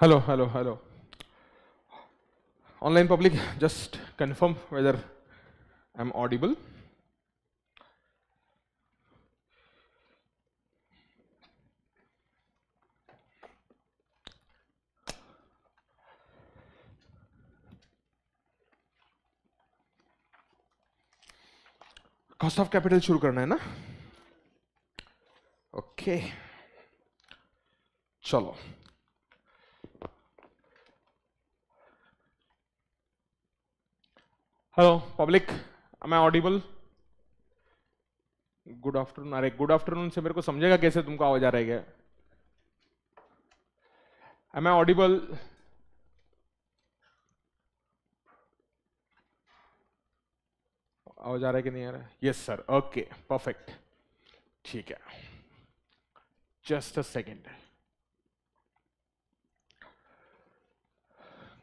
Hello, hello, hello. Online public, just confirm whether I'm audible. Cost of capital शुरू करना है ना okay okay. चलो हेलो पब्लिक मैं ऑडिबल गुड आफ्टरनून अरे गुड आफ्टरनून से मेरे को समझेगा कैसे तुमको आवाज आ रही है मैं ऑडिबल आवाज आ रहा है कि नहीं आ रहा यस सर ओके परफेक्ट ठीक है just a second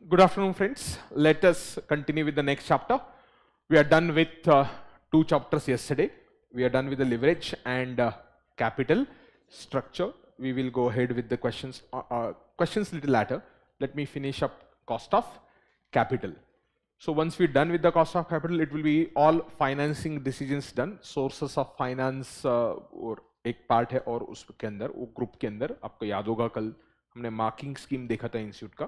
Good afternoon, friends. Let us continue with the next chapter. We are done with uh, two chapters yesterday. We are done with the leverage and uh, capital structure. We will go ahead with the questions, uh, uh questions little later. Let me finish up cost of capital. So once we're done with the cost of capital, it will be all financing decisions done. Sources of finance uh, or एक part है और उसके अंदर वो group के अंदर आपको याद होगा marking scheme मार्किंग स्कीम देखा था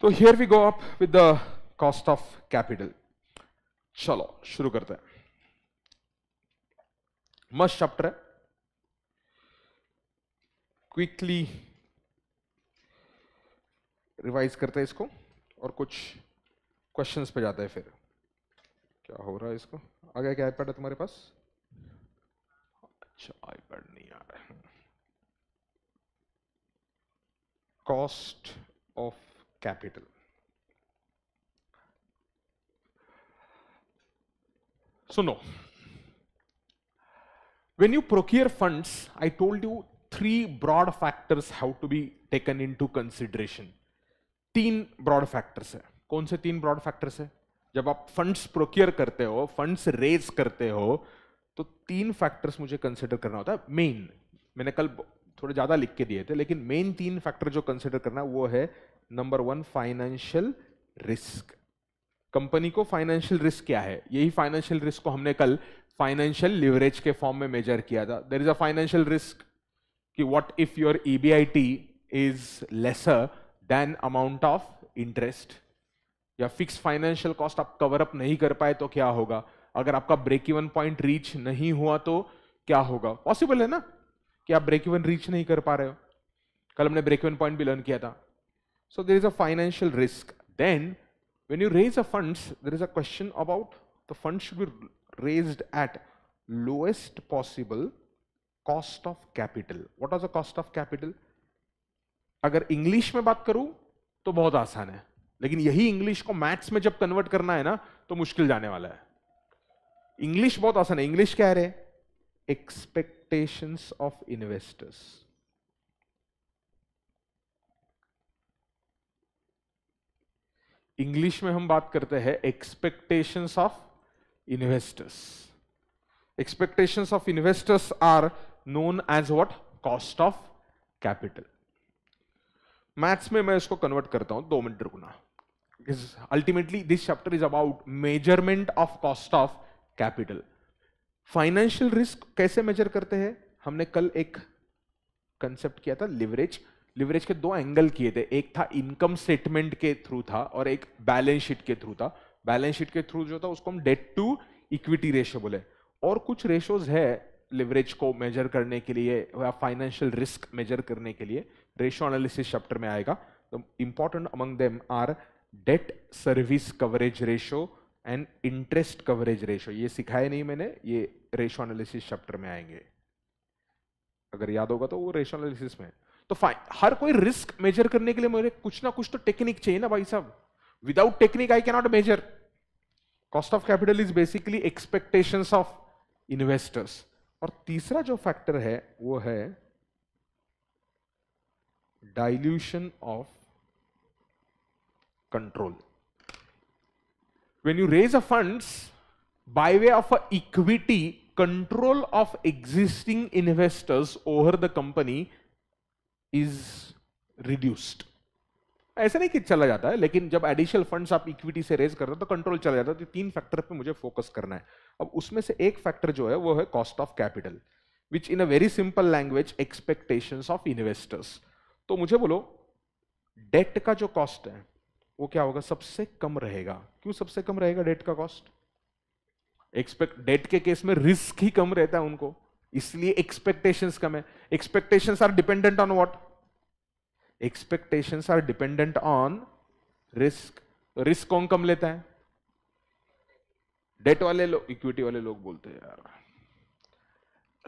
तो here we go up with the cost of capital चलो शुरू करते हैं मस्ट चैप्टर है क्विकली रिवाइज करते हैं इसको और कुछ क्वेश्चंस पे जाते हैं फिर क्या हो रहा है इसको आ गया क्या आईपैड है तुम्हारे पास अच्छा आईपैड नहीं आ रहा है cost of capital. So no. When you procure funds, I told you three broad factors have to be taken into consideration. तीन broad factors. है कौन से तीन ब्रॉड फैक्टर्स है जब आप फंड्स प्रोक्योर करते हो फंड्स रेज करते हो तो तीन फैक्टर्स मुझे कंसिडर करना होता है मेन मैंने कल थोड़े ज़्यादा लिख के दिए थे लेकिन मेन तीन फैक्टर जो कंसिडर करना वो है number one financial risk company को फाइनेंशियल रिस्क क्या है यही फाइनेंशियल रिस्क को हमने कल फाइनेंशियल लिवरेज के फॉर्म में मेजर किया था there is a financial risk कि what if your EBIT is lesser than amount of interest या फिक्स फाइनेंशियल कॉस्ट आप कवर अप नहीं कर पाए तो क्या होगा अगर आपका ब्रेक इवन पॉइंट रीच नहीं हुआ तो क्या होगा पॉसिबल है ना कि आप ब्रेक इवन रीच नहीं कर पा रहे हो कल हमने ब्रेक इवन पॉइंट भी लर्न किया था So there is a financial risk. Then when you raise a funds, there is a question about the fund should be raised at lowest possible cost of capital. What is the cost of capital? agar english mein baat karu to bahut aasan hai lekin yahi english ko maths mein jab convert karna hai na to mushkil jane wala hai english bahut aasan hai english keh rahe expectations of investors English में हम बात करते हैं expectations of investors expectations of investors are known as what cost of capital maths में मैं इसको convert करता हूं दो मिनट रुकना ultimately this chapter is about measurement of cost of capital financial risk कैसे मेजर करते हैं हमने कल एक कंसेप्ट किया था लिवरेज लिवरेज के दो एंगल किए थे एक था इनकम स्टेटमेंट के थ्रू था और एक बैलेंस शीट के थ्रू था बैलेंस शीट के थ्रू जो था उसको हम डेट टू इक्विटी रेशो बोले और कुछ रेशोज है लिवरेज को मेजर करने के लिए या फाइनेंशियल रिस्क मेजर करने के लिए रेशो एनालिसिस चैप्टर में आएगा तो important among them are debt service coverage ratio and interest coverage ratio ये सिखाया नहीं मैंने ये रेशो एनालिसिस चैप्टर में आएंगे अगर याद होगा तो वो रेशो एनालिसिस में तो फाइन हर कोई रिस्क मेजर करने के लिए मुझे कुछ ना कुछ तो टेक्निक चाहिए ना भाई साहब without technique I cannot measure cost of capital is basically expectation of investors और तीसरा जो फैक्टर है वो है dilution of control when you raise a fund by way of a equity control of existing investors over the company is reduced ऐसा नहीं कि चला जाता है लेकिन जब एडिशनल फंड्स आप इक्विटी से रेज करते हो तो कंट्रोल चला जाता है तो तीन फैक्टर पे मुझे फोकस करना है अब उसमें से एक फैक्टर जो है वो है cost of capital which in a very simple language expectation of investors तो मुझे बोलो डेट का जो कॉस्ट है वो क्या होगा सबसे कम रहेगा क्यों सबसे कम रहेगा डेट का कॉस्ट एक्सपेक्ट डेट के केस में रिस्क ही कम रहता है उनको इसलिए एक्सपेक्टेशंस कम है expectations are dependent on what expectations are dependent on risk risk कौन कम लेता है डेट वाले लोग इक्विटी वाले लोग बोलते हैं यार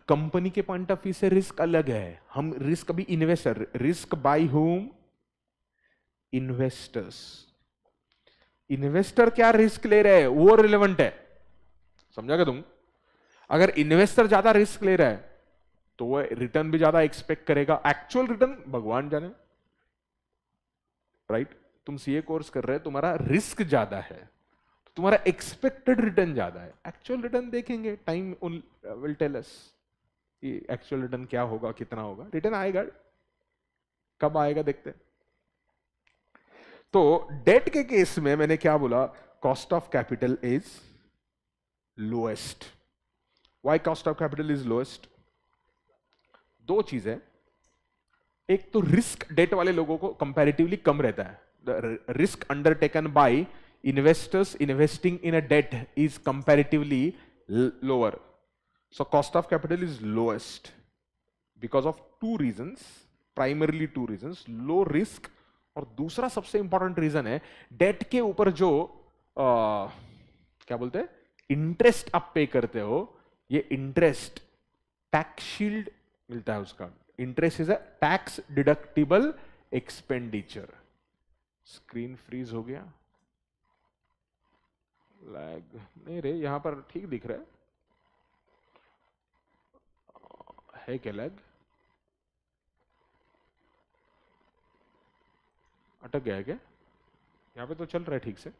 कंपनी के पॉइंट ऑफ व्यू से रिस्क अलग है हम रिस्क अभी investor risk by whom investors investor क्या रिस्क ले रहे हैं वो रिलेवेंट है समझा गया तुम अगर इन्वेस्टर ज्यादा रिस्क ले रहा है तो वह रिटर्न भी ज्यादा एक्सपेक्ट करेगा एक्चुअल रिटर्न भगवान जाने राइट तुम सीए कोर्स कर रहे हो तुम्हारा रिस्क ज्यादा है तो तुम्हारा एक्सपेक्टेड रिटर्न ज्यादा है एक्चुअल रिटर्न देखेंगे टाइम विल टेल अस कि एक्चुअल रिटर्न क्या होगा कितना होगा रिटर्न आएगा कब आएगा देखते हैं तो डेट के केस में मैंने क्या बोला cost of capital is lowest why cost of capital is lowest दो चीजें एक तो रिस्क डेट वाले लोगों को कंपैरेटिवली कम रहता है risk undertaken by investors investing in a debt is comparatively lower so cost of capital is lowest because of two reasons primarily two reasons low risk और दूसरा सबसे इंपॉर्टेंट रीजन है डेट के ऊपर जो आ, क्या बोलते हैं इंटरेस्ट आप पे करते हो ये इंटरेस्ट टैक्स शील्ड मिलता है उसका interest is a tax deductible expenditure screen freeze हो गया लैग नहीं रे यहां पर ठीक दिख रहा है है क्या लैग अटक गया है क्या यहां पे तो चल रहा है ठीक से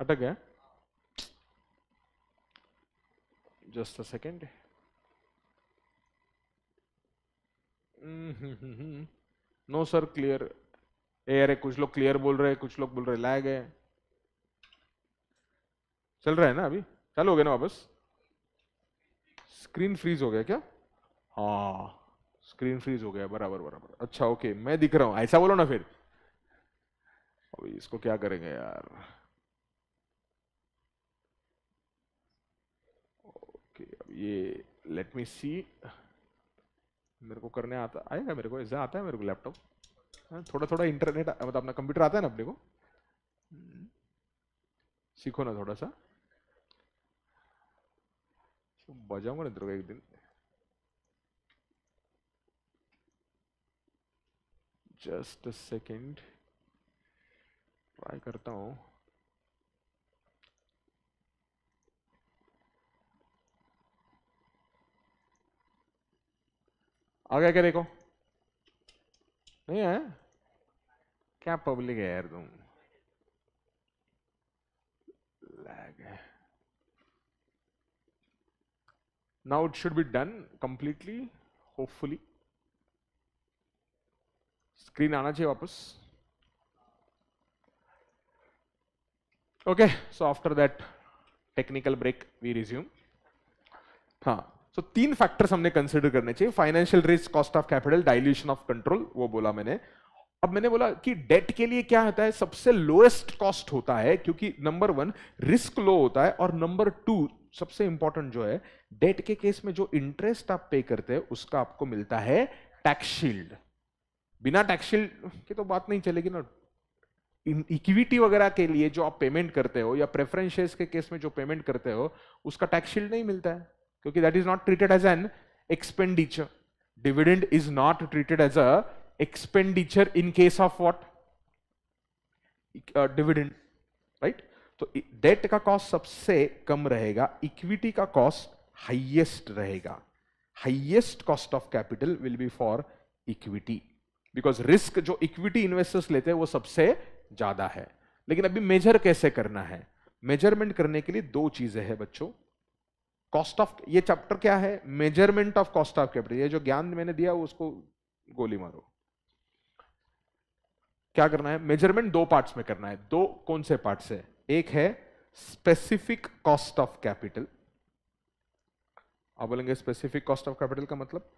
अटक गया just a second no sir clear ए अरे कुछ लोग क्लियर बोल रहे हैं कुछ लोग बोल रहे लैग है चल रहा है ना अभी चालू हो गया ना वापस स्क्रीन फ्रीज हो गया क्या हाँ स्क्रीन फ्रीज हो गया बराबर बराबर अच्छा ओके मैं दिख रहा हूँ ऐसा बोलो ना फिर अभी इसको क्या करेंगे यार ये लेट मी सी मेरे को करने आता आएगा मेरे को ऐसा आता है मेरे को लैपटॉप थोड़ा थोड़ा इंटरनेट मतलब अपना कंप्यूटर आता है ना अपने को सीखो ना थोड़ा सा बजाऊंगा ना तेरे को एक दिन जस्ट अ सेकेंड ट्राई करता हूँ आ गया क्या देखो नहीं है क्या पब्लिक है यार तुम lag now it should be done completely hopefully screen आना चाहिए वापस okay so after that technical break we resume हाँ सो तीन फैक्टर्स हमने कंसिडर करने चाहिए financial risk cost of capital dilution of control वो बोला मैंने अब मैंने बोला कि डेट के लिए क्या होता है सबसे लोएस्ट कॉस्ट होता है क्योंकि नंबर वन रिस्क लो होता है और नंबर टू सबसे इंपॉर्टेंट जो है डेट के केस में जो इंटरेस्ट आप पे करते हैं उसका आपको मिलता है टैक्स शील्ड बिना टैक्स शील्ड की तो बात नहीं चलेगी ना इक्विटी वगैरह के लिए जो आप पेमेंट करते हो या प्रेफरेंस के केस में जो पेमेंट करते हो उसका टैक्स शील्ड नहीं मिलता है क्योंकि that is not treated as an expenditure dividend is not treated as a expenditure in case of what dividend right तो डेट का कॉस्ट सबसे कम रहेगा इक्विटी का कॉस्ट हाइएस्ट रहेगा highest cost of capital will be for equity because risk जो equity investors लेते हैं वो सबसे ज्यादा है लेकिन अभी मेजर कैसे करना है मेजरमेंट करने के लिए दो चीजें हैं बच्चों कॉस्ट ऑफ ये चैप्टर क्या है measurement of cost of capital ये जो ज्ञान मैंने दिया उसको गोली मारो क्या करना है मेजरमेंट दो पार्ट्स में करना है दो कौन से पार्ट्स है एक है स्पेसिफिक कॉस्ट ऑफ कैपिटल आप बोलेंगे स्पेसिफिक कॉस्ट ऑफ कैपिटल का मतलब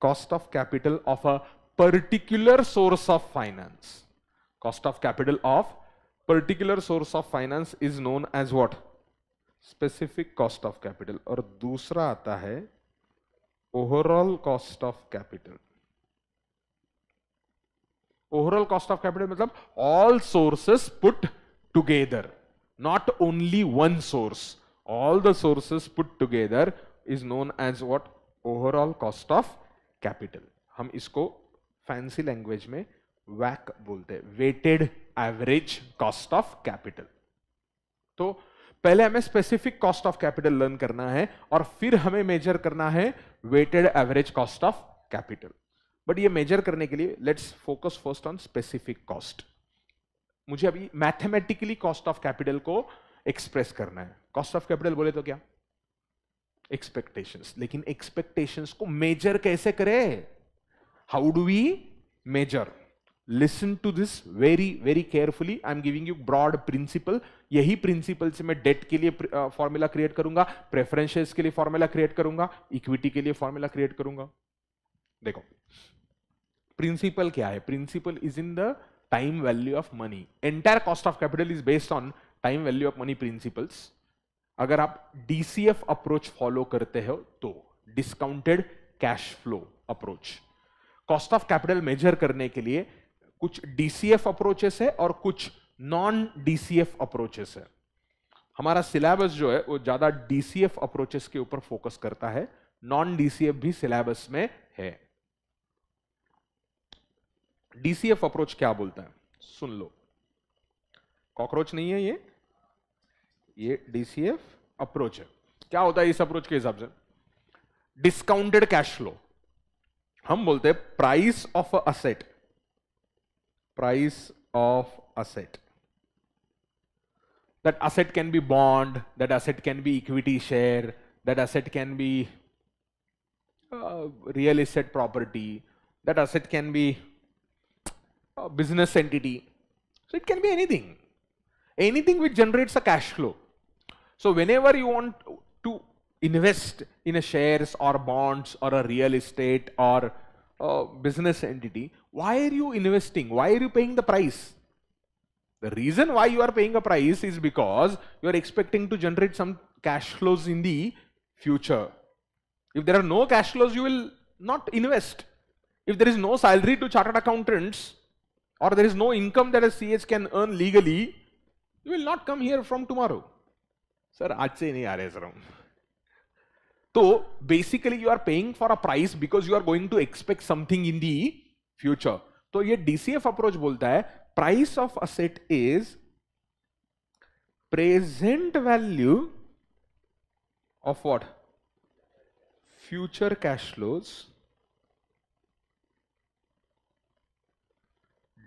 cost of capital of a particular source of finance cost of capital of particular source of finance is known as what specific cost of capital और दूसरा आता है overall cost of capital overall cost of capital मतलब all sources put together not only one source all the sources put together is known as what overall cost of capital हम इसको fancy language में वैक बोलते हैं weighted average cost of capital तो पहले हमें specific cost of capital learn करना है और फिर हमें मेजर करना है weighted average cost of capital but ये मेजर करने के लिए let's focus first on specific cost मुझे अभी मैथमेटिकली कॉस्ट ऑफ कैपिटल को एक्सप्रेस करना है कॉस्ट ऑफ कैपिटल बोले तो क्या एक्सपेक्टेशंस लेकिन एक्सपेक्टेशंस को मेजर कैसे करें how do we measure to this very very carefully I am giving you broad principle यही प्रिंसिपल से मैं डेट के लिए फॉर्मूला uh, क्रिएट करूंगा प्रेफरेंसेस के लिए फॉर्मूला क्रिएट करूंगा इक्विटी के लिए फॉर्मूला क्रिएट करूंगा देखो प्रिंसिपल क्या है principle is in the time value of money entire cost of capital is based on time value of money principles अगर आप डीसीएफ अप्रोच फॉलो करते हो तो discounted cash flow approach cost of capital measure करने के लिए कुछ DCF approaches है और कुछ नॉन डीसीएफ अप्रोचेस है हमारा सिलेबस जो है वो ज्यादा डीसीएफ अप्रोचेस के ऊपर फोकस करता है नॉन डीसीएफ भी सिलेबस में है डीसीएफ अप्रोच क्या बोलता है सुन लो कॉकरोच नहीं है ये ये डीसीएफ अप्रोच है क्या होता है इस अप्रोच के हिसाब से डिस्काउंटेड कैश फ्लो हम बोलते हैं price of asset price of asset. That asset can be bond, that asset can be equity share, that asset can be uh, real estate property, that asset can be a uh, business entity. So it can be anything, anything which generates a cash flow. So whenever you want to invest in a shares or bonds or a real estate or a uh, business entity, why are you investing? Why are you paying the price? The reason why you are paying a price is because you are expecting to generate some cash flows in the future. If there are no cash flows, you will not invest. If there is no salary to chartered accountants or there is no income that a CH can earn legally, you will not come here from tomorrow. Sir, आज से नहीं आ रहे sir हम तो you are are paying for a price because you future तो ये DCF approach बोलता है price of asset is present value of what future cash flows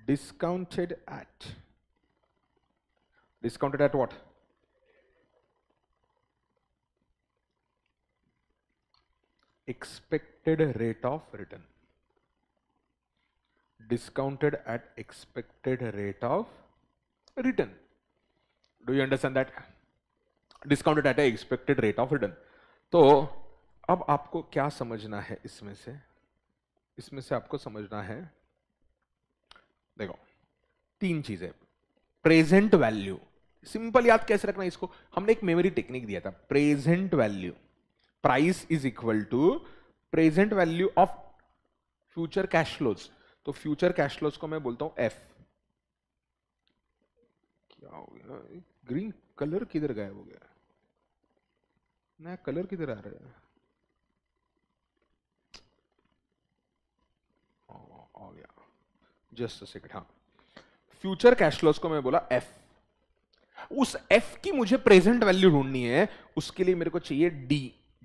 discounted at discounted at what expected rate of return discounted at expected rate of return. Do you understand that? Discounted at expected rate of return. तो अब आपको क्या समझना है इसमें से इसमें से आपको समझना है देखो तीन चीजें प्रेजेंट वैल्यू सिंपल याद कैसे रखना है इसको हमने एक मेमोरी टेक्निक दिया था present value price is equal to present value of future cash flows तो फ्यूचर कैश फ्लोज को मैं बोलता हूं एफ क्या हो गया ग्रीन कलर किधर गायब हो गया नया कलर किधर आ रहा है जस्ट सेकंड हाँ फ्यूचर कैश फ्लोज को मैं बोला एफ उस एफ की मुझे प्रेजेंट वैल्यू ढूंढनी है उसके लिए मेरे को चाहिए डी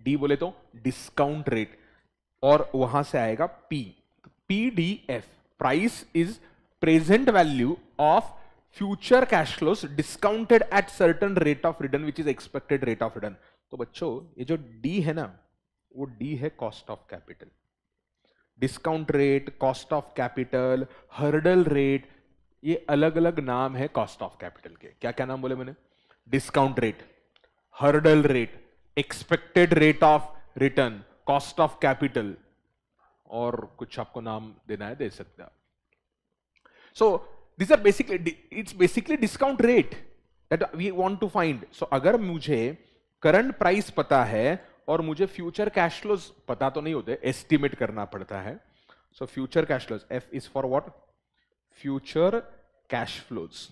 डी बोले तो डिस्काउंट रेट और वहां से आएगा P F price is present value of future cash flows discounted at certain rate of return which is expected rate of return तो बच्चों ये जो डी है ना वो डी है cost of capital discount rate cost of capital hurdle rate ये अलग अलग नाम है कॉस्ट ऑफ कैपिटल के क्या क्या नाम बोले मैंने discount rate hurdle rate expected rate of return cost of capital और कुछ आपको नाम देना है दे सकते हैं so this are basically it's basically discount rate that we want to find so अगर मुझे करंट प्राइस पता है और मुझे फ्यूचर कैश फ्लोज पता तो नहीं होते एस्टिमेट करना पड़ता है so future cash flows F is for what future cash flows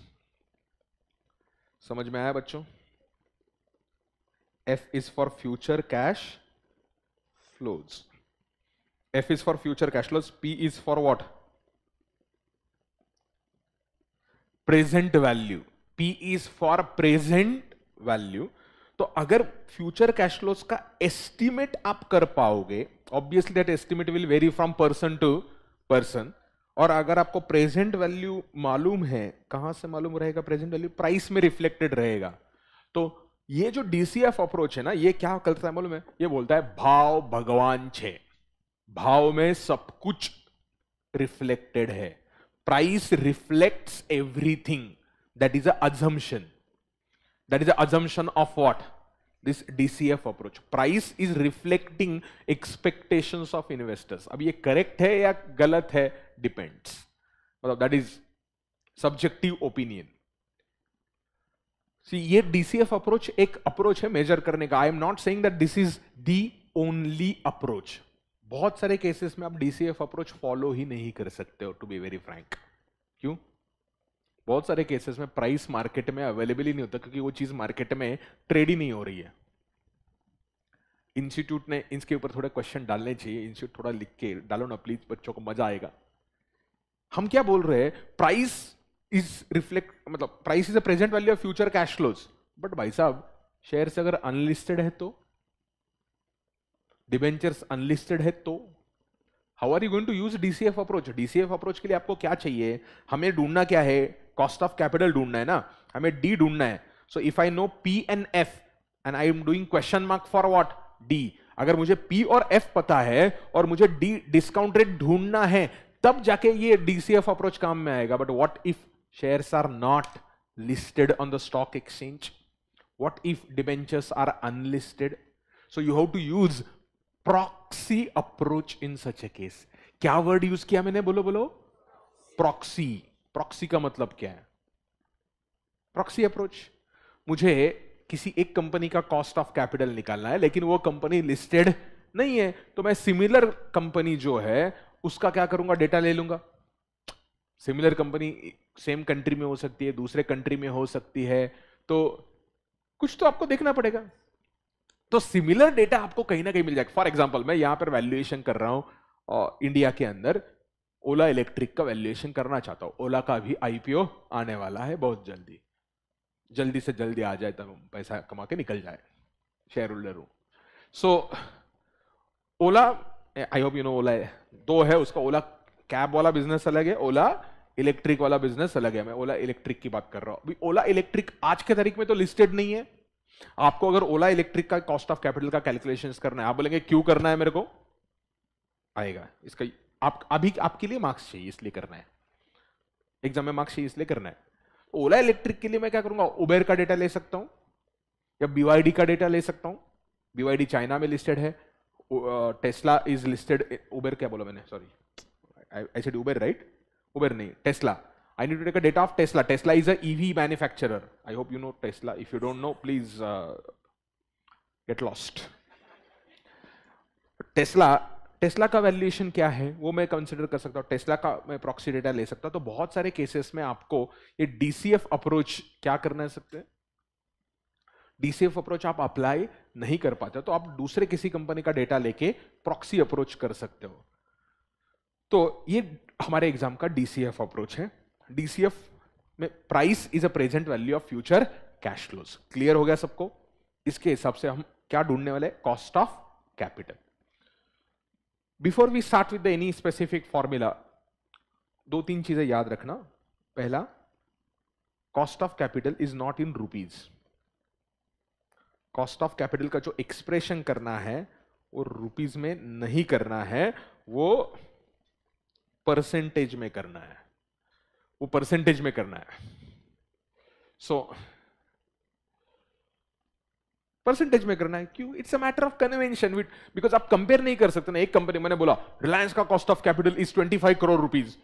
समझ में आया बच्चों F is for future cash flows F is for future cash flows. P is for what? Present value. P is for present value. तो अगर future cash flows का estimate आप कर पाओगे obviously that estimate will vary from person to person और अगर आपको present value मालूम है कहां से मालूम रहेगा प्रेजेंट वैल्यू प्राइस में रिफ्लेक्टेड रहेगा तो ये जो डीसीएफ अप्रोच है ना ये क्या करता है मालूम है ये बोलता है भाव भगवान छे भाव में सब कुछ रिफ्लेक्टेड है price reflects everything that is assumption that is assumption of what this DCF approach price is reflecting expectation of investors अब ये करेक्ट है या गलत है डिपेंड्स मतलब that is subjective opinion see ये डीसीएफ अप्रोच एक अप्रोच है मेजर करने का I am not saying that this is the only approach बहुत सारे केसेस में आप डीसीएफ अप्रोच फॉलो ही नहीं कर सकते हो टू बी वेरी फ्रैंक क्यों बहुत सारे केसेस में प्राइस मार्केट में अवेलेबल ही नहीं होता क्योंकि वो चीज मार्केट में ट्रेड ही नहीं हो रही है इंस्टीट्यूट ने इसके ऊपर थोड़े क्वेश्चन डालने चाहिए इंस्टीट्यूट थोड़ा लिख के डालो ना प्लीज बच्चों को मजा आएगा हम क्या बोल रहे हैं प्राइस इज रिफ्लेक्ट मतलब price is a present value of future cash flows but भाई साहब शेयर अगर अनलिस्टेड है तो डिबेंचर्स अनलिस्टेड है तो how are you going to use DCF approach DCF approach के लिए आपको क्या चाहिए हमें ढूंढना क्या है कॉस्ट ऑफ कैपिटल ढूंढना है ना हमें डी ढूंढना है so if I know P and F and I am doing question mark for what D अगर मुझे पी और एफ पता है और मुझे डी डिस्काउंट रेट ढूंढना है तब जाके ये डीसीएफ अप्रोच काम में आएगा but what if share are not listed on the stock exchange what if debentures are unlisted so you have to use proxy approach in such a case क्या word use किया मैंने बोलो बोलो proxy proxy का मतलब क्या है proxy approach मुझे किसी एक कंपनी का कॉस्ट ऑफ कैपिटल निकालना है लेकिन वो कंपनी लिस्टेड नहीं है तो मैं सिमिलर कंपनी जो है उसका क्या करूंगा डेटा ले लूंगा सिमिलर कंपनी सेम कंट्री में हो सकती है दूसरे कंट्री में हो सकती है तो कुछ तो आपको देखना पड़ेगा तो सिमिलर डेटा आपको कहीं ना कहीं मिल जाएगा फॉर एग्जाम्पल मैं यहां पर वैल्यूएशन कर रहा हूं इंडिया के अंदर ओला इलेक्ट्रिक का वैल्यूएशन करना चाहता हूं ओला का भी आईपीओ आने वाला है बहुत जल्दी जल्दी से जल्दी आ जाए तब पैसा कमा के निकल जाए शेयर होल्डर हूं so Ola I hope you know Ola दो है उसका ओला कैब वाला बिजनेस अलग है ओला इलेक्ट्रिक वाला बिजनेस अलग है मैं ओला इलेक्ट्रिक की बात कर रहा हूँ ओला इलेक्ट्रिक आज के तारीख में तो लिस्टेड नहीं है आपको अगर ओला इलेक्ट्रिक का कॉस्ट ऑफ कैपिटल का कैलकुलेशन करना है आप बोलेंगे क्यों करना है मेरे को आएगा इसका आप अभी आपके लिए मार्क्स चाहिए इसलिए करना है एग्जाम में मार्क्स चाहिए इसलिए करना है ओला इलेक्ट्रिक के लिए मैं क्या करूंगा उबेर का डेटा ले सकता हूं या बीवाईडी का डेटा ले सकता हूं बीवाईडी चाइना में लिस्टेड है टेस्ला इज लिस्टेड उबेर क्या बोला मैंने sorry I said Uber right Uber नहीं Tesla I need to take a data of Tesla. Tesla is a EV manufacturer. I hope you know Tesla. If you don't know, please uh, get lost. Tesla Tesla का valuation क्या है वो मैं consider कर सकता हूँ Tesla का मैं proxy data ले सकता हूँ तो बहुत सारे cases में आपको ये DCF approach क्या करना है सकते DCF approach आप apply नहीं कर पाते तो आप दूसरे किसी company का data लेके proxy approach कर सकते हो तो ये हमारे एग्जाम का डीसीएफ अप्रोच है डीसीएफ में price is a present value of future cash flows clear हो गया सबको इसके हिसाब से हम क्या ढूंढने वाले cost of capital before we start with any specific formula दो तीन चीजें याद रखना पहला cost of capital is not in rupees cost of capital का जो एक्सप्रेशन करना है वो रुपीज में नहीं करना है वो परसेंटेज में करना है वो परसेंटेज में करना है सो so, परसेंटेज में करना है क्यों it's a matter of convention with because आप कंपेयर नहीं कर सकते ना एक कंपनी मैंने बोला रिलायंस का cost of capital is 25 crore rupees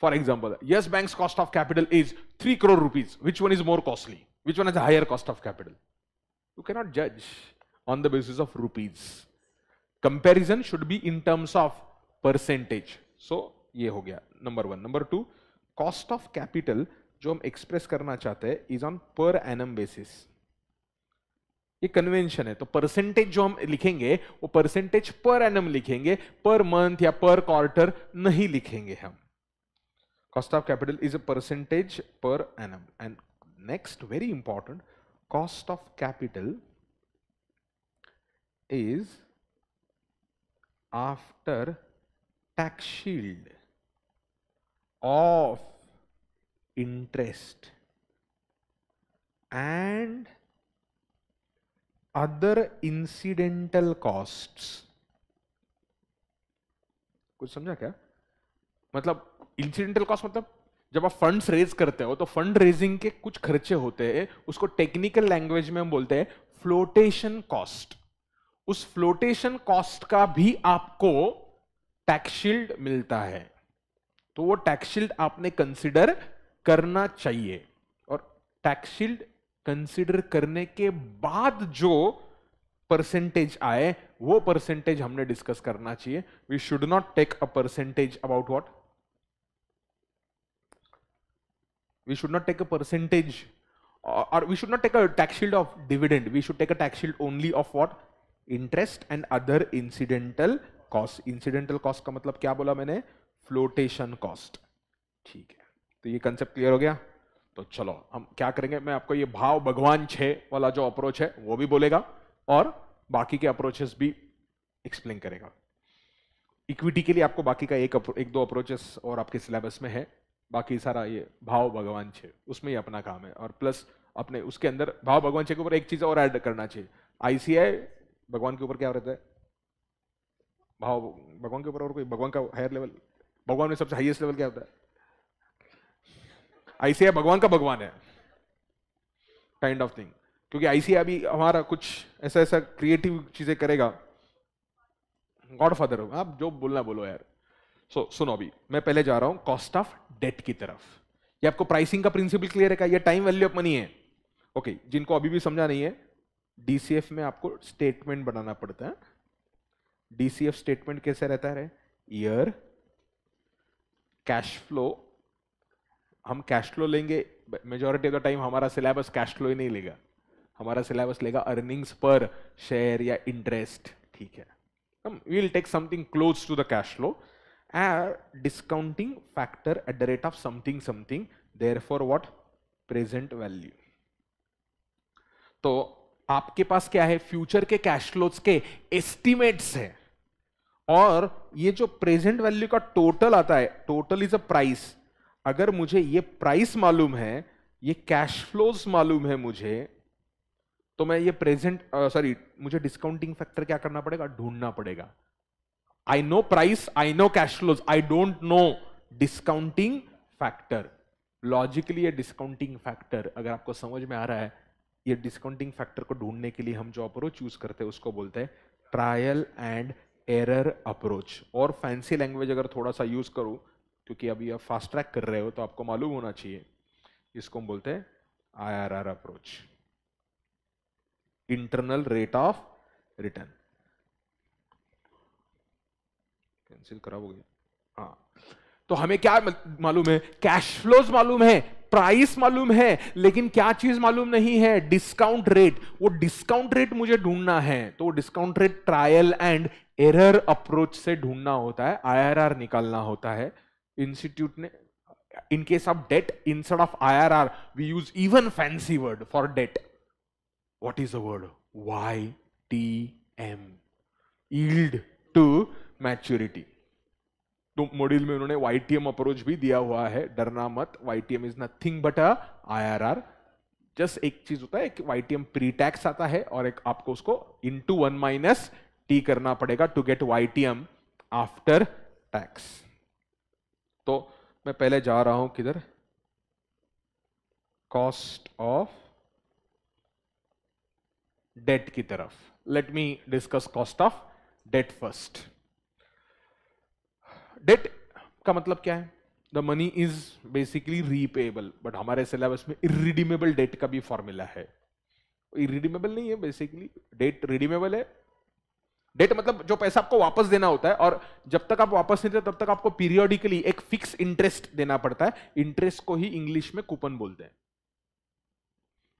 for example Yes Bank cost of capital is 3 crore rupees which one is more costly which one is higher cost of capital you cannot जज on the basis of rupees comparison should be in terms of percentage so ये हो गया number one number two cost of capital जो हम express करना चाहते हैं is on per annum basis ये कन्वेंशन है तो परसेंटेज जो हम लिखेंगे वो परसेंटेज पर एनम लिखेंगे पर मंथ या पर क्वार्टर नहीं लिखेंगे हम cost of capital is a percentage per annum and next very important cost of capital is after tax shield of interest and other incidental costs कुछ समझा क्या मतलब इंसिडेंटल कॉस्ट मतलब जब आप फंड्स रेज करते हो तो फंड रेजिंग के कुछ खर्चे होते हैं उसको टेक्निकल लैंग्वेज में हम बोलते हैं फ्लोटेशन कॉस्ट उस फ्लोटेशन कॉस्ट का भी आपको टैक्सशील्ड मिलता है तो वो टैक्सिल्ड आपने कंसिडर करना चाहिए और टैक्स शील्ड कंसिडर करने के बाद जो परसेंटेज आए वो परसेंटेज हमने डिस्कस करना चाहिए we should not take a percentage about what we should not take a percentage और we should not take a tax shield of dividend we should take a tax shield only of what interest and other incidental cost incidental cost का मतलब क्या बोला मैंने flotation cost ठीक है तो ये कंसेप्ट क्लियर हो गया तो चलो हम क्या करेंगे मैं आपको ये भाव भगवान छः वाला जो अप्रोच है वो भी बोलेगा और बाकी के अप्रोचेस भी एक्सप्लेन करेगा इक्विटी के लिए आपको बाकी का एक एक दो अप्रोचेस और आपके सिलेबस में है बाकी सारा ये भाव भगवान छः उसमें ही अपना काम है और प्लस अपने उसके अंदर भाव भगवान छः के ऊपर एक चीज़ और ऐड करना चाहिए आईसीआई भगवान के ऊपर क्या रहता है भाव भगवान के ऊपर और कोई भगवान का हायर लेवल भगवान में सबसे हाईएस्ट लेवल क्या होता है आईसीआई भगवान का भगवान है काइंड ऑफ थिंग क्योंकि आईसीआई अभी हमारा कुछ ऐसा ऐसा क्रिएटिव चीजें करेगा गॉड फादर आप जो बोलना बोलो यार सो so, सुनो अभी मैं पहले जा रहा हूं कॉस्ट ऑफ डेट की तरफ ये आपको प्राइसिंग का प्रिंसिपल क्लियर है यह टाइम वैल्यू ऑफ मनी है ओके okay, जिनको अभी भी समझा नहीं है डीसीएफ में आपको स्टेटमेंट बनाना पड़ता है डीसीएफ स्टेटमेंट कैसे रहता है ईयर कैश फ्लो हम कैश फ्लो लेंगे मेजोरिटी ऑफ द टाइम हमारा सिलेबस कैश फ्लो ही नहीं लेगा हमारा सिलेबस लेगा अर्निंग्स पर शेयर या इंटरेस्ट ठीक है हम will take something close to the cash flow discounting factor at the rate of something something there for what present value तो आपके पास क्या है फ्यूचर के कैश फ्लोज के एस्टिमेट्स है और ये जो प्रेजेंट वैल्यू का टोटल आता है टोटल इज अ प्राइस अगर मुझे ये प्राइस मालूम है ये कैश फ्लोज मालूम है मुझे तो मैं ये प्रेजेंट सॉरी मुझे डिस्काउंटिंग फैक्टर क्या करना पड़ेगा ढूंढना पड़ेगा I know price I know cash flows I don't know discounting factor logically ये डिस्काउंटिंग फैक्टर अगर आपको समझ में आ रहा है ये डिस्काउंटिंग फैक्टर को ढूंढने के लिए हम जो अप्रोच चूज करते हैं उसको बोलते हैं ट्रायल एंड एरर अप्रोच और फैंसी लैंग्वेज अगर थोड़ा सा यूज करूं क्योंकि अभी आप फास्ट ट्रैक कर रहे हो तो आपको मालूम होना चाहिए इसको हम बोलते हैं I R approach internal rate of return cancel करा हो गया हाँ तो हमें क्या मालूम है कैश फ्लोज मालूम है प्राइस मालूम है लेकिन क्या चीज मालूम नहीं है डिस्काउंट रेट वो डिस्काउंट रेट मुझे ढूंढना है तो वो discount rate trial and error approach से ढूंढना होता है आईआरआर निकालना होता है इंस्टीट्यूट ने in case of debt in instead of are we use even fancy word for debt what is a word Y T M yield to maturity तो module में उन्होंने वाई टी एम अप्रोच भी दिया हुआ है डरना मत Y T M is nothing but I R R just एक चीज होता है Y T M pre tax आता है और एक आपको उसको into one minus T करना पड़ेगा to get Y T M after tax तो मैं पहले जा रहा हूं किधर कॉस्ट ऑफ डेट की तरफ let me discuss cost of debt first debt का मतलब क्या है the money is basically repayable but हमारे सिलेबस में इरिडीमेबल डेट का भी फॉर्मूला है इरिडीमेबल नहीं है बेसिकली डेट रिडीमेबल है डेट मतलब जो पैसा आपको वापस देना होता है और जब तक आप वापस नहीं देते तब तक आपको पीरियोडिकली एक फिक्स इंटरेस्ट देना पड़ता है इंटरेस्ट को ही इंग्लिश में कूपन बोलते हैं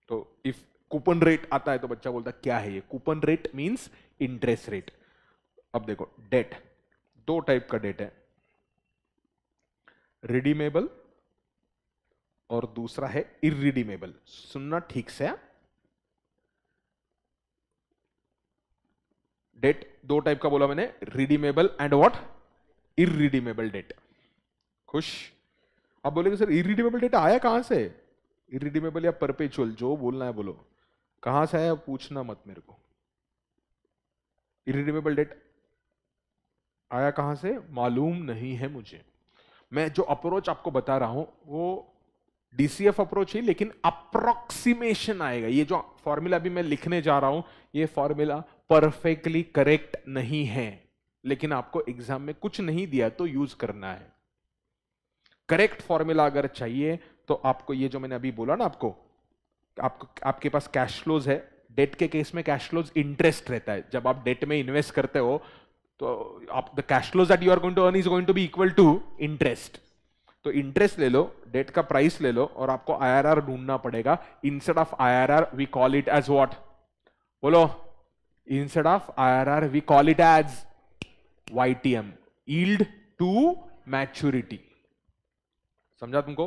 तो इफ कूपन रेट आता है तो बच्चा बोलता है क्या है ये coupon rate means interest rate अब देखो डेट दो टाइप का डेट है रिडीमेबल और दूसरा है इरिडीमेबल सुनना ठीक से है? हाँ? डेट दो टाइप का बोला मैंने redeemable and what irredeemable debt खुश आप बोलेंगे सर इरिडीमेबल डेट आया कहां से इरिडीमेबल या परपेचुअल जो बोलना है बोलो कहां से आया पूछना मत मेरे को इरिडीमेबल डेट आया कहां से मालूम नहीं है मुझे मैं जो अप्रोच आपको बता रहा हूं वो डीसीएफ अप्रोच ही लेकिन अप्रोक्सीमेशन आएगा ये जो फॉर्मूला भी मैं लिखने जा रहा हूं ये फॉर्मूला परफेक्टली करेक्ट नहीं है लेकिन आपको एग्जाम में कुछ नहीं दिया तो यूज करना है करेक्ट फॉर्मूला अगर चाहिए तो आपको ये जो मैंने अभी बोला ना आपको आपको आपके पास कैश फ्लोज है डेट के केस में कैश फ्लोज इंटरेस्ट रहता है जब आप डेट में इन्वेस्ट करते हो तो आप the cash flows that you are going to earn is going to be equal to interest तो इंटरेस्ट ले लो डेट का प्राइस ले लो और आपको आईआरआर ढूंढना पड़ेगा instead of IRR we call it as what बोलो instead of IRR we call it as YTM yield to maturity समझा तुमको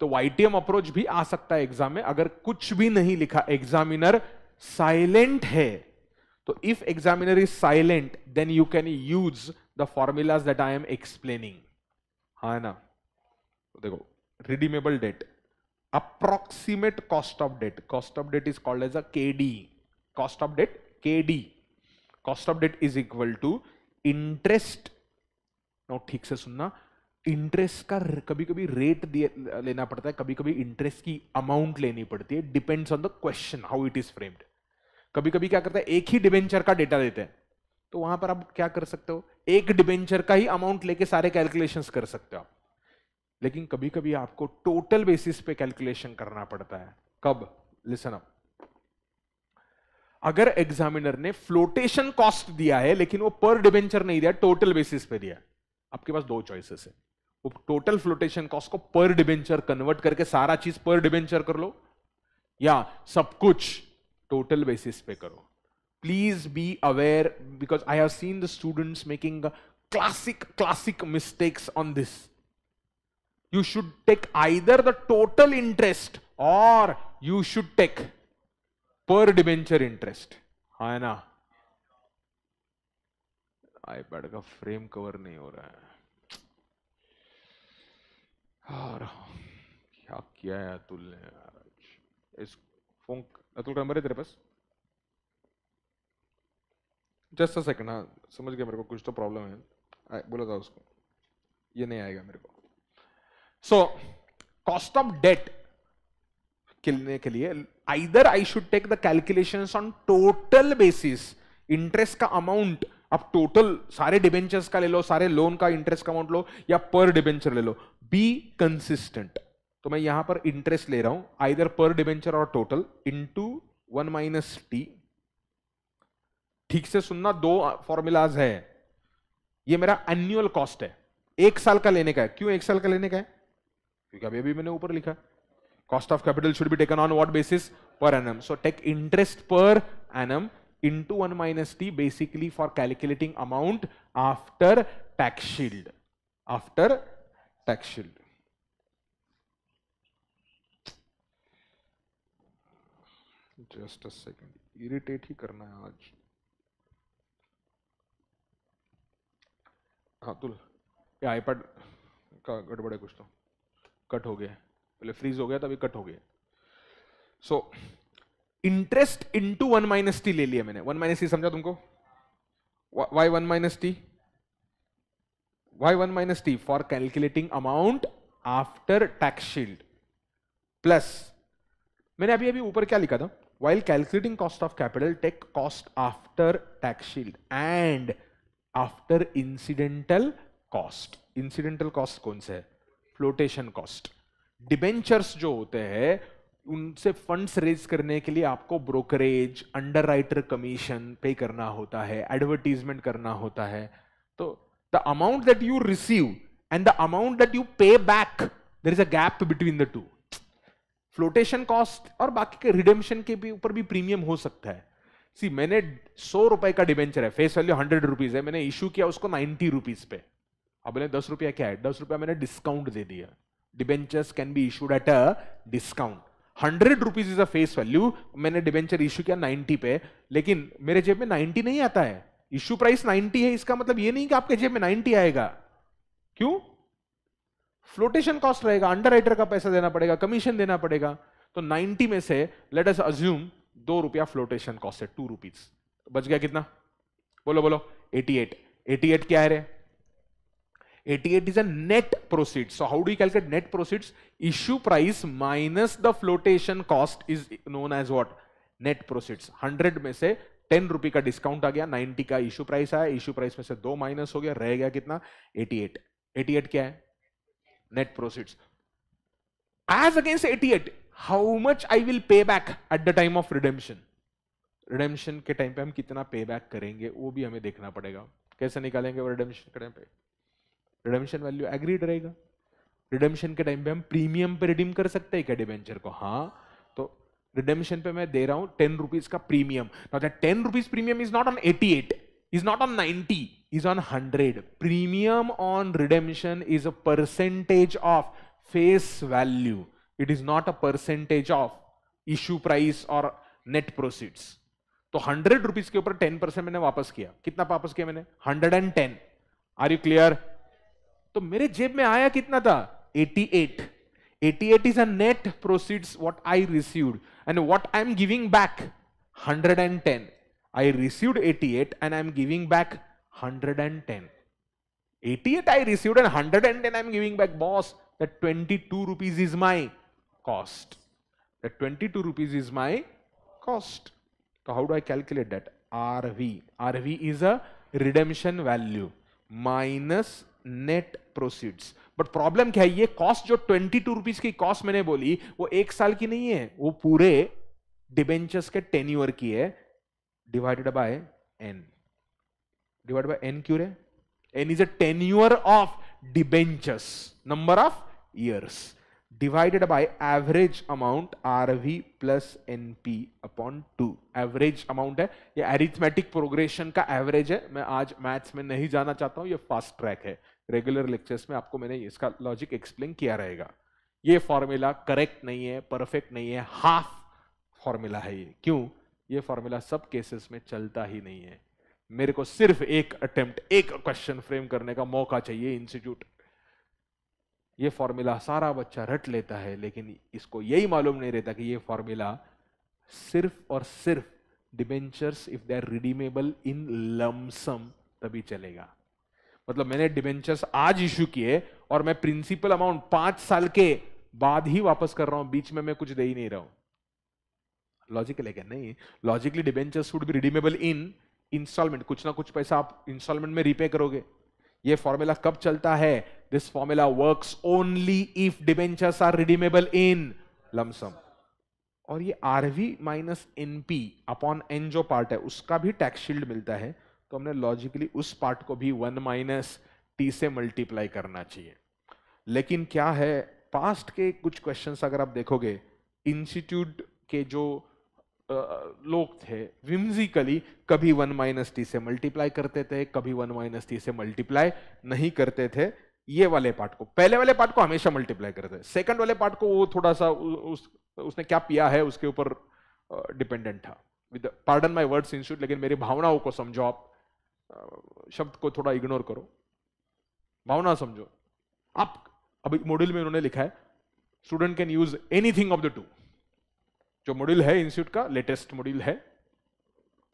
तो वाईटीएम अप्रोच भी आ सकता है एग्जाम में अगर कुछ भी नहीं लिखा एग्जामिनर साइलेंट है तो if examiner is silent then you can use the formulas that I am explaining हा ना देखो redeemable debt approximate cost of debt cost of debt is called as a K D cost of debt K D cost of debt is equal to interest ठीक से सुनना interest का कभी कभी rate लेना पड़ता है कभी कभी इंटरेस्ट की अमाउंट लेनी पड़ती है depends on the question how it is framed कभी कभी क्या करता है एक ही डिबेंचर का डेटा देते हैं तो वहां पर आप क्या कर सकते हो एक डिबेंचर का ही अमाउंट लेके सारे कैलकुलेशंस कर सकते हो आप लेकिन कभी कभी आपको टोटल बेसिस पे कैलकुलेशन करना पड़ता है कब लिसन अप अगर एग्जामिनर ने फ्लोटेशन कॉस्ट दिया है लेकिन वो पर डिबेंचर नहीं दिया टोटल बेसिस पे दिया आपके पास दो चॉइसेस है वो टोटल फ्लोटेशन कॉस्ट को पर डिबेंचर कन्वर्ट करके सारा चीज पर डिबेंचर कर लो या सब कुछ टोटल बेसिस पे करो please be aware because I have seen the students making classic classic mistakes on this you should take either the total interest or you should take per debenture interest है ना iPad का frame cover नहीं हो रहा है kya kiya hai atul ne ने is funk atul का नंबर है तेरे पास जस्ट अ सेकंड हाँ समझ गया मेरे को कुछ तो प्रॉब्लम है बोला था उसको ये नहीं आएगा मेरे को सो कॉस्ट ऑफ डेट गिनने के लिए either I should take the calculation on total basis interest का अमाउंट आप टोटल सारे डिबेंचर्स का ले लो सारे लोन का इंटरेस्ट का अमाउंट लो या पर डिबेंचर ले लो बी कंसिस्टेंट तो मैं यहां पर इंटरेस्ट ले रहा हूं आइदर पर डिबेंचर और total into one minus T ठीक से सुनना दो फॉर्मूलाज है ये मेरा एन्युअल कॉस्ट है एक साल का लेने का है क्यों एक साल का लेने का है क्योंकि अभी अभी मैंने ऊपर लिखा cost of capital should be taken on what basis per annum so take interest per annum into 1 minus t basically for calculating amount after tax shield after tax shield just a second irritate hi karna hai aaj हाँ तुल ये iPad का गड़बड़ है कुछ तो cut हो गया पहले फ्रीज हो गया तभी कट हो गया so interest into one minus T ले लिया मैंने वन माइनस टी समझा तुमको why one minus T why one minus T for calculating amount after tax shield plus मैंने अभी अभी ऊपर क्या लिखा था while calculating cost of capital take cost after tax shield and after incidental cost incidental cost कौन से है फ्लोटेशन कॉस्ट डिबेंचर्स जो होते हैं उनसे फंड्स रेज करने के लिए आपको ब्रोकरेज अंडरराइटर कमीशन पे करना होता है एडवर्टीजमेंट करना होता है तो the amount that you receive and the amount that you pay back there is a gap between the two flotation cost और बाकी के रिडेम्शन के भी ऊपर भी प्रीमियम हो सकता है सी मैंने सौ रुपए का डिबेंचर है फेस वैल्यू हंड्रेड रुपीज है मैंने इश्यू किया उसको नाइनटी रुपीज पे अब बोले दस रुपया क्या है दस रुपया मैंने डिस्काउंट दे दिया debentures can be issued at a discount hundred rupees is a face value मैंने डिबेंचर इशू किया नाइन्टी पे लेकिन मेरे जेब में नाइन्टी नहीं आता है इशू प्राइस नाइन्टी है इसका मतलब ये नहीं कि आपके जेब में नाइन्टी आएगा क्यों फ्लोटेशन कॉस्ट रहेगा अंडर का पैसा देना पड़ेगा कमीशन देना पड़ेगा तो 90 में से लेट अस अज्यूम दो रुपया फ्लोटेशन कॉस्ट है टू रुपीज बच गया कितना बोलो बोलो 88 88 क्या है रे 88 is a net proceeds. So how do you calculate net proceeds? Issue price minus the flotation cost is known as what? Net proceeds. 100 में से 10 रुपए का discount आ गया 90 का issue price आया issue price में से 2 minus हो गया रह गया कितना 88. 88 क्या है? Net proceeds. As against 88, how much I will pay back at the time of redemption? Redemption के टाइम पे हम कितना पे बैक करेंगे वो भी हमें देखना पड़ेगा कैसे निकालेंगे वो रिडेम्पशन के टाइम पे रिडेम्पशन वैल्यू एग्रीड रहेगा रिडेम्पशन के टाइम पे हम प्रीमियम पे रिडीम कर सकते हैं क्या डिबेंचर को हाँ तो रिडेम्पशन पे मैं दे रहा हूं टेन रुपीज का premium ten rupees premium is not on eighty eight is not on ninety is on hundred premium on redemption is a percentage of face value it is not a percentage of issue price और net proceeds तो hundred rupees के ऊपर ten percent मैंने वापस किया कितना वापस किया मैंने hundred and ten are you clear तो मेरे जेब में आया कितना था 88 88 is a net proceeds what I received and what I am giving back 110 I received 88 and I am giving back 110 88 I received and 110 I am giving back boss that 22 rupees is my cost that 22 rupees is my cost तो how do I calculate that are V is a redemption value minus net proceeds but problem क्या है ये cost जो twenty two rupees की cost मैंने बोली वो एक साल की नहीं है वो पूरे डिबेंचर्स के टेन्यूअर की है divided by N divide by N क्यों है N is a year of debentures number of years average amount R V plus N P upon two average amount है ये एरिथमेटिक प्रोग्रेशन का एवरेज है मैं आज मैथ्स में नहीं जाना चाहता हूं ये फास्ट ट्रैक है रेगुलर लेक्चर्स में आपको मैंने इसका लॉजिक एक्सप्लेन किया रहेगा ये फॉर्मूला करेक्ट नहीं है परफेक्ट नहीं है हाफ फॉर्मूला है ये क्यों ये फॉर्मूला सब केसेस में चलता ही नहीं है मेरे को सिर्फ एक अटेम्प्ट एक क्वेश्चन फ्रेम करने का मौका चाहिए इंस्टीट्यूट ये फॉर्मूला सारा बच्चा रट लेता है लेकिन इसको यही मालूम नहीं रहता कि ये फॉर्मूला सिर्फ और सिर्फ debentures if they are redeemable in lump sum तभी चलेगा मतलब मैंने डिबेंचर्स आज इश्यू किए और मैं प्रिंसिपल अमाउंट पांच साल के बाद ही वापस कर रहा हूं बीच में मैं कुछ दे ही नहीं रहा हूं लॉजिकल है क्या नहीं logically debentures should be redeemable in instalment कुछ ना कुछ पैसा आप इंस्टॉलमेंट में रिपे करोगे ये फॉर्मूला कब चलता है this formula works only if debentures are redeemable in lump sum और ये RV minus NP upon N जो पार्ट है उसका भी टैक्स शील्ड मिलता है तो हमने लॉजिकली उस पार्ट को भी वन माइनस टी से मल्टीप्लाई करना चाहिए लेकिन क्या है पास्ट के कुछ क्वेश्चंस अगर आप देखोगे इंस्टीट्यूट के जो लोग थे विम्जिकली कभी वन माइनस टी से मल्टीप्लाई करते थे कभी वन माइनस टी से मल्टीप्लाई नहीं करते थे ये वाले पार्ट को पहले वाले पार्ट को हमेशा मल्टीप्लाई करते थे सेकंड वाले पार्ट को वो थोड़ा सा उस उसने क्या पिया है उसके ऊपर डिपेंडेंट था with pardon my words institute लेकिन मेरी भावनाओं को समझो आप शब्द को थोड़ा इग्नोर करो भावना समझो आप अभी मॉड्यूल में उन्होंने लिखा है student can use anything of the two जो मॉड्यूल है इंस्टीट्यूट का लेटेस्ट मॉड्यूल है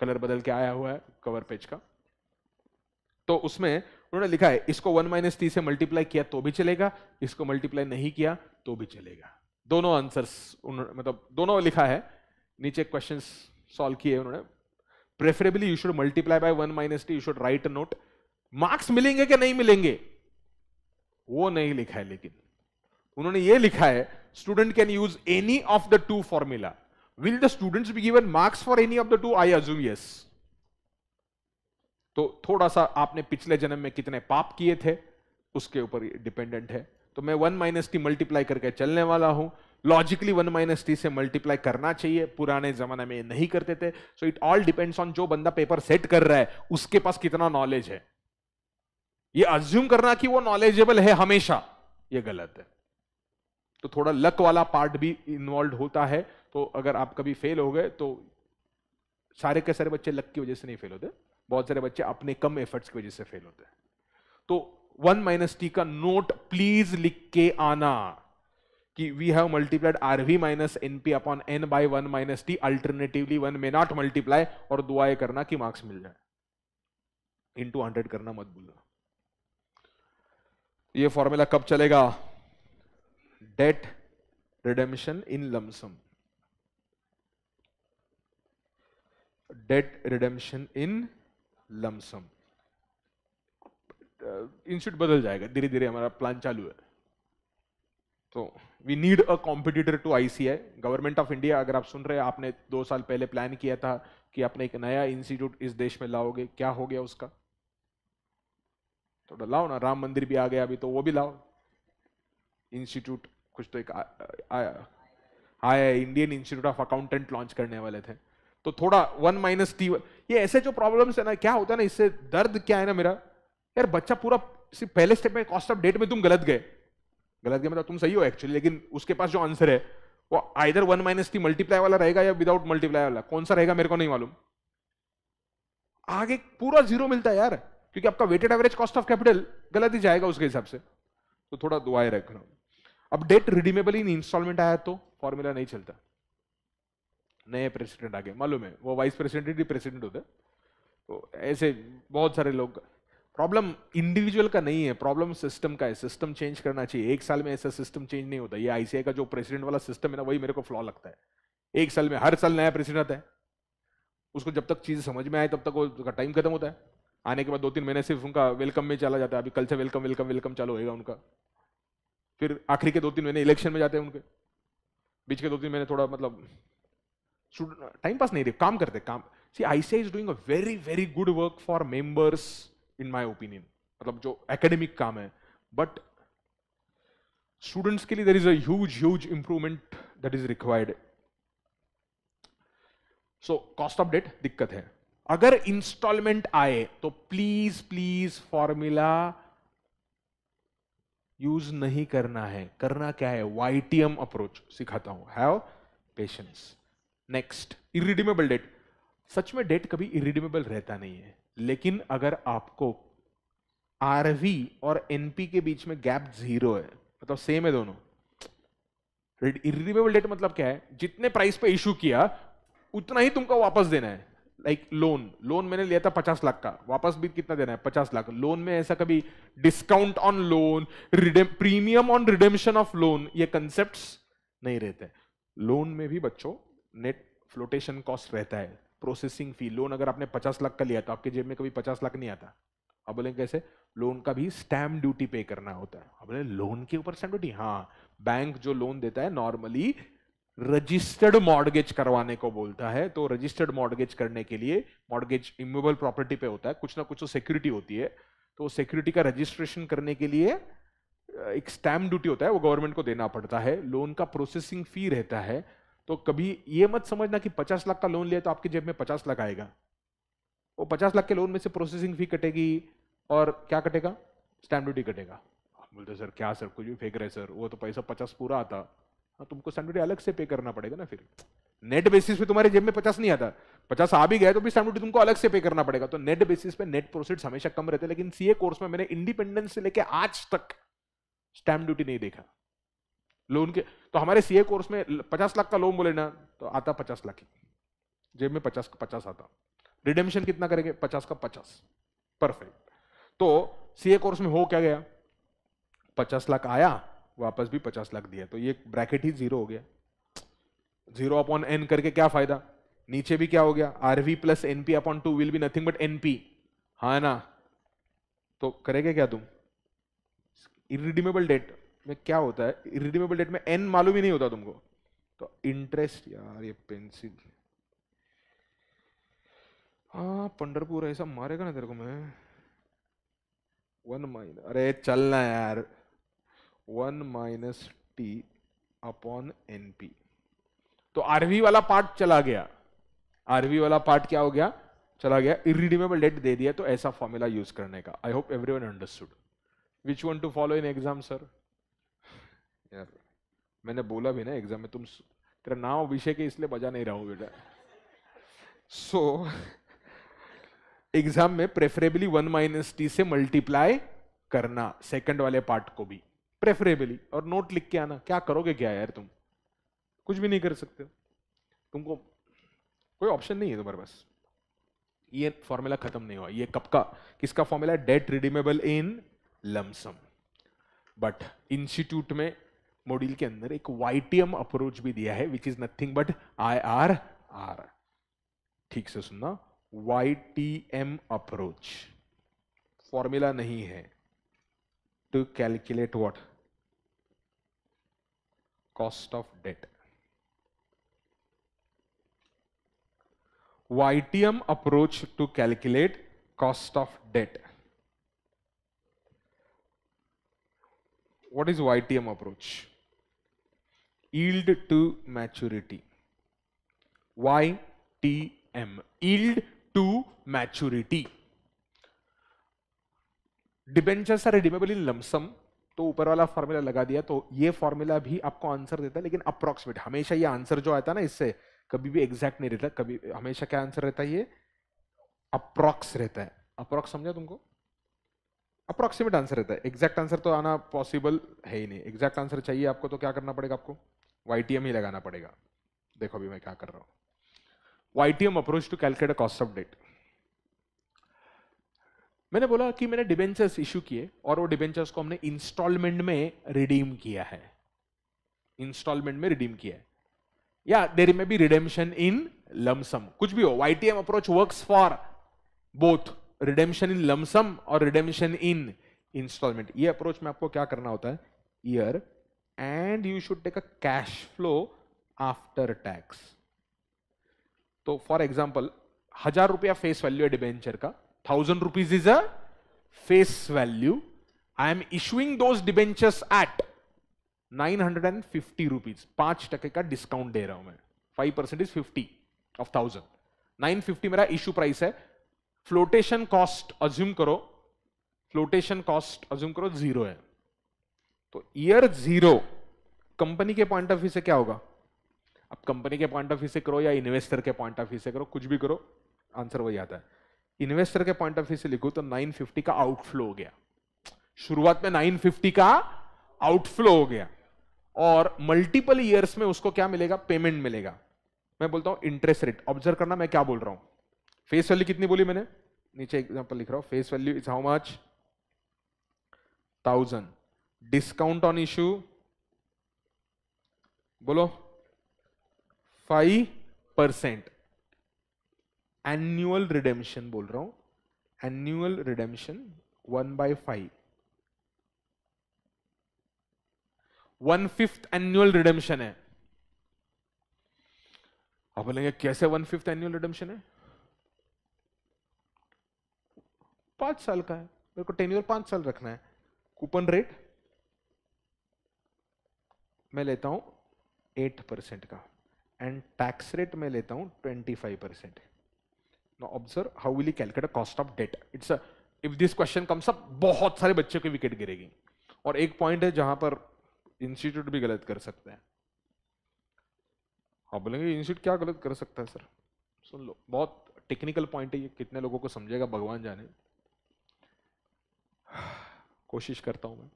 कलर बदल के आया हुआ है कवर पेज का तो उसमें उन्होंने लिखा है इसको वन माइनस टी से मल्टीप्लाई किया तो भी चलेगा इसको मल्टीप्लाई नहीं किया तो भी चलेगा दोनों आंसर्स मतलब दोनों लिखा है नीचे क्वेश्चंस सॉल्व किए उन्होंने preferably you should multiply by one minus T you should write a note marks मिलेंगे कि नहीं मिलेंगे वो नहीं लिखा है लेकिन उन्होंने ये लिखा है student can use any of the two formula will the students be given marks for any of the two I assume yes तो थोड़ा सा आपने पिछले जन्म में कितने पाप किए थे उसके ऊपर डिपेंडेंट है तो मैं वन माइनस टी मल्टीप्लाई करके चलने वाला हूं लॉजिकली वन माइनस टी से मल्टीप्लाई करना चाहिए पुराने जमाने में नहीं करते थे so it all depends on जो बंदा पेपर सेट कर रहा है उसके पास कितना नॉलेज है ये अज्यूम करना कि वो नॉलेजेबल है हमेशा ये गलत है तो थोड़ा लक वाला पार्ट भी इन्वॉल्व होता है तो अगर आप कभी फेल हो गए तो सारे के सारे बच्चे लक की वजह से नहीं फेल होते बहुत सारे बच्चे अपने कम एफर्ट्स की वजह से फेल होते हैं तो वन माइनस टी का नोट प्लीज लिख के आना कि we have multiplied R V minus N P upon N by one minus T alternatively one में नॉट मल्टीप्लाई और दुआएं करना कि मार्क्स मिल जाए इन टू हंड्रेड करना मत भूलना ये फॉर्मूला कब चलेगा debt redemption in lump sum debt redemption in lump sum institute बदल जाएगा धीरे धीरे हमारा प्लान चालू है तो we need a competitor to ICI government of India अगर आप सुन रहे हैं आपने दो साल पहले प्लान किया था कि आपने एक नया इंस्टीट्यूट इस देश में लाओगे क्या हो गया उसका थोड़ा लाओ ना राम मंदिर भी आ गया अभी तो वो भी लाओ इंस्टीट्यूट कुछ तो एक आया आया Indian institute of accountant launch करने वाले थे तो थोड़ा वन माइनस टी ये ऐसे जो प्रॉब्लम्स है ना क्या होता है ना इससे दर्द क्या है ना मेरा यार बच्चा पूरा पहले स्टेप में कॉस्ट ऑफ डेट में तुम गलत गए गलत गया मतलब तो तुम सही हो एक्चुअली लेकिन उसके पास जो आंसर है वो either one minus T multiply वाला रहेगा या विदाउट मल्टीप्लाई वाला कौन सा रहेगा मेरे को नहीं मालूम आगे पूरा जीरो मिलता है यार क्योंकि आपका weighted average cost of capital गलत ही जाएगा उसके हिसाब से तो थोड़ा दुआएं रख रहा हूं अब डेट रिडीमेबल इन इंस्टॉलमेंट आया तो फॉर्मूला नहीं चलता नए प्रेसिडेंट आ गए मालूम है वो वाइस प्रेसिडेंट ही प्रेसिडेंट होते तो ऐसे बहुत सारे लोग प्रॉब्लम इंडिविजुअल का नहीं है प्रॉब्लम सिस्टम का है सिस्टम चेंज करना चाहिए एक साल में ऐसा सिस्टम चेंज नहीं होता ये आईसीआई का जो प्रेसिडेंट वाला सिस्टम है ना वही मेरे को फ्लॉ लगता है एक साल में हर साल नया प्रेसिडेंट आता है उसको जब तक चीज़ समझ में आए तब तक उसका टाइम खत्म होता है आने के बाद दो तीन महीने सिर्फ उनका वेलकम में चला जाता है अभी कल से वेलकम वेलकम वेलकम चालू होएगा उनका फिर आखिरी के दो तीन महीने इलेक्शन में जाते हैं उनके बीच के दो तीन महीने थोड़ा मतलब टाइम पास नहीं रहे काम करते काम C ICI is doing a very very good work for members in my opinion मतलब जो एकेडमिक काम है बट स्टूडेंट्स के लिए there is a huge improvement that is required so cost of debt दिक्कत है अगर इंस्टॉलमेंट आए तो प्लीज प्लीज फॉर्मूला यूज नहीं करना है करना क्या है वाईटीएम अप्रोच सिखाता हूं have patience next irredeemable debt सच में डेट कभी इरिडिमेबल रहता नहीं है लेकिन अगर आपको वी और एनपी के बीच में गैप जीरो है मतलब सेम है दोनों इरिवेबल डेट मतलब क्या है जितने प्राइस पे इशू किया उतना ही तुमको वापस देना है लाइक like लोन लोन मैंने लिया था पचास लाख का वापस भी कितना देना है पचास लाख लोन में ऐसा कभी discount on loan premium on redemption of loan ये कंसेप्ट नहीं रहते लोन में भी बच्चों नेट फ्लोटेशन कॉस्ट रहता है प्रोसेसिंग फी लोन अगर आपने पचास लाख का लिया तो आपके जेब में कभी पचास लाख नहीं आता अब बोले कैसे लोन का भी स्टैम्प ड्यूटी पे करना होता है अब बोले लोन के ऊपर स्टैम्प ड्यूटी हाँ बैंक जो लोन देता है नॉर्मली रजिस्टर्ड मॉडगेज करवाने को बोलता है तो रजिस्टर्ड मॉडगेज करने के लिए मॉडगेज इमूवेबल प्रॉपर्टी पे होता है कुछ ना कुछ तो सिक्योरिटी होती है तो सिक्योरिटी का रजिस्ट्रेशन करने के लिए एक स्टैम्प ड्यूटी होता है वो गवर्नमेंट को देना पड़ता है लोन का प्रोसेसिंग फी रहता है तो कभी ये मत समझना कि पचास लाख का लोन लिया तो आपकी जेब में पचास लाख आएगा वो पचास लाख के लोन में से प्रोसेसिंग फी कटेगी और क्या कटेगा स्टैम्प ड्यूटी कटेगा बोलते सर क्या सर कुछ भी फेंक रहे सर वो तो पैसा पचास पूरा आता हाँ तुमको स्टैम्प ड्यूटी अलग से पे करना पड़ेगा ना फिर नेट बेसिस पे तुम्हारे जेब में पचास नहीं आता पचास आ भी गए तो भी स्टैम्प ड्यूटी तुमको अलग से पे करना पड़ेगा तो नेट बेसिस पे नेट प्रोसिट हमेशा कम रहते लेकिन सीए कोर्स में मैंने इंडिपेंडेंस से लेकर आज तक स्टैंप ड्यूटी नहीं देखा लोन के तो हमारे सीए कोर्स में पचास लाख का लोन बोले ना तो आता पचास लाख ही जेब में पचास का पचास आता रिडेमशन कितना करेंगे पचास का पचास परफेक्ट तो सीए कोर्स में हो क्या गया पचास लाख आया वापस भी पचास लाख दिया तो ये ब्रैकेट ही जीरो हो गया जीरो अपॉन एन करके क्या फायदा नीचे भी क्या हो गया RV plus NP upon two will be nothing but NP हा ना तो करेगा क्या तुम इरिडीमेबल डेट में क्या होता है रिडीमेबल डेट में एन मालूम ही नहीं होता तुमको तो इंटरेस्ट यार ये पेंसिल हाँ पंडरपुर ऐसा मारेगा ना तेरे को मैं वन माइनस अरे चलना यार one minus T upon N P तो आरवी वाला पार्ट चला गया आरवी वाला पार्ट क्या हो गया चला गया इरिडीमेबल डेट दे दिया तो ऐसा फॉर्मूला यूज करने का I hope everyone understood which one to follow in exam sir यार मैंने बोला भी ना एग्जाम में तुम तेरा नाम विषय के इसलिए बजा नहीं रहा हूँ बेटा सो एग्जाम में प्रेफरेबली वन माइनस टी से मल्टीप्लाई करना सेकंड वाले पार्ट को भी प्रेफरेबली और नोट लिख के आना क्या करोगे क्या यार तुम कुछ भी नहीं कर सकते तुमको कोई ऑप्शन नहीं है तुम्हारे पास ये फॉर्मूला खत्म नहीं हुआ ये कब का किसका formula debt redeemable in lump sum but institute में मॉड्यूल के अंदर एक वाईटीएम अप्रोच भी दिया है which is nothing but I R R ठीक से सुनना एम अप्रोच फॉर्मूला नहीं है to calculate what cost of debt YTM approach to calculate cost of debt What is YTM approach? yield to maturity. YTM, yield to maturity. Debentures are redeemable in lump sum तो ऊपर वाला formula लगा दिया तो ये formula भी आपको answer देता है लेकिन अप्रोक्सीमेट हमेशा ये आंसर जो आता है ना इससे कभी भी एग्जैक्ट नहीं रहता कभी हमेशा क्या आंसर रहता है ये अप्रोक्स रहता है अप्रोक्स समझा तुमको अप्रोक्सीमेट आंसर रहता है एग्जैक्ट आंसर तो आना पॉसिबल है ही नहीं एग्जैक्ट आंसर चाहिए आपको तो क्या करना पड़ेगा आपको YTM ही लगाना पड़ेगा देखो अभी मैं क्या कर रहा हूं YTM approach to calculate a cost of debt मैंने बोला कि मैंने डिबेंचर्स इश्यू किए और वो डिबेंचर्स को हमने इंस्टॉलमेंट में रिडीम किया है इंस्टॉलमेंट में रिडीम किया है या देर में बी रिडेमशन इन लमसम कुछ भी हो YTM approach works for both redemption in lump sum और रिडेमशन इन इंस्टॉलमेंट ये अप्रोच में आपको क्या करना होता है year end you should take a cash flow after tax तो फॉर एग्जाम्पल हजार रुपया फेस वैल्यू है डिबेंचर का thousand rupees is a face value I am issuing those debentures at nine hundred and fifty rupees पांच टके का discount दे रहा हूं मैं five percent is fifty of thousand nine fifty मेरा इश्यू प्राइस है फ्लोटेशन कॉस्ट अज्यूम करो फ्लोटेशन कॉस्ट अज्यूम करो जीरो है तो ईयर जीरो कंपनी के पॉइंट ऑफ व्यू से क्या होगा अब कंपनी के पॉइंट ऑफ व्यू से करो या इन्वेस्टर के पॉइंट ऑफ व्यू से करो कुछ भी करो आंसर वही आता है इन्वेस्टर के पॉइंट ऑफ व्यू से लिखो तो 950 का आउटफ्लो हो गया शुरुआत में 950 का आउटफ्लो हो गया और मल्टीपल ईयर्स में उसको क्या मिलेगा पेमेंट मिलेगा मैं बोलता हूं इंटरेस्ट रेट ऑब्जर्व करना मैं क्या बोल रहा हूं फेस वैल्यू कितनी बोली मैंने नीचे एग्जांपल लिख रहा हूं face value is how much thousand discount on issue बोलो फाइव परसेंट एन्युअल रिडेम्शन बोल रहा हूं annual redemption one by five one fifth annual redemption है आप बोलेंगे कैसे वन फिफ्थ एनुअल रिडेम्शन है पांच साल का है मेरे को टेन्यूर पांच साल रखना है कूपन रेट मैं लेता हूँ एट परसेंट का एंड टैक्स रेट मैं लेता हूँ twenty five percent no observe how will you calculate cost of debt it's if this question comes up बहुत सारे बच्चों की विकेट गिरेगी और एक पॉइंट है जहां पर इंस्टीट्यूट भी गलत कर सकते हैं आप बोलेंगे इंस्टीट्यूट क्या गलत कर सकता है सर सुन लो बहुत टेक्निकल पॉइंट है ये कितने लोगों को समझेगा भगवान जाने कोशिश करता हूं मैं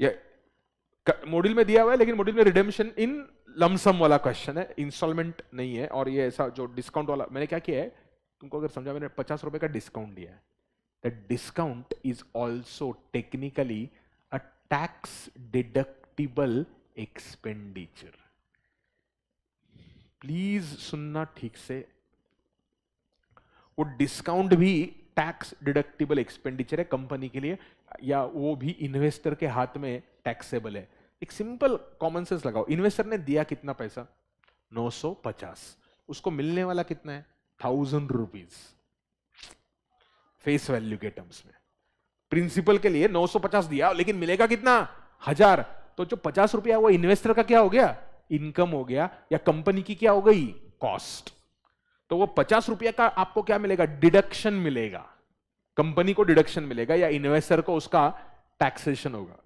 ये मॉड्यूल में दिया हुआ है लेकिन मॉड्यूल में रिडेम्शन इन लमसम वाला क्वेश्चन है इंस्टॉलमेंट नहीं है और ये ऐसा जो डिस्काउंट वाला मैंने क्या किया है तुमको अगर समझा मैंने पचास रुपए का डिस्काउंट दिया है the discount is also technically a tax deductible expenditure please सुनना ठीक से वो डिस्काउंट भी टैक्स डिडक्टेबल एक्सपेंडिचर है कंपनी के लिए या वो भी इन्वेस्टर के हाथ में टैक्सेबल है एक सिंपल कॉमन सेंस लगाओ इन्वेस्टर ने दिया कितना पैसा 950 उसको मिलने वाला कितना है थाउजेंड रुपीज फेस वैल्यू के टर्म्स में प्रिंसिपल के लिए 950 दिया लेकिन मिलेगा कितना हजार तो जो पचास रुपया वो इन्वेस्टर का क्या हो गया इनकम हो गया या कंपनी की क्या हो गई कॉस्ट तो वो पचास रुपया का आपको क्या मिलेगा डिडक्शन मिलेगा कंपनी को डिडक्शन मिलेगा या इन्वेस्टर को उसका टैक्सेशन होगा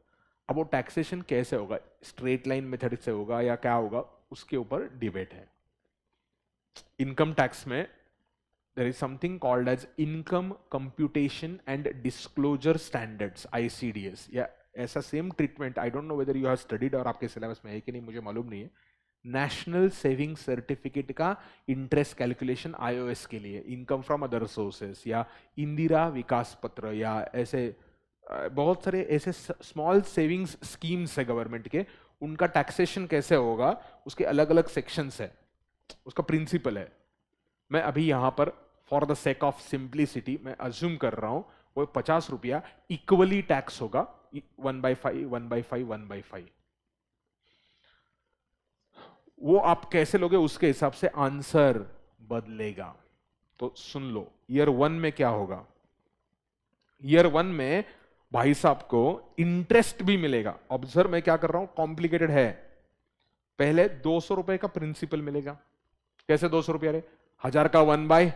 अब वो टैक्सेशन कैसे होगा स्ट्रेट लाइन मेथड से होगा या क्या होगा उसके ऊपर डिबेट है इनकम टैक्स में there is something called as income computation and disclosure standards ICDS या ऐसा same treatment I don't know whether you have studied और आपके सिलेबस में है कि नहीं मुझे मालूम नहीं है नेशनल सेविंग सर्टिफिकेट का इंटरेस्ट कैलकुलेशन आईओएस के लिए इनकम फ्रॉम अदर सोर्सेस या इंदिरा विकास पत्र या ऐसे बहुत सारे ऐसे स्मॉल सेविंग्स स्कीम्स है गवर्नमेंट के उनका टैक्सेशन कैसे होगा उसके अलग अलग सेक्शंस है उसका प्रिंसिपल है मैं अभी यहाँ पर for the sake of simplicity मैं अज्यूम कर रहा हूँ वो पचास रुपया इक्वली टैक्स होगा one by five one by five one by five वो आप कैसे लोगे उसके हिसाब से आंसर बदलेगा तो सुन लो ईयर वन में क्या होगा ईयर वन में भाई साहब को इंटरेस्ट भी मिलेगा ऑब्जर्व मैं क्या कर रहा हूं कॉम्प्लिकेटेड है पहले दो सौ रुपए का प्रिंसिपल मिलेगा कैसे दो सौ रुपया हजार का one by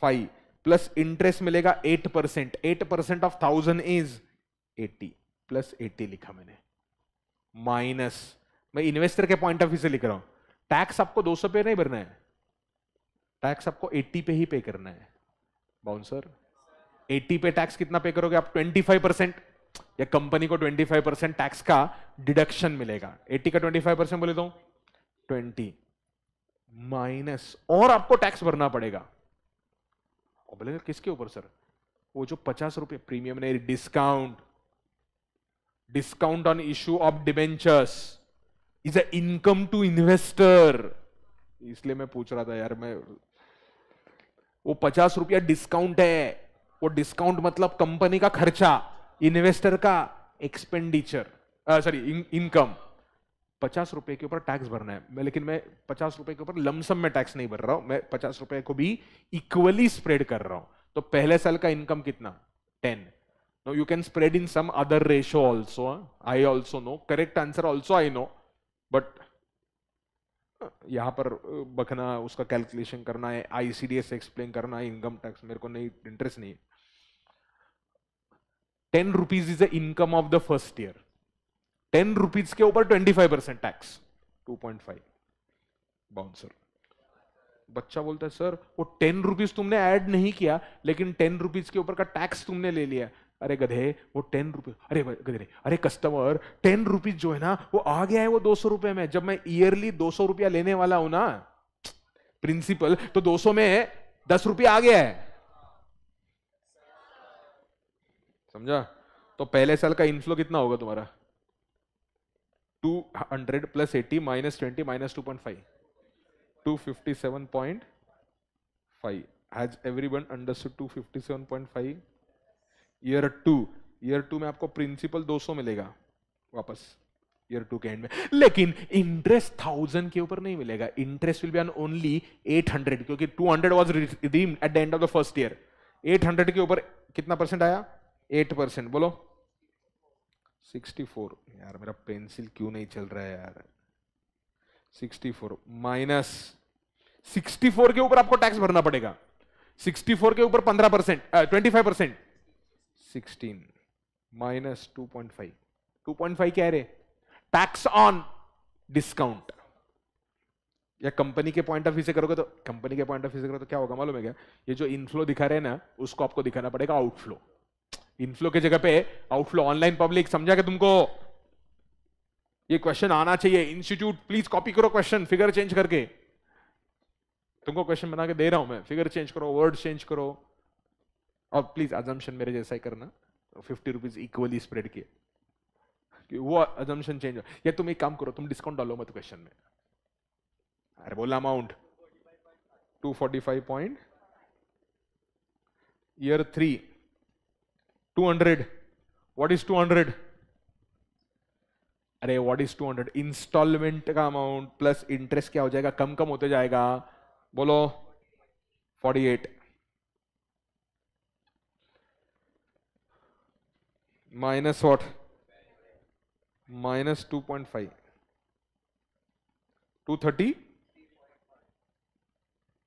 five plus interest मिलेगा eight percent eight percent of thousand is eighty plus eighty लिखा मैंने माइनस मैं इन्वेस्टर के पॉइंट ऑफ व्यू से लिख रहा हूं टैक्स आपको दो सौ पे नहीं भरना है टैक्स आपको 80 पे ही पे करना है बाउंसर 80 पे टैक्स कितना पे करोगे आप 25 परसेंट या कंपनी को 25 परसेंट टैक्स का डिडक्शन मिलेगा 80 का 25 परसेंट बोले तो 20 माइनस और आपको टैक्स भरना पड़ेगा और बोले किसके ऊपर सर वो जो पचास रुपये प्रीमियम नहीं discount discount on issue of debentures is a income to investor इसलिए मैं पूछ रहा था यार मैं वो पचास रुपया डिस्काउंट है वो डिस्काउंट मतलब कंपनी का खर्चा इन्वेस्टर का एक्सपेंडिचर सॉरी इनकम पचास रुपए के ऊपर टैक्स भरना है मैं लेकिन मैं पचास रुपए के ऊपर लमसम में टैक्स नहीं भर रहा हूं मैं पचास रुपए को भी इक्वली स्प्रेड कर रहा हूं तो पहले साल का इनकम कितना ten no you can spread in some other ratio also I also know correct answer also I know but यहाँ पर बखना उसका कैलकुलेशन करना है I C D S explain करना है इनकम टैक्स मेरे को नहीं इंटरेस्ट नहीं ten rupees is the income of the first year ten rupees के ऊपर twenty five percent tax two point five bouncer बच्चा बोलता है सर वो टेन रुपीज तुमने ऐड नहीं किया लेकिन टेन रुपीज के ऊपर का टैक्स तुमने ले लिया अरे गधे वो टेन रुपीज अरे गधे अरे कस्टमर टेन रुपीज जो है ना वो आ गया है वो दो सौ रुपये में जब मैं ईयरली दो सौ रुपया लेने वाला हूं ना प्रिंसिपल तो दो सौ में दस रुपया आ गया है समझा तो पहले साल का इनफ्लो कितना होगा तुम्हारा two hundred plus eighty minus twenty minus two point five two fifty seven point five has every one understood two fifty seven point five year two year two में आपको प्रिंसिपल 200 मिलेगा वापस ईयर टू के and में लेकिन interest thousand के ऊपर नहीं मिलेगा interest will be on only 800 क्योंकि 200 hundred was redeem at the end of the first year 800 के ऊपर कितना परसेंट आया 8 परसेंट बोलो 64 यार मेरा पेंसिल क्यों नहीं चल रहा है यार 64 माइनस 64 के ऊपर आपको टैक्स भरना पड़ेगा 64 के ऊपर 15 percent twenty percent sixteen minus two point five two point five क्या रहे टैक्स ऑन डिस्काउंट या कंपनी के पॉइंट ऑफ व्यू से करोगे तो कंपनी के पॉइंट ऑफ व्यू से करोगे तो क्या होगा मालूम है क्या ये जो इनफ्लो दिखा रहे हैं ना उसको आपको दिखाना पड़ेगा आउटफ्लो इनफ्लो के जगह पे आउटफ्लो ऑनलाइन पब्लिक समझा के तुमको ये क्वेश्चन आना चाहिए इंस्टीट्यूट प्लीज कॉपी करो क्वेश्चन फिगर चेंज करके तुमको क्वेश्चन बना के दे रहा हूं मैं फिगर चेंज करो वर्ड चेंज करो और प्लीज अजम्पन मेरे जैसा ही करना फिफ्टी रुपीज इक्वली स्प्रेड किए कि वो अजम्पन चेंज हो या तुम एक काम करो तुम डिस्काउंट डालो मत क्वेश्चन में अरे बोला amount two forty five point year three two hundred what is two hundred अरे what is two hundred installment का अमाउंट प्लस इंटरेस्ट क्या हो जाएगा कम कम होते जाएगा बोलो forty eight minus minus what two point five two thirty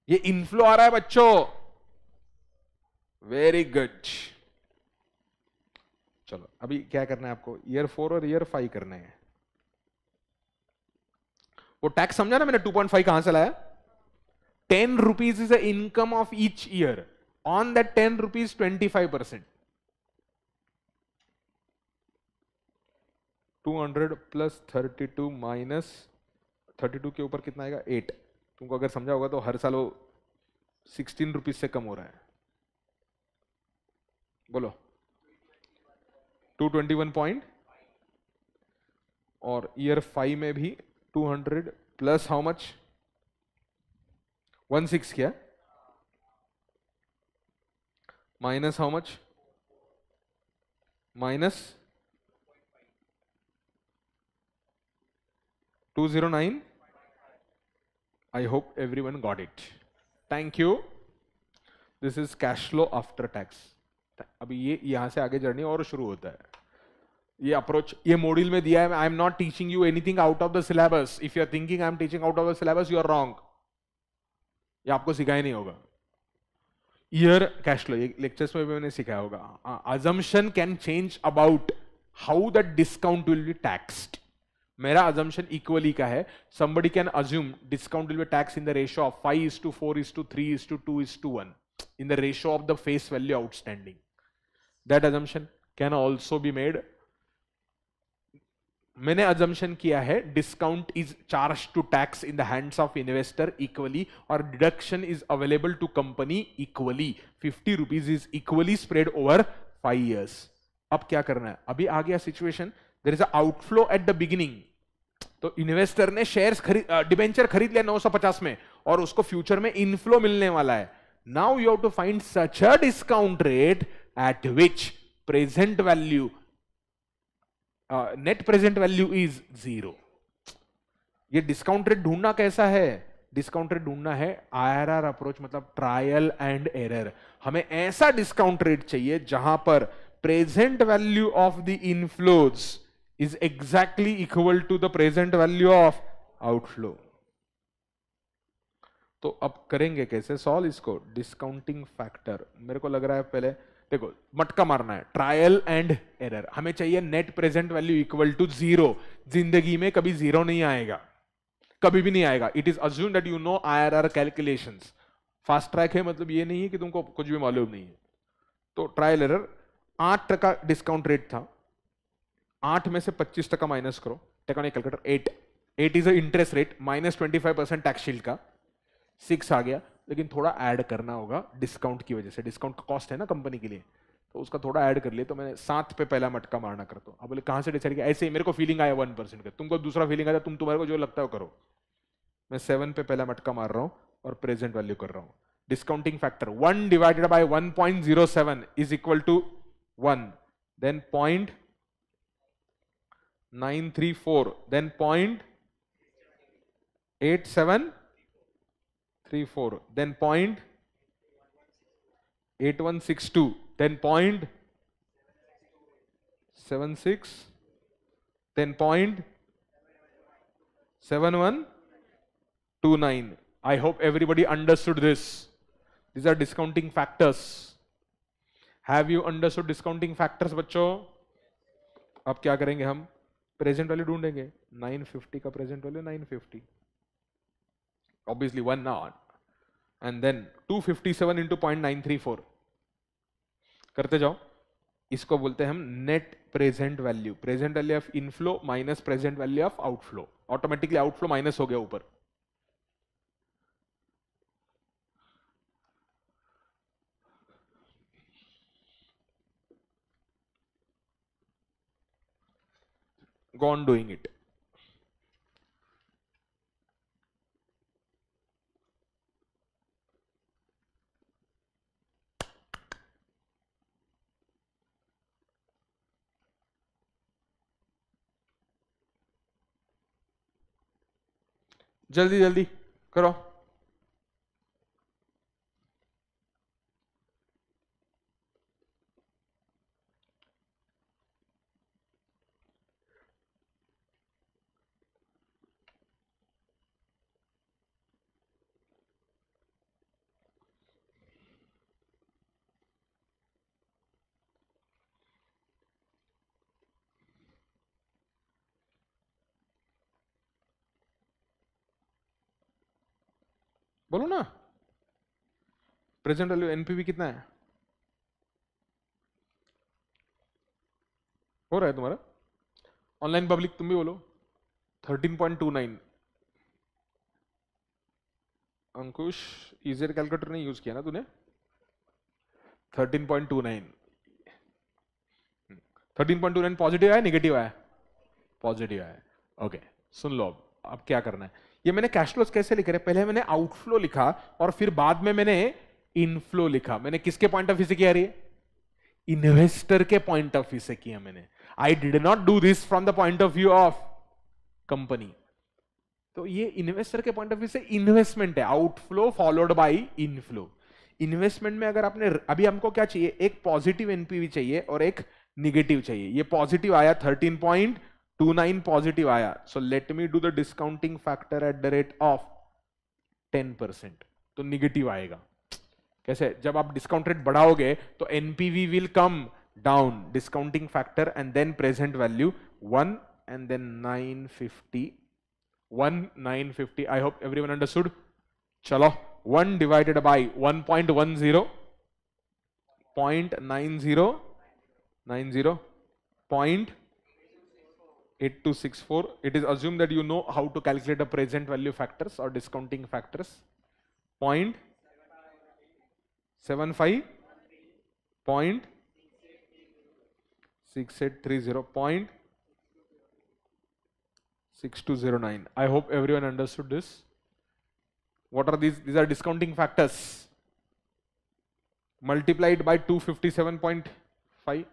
ये इनफ्लो आ रहा है बच्चों वेरी गुड चलो अभी क्या करना है आपको ईयर फोर और ईयर फाइव करने हैं वो टैक्स समझा ना मैंने टू पॉइंट फाइव कहां से लाया ten rupees is a income of each year on that ten rupees twenty five percent 200 plus 32 minus 32 के ऊपर कितना आएगा 8 तुमको अगर समझा होगा तो हर साल वो सिक्सटीन रुपीज से कम हो रहा है बोलो 221 पॉइंट और ईयर फाइव में भी 200 प्लस हाउ मच 16 क्या minus how much minus 209 I hope everyone got it thank you this is cash flow after tax अभी ये यहाँ से आगे जर्नी और शुरू होता है ये अप्रोच ये मॉड्यूल में दिया है I am not teaching you anything out of the syllabus if you are thinking I am teaching out of the syllabus you are wrong ये आपको सिखाया नहीं होगा ईयर कैश फ्लो ये लेक्चर्स में भी मैंने सिखाया होगा assumption can change about how the discount will be taxed मेरा अजम्पन इक्वली का है somebody can assume discount will be tax in the ratio of five is two four is two three is two two is two one in the ratio of the face value outstanding that assumption can also be made मैंने assumption किया है discount is charge to tax in the hands of investor equally और deduction is available to company equally fifty rupees is equally spread over five years अब क्या करना है अभी आ गया situation there is a outflow at the beginning तो investor ने शेयर्स खरीद डिबेंचर खरीद लिया 950 में और उसको फ्यूचर में इनफ्लो मिलने वाला है now you have to find such a discount rate at which present value net present value is zero ये डिस्काउंट रेट ढूंढना कैसा है डिस्काउंट रेट ढूंढना है आईआरआर अप्रोच मतलब ट्रायल एंड एरर हमें ऐसा डिस्काउंट रेट चाहिए जहां पर present value of the inflows is exactly equal to the present value of outflow तो अब करेंगे कैसे सॉल्व इसको डिस्काउंटिंग फैक्टर मेरे को लग रहा है पहले देखो मटका मारना है ट्रायल एंड एरर हमें चाहिए net present value equal to zero जिंदगी में कभी जीरो नहीं आएगा कभी भी नहीं आएगा it is assume that you know I R R calculation fast track है मतलब ये नहीं है कि तुमको कुछ भी मालूम नहीं है तो ट्रायल एरर आठ टका डिस्काउंट रेट था आठ में से पच्चीस तक का माइनस करो टेको नहीं calculator eight eight is a interest rate minus twenty five percent tax shield का सिक्स आ गया लेकिन थोड़ा ऐड करना होगा डिस्काउंट की वजह से डिस्काउंट का कॉस्ट है ना कंपनी के लिए तो उसका थोड़ा ऐड कर लिया तो मैंने सात पे पहला मटका मारना करता हूँ अब बोले कहाँ से डिसाइड किया ऐसे ही मेरे को फीलिंग आया वन परसेंट का तुमको दूसरा फीलिंग आया तुम तुम्हारे को जो लगता है करो मैं सेवन पे पहला मटका मार रहा हूँ और प्रेजेंट वैल्यू कर रहा हूँ discounting factor one divided by one point zero seven is equal to one then point nine three four. Then point eight seven three four. Then point eight one six two. Then point seven six. Then point seven one two nine. I hope everybody understood this. These are discounting factors. Have you understood discounting factors, बच्चों? अब क्या करेंगे हम? Present value ढूंढेंगे 950 का present value 950 obviously one now and then 257 three four करते जाओ इसको बोलते हैं हम net present value present value of inflow minus present value of outflow automatically outflow minus हो गया ऊपर gone doing it. जल्दी जल्दी करो बोलो ना प्रेजेंट वैल्यू एनपीवी कितना है हो रहा है तुम्हारा ऑनलाइन पब्लिक तुम भी बोलो thirteen point two nine Ankush easier calculator नहीं यूज किया ना तूने thirteen point two nine thirteen point two nine positive आया नेगेटिव आया पॉजिटिव आया ओके सुन लो अब अब क्या करना है ये मैंने कैश फ्लोज कैसे लिख रहे पहले मैंने आउटफ्लो लिखा और फिर बाद में मैंने इनफ्लो लिखा मैंने किसके पॉइंट ऑफ व्यू से किया रही इन्वेस्टर के पॉइंट ऑफ व्यू से किया मैंने I did not do this from the point of view of company तो ये इन्वेस्टर के पॉइंट ऑफ व्यू से इन्वेस्टमेंट है outflow followed by inflow investment में अगर आपने अभी हमको क्या चाहिए एक पॉजिटिव एनपीवी चाहिए और एक निगेटिव चाहिए ये पॉजिटिव आया thirteen point two nine positive आया so let me do the discounting factor at the rate of ten percent तो निगेटिव आएगा कैसे जब आप डिस्काउंट रेट बढ़ाओगे तो NPV will come down discounting factor and then present value one and then nine fifty one nine fifty I hope every one understood चलो one divided by one point one zero point nine zero nine zero point 8264 it is assumed that you know how to calculate the present value factors or discounting factors point 75 point 6830 point 6209 i hope everyone understood this what are these these are discounting factors multiplied by 257.5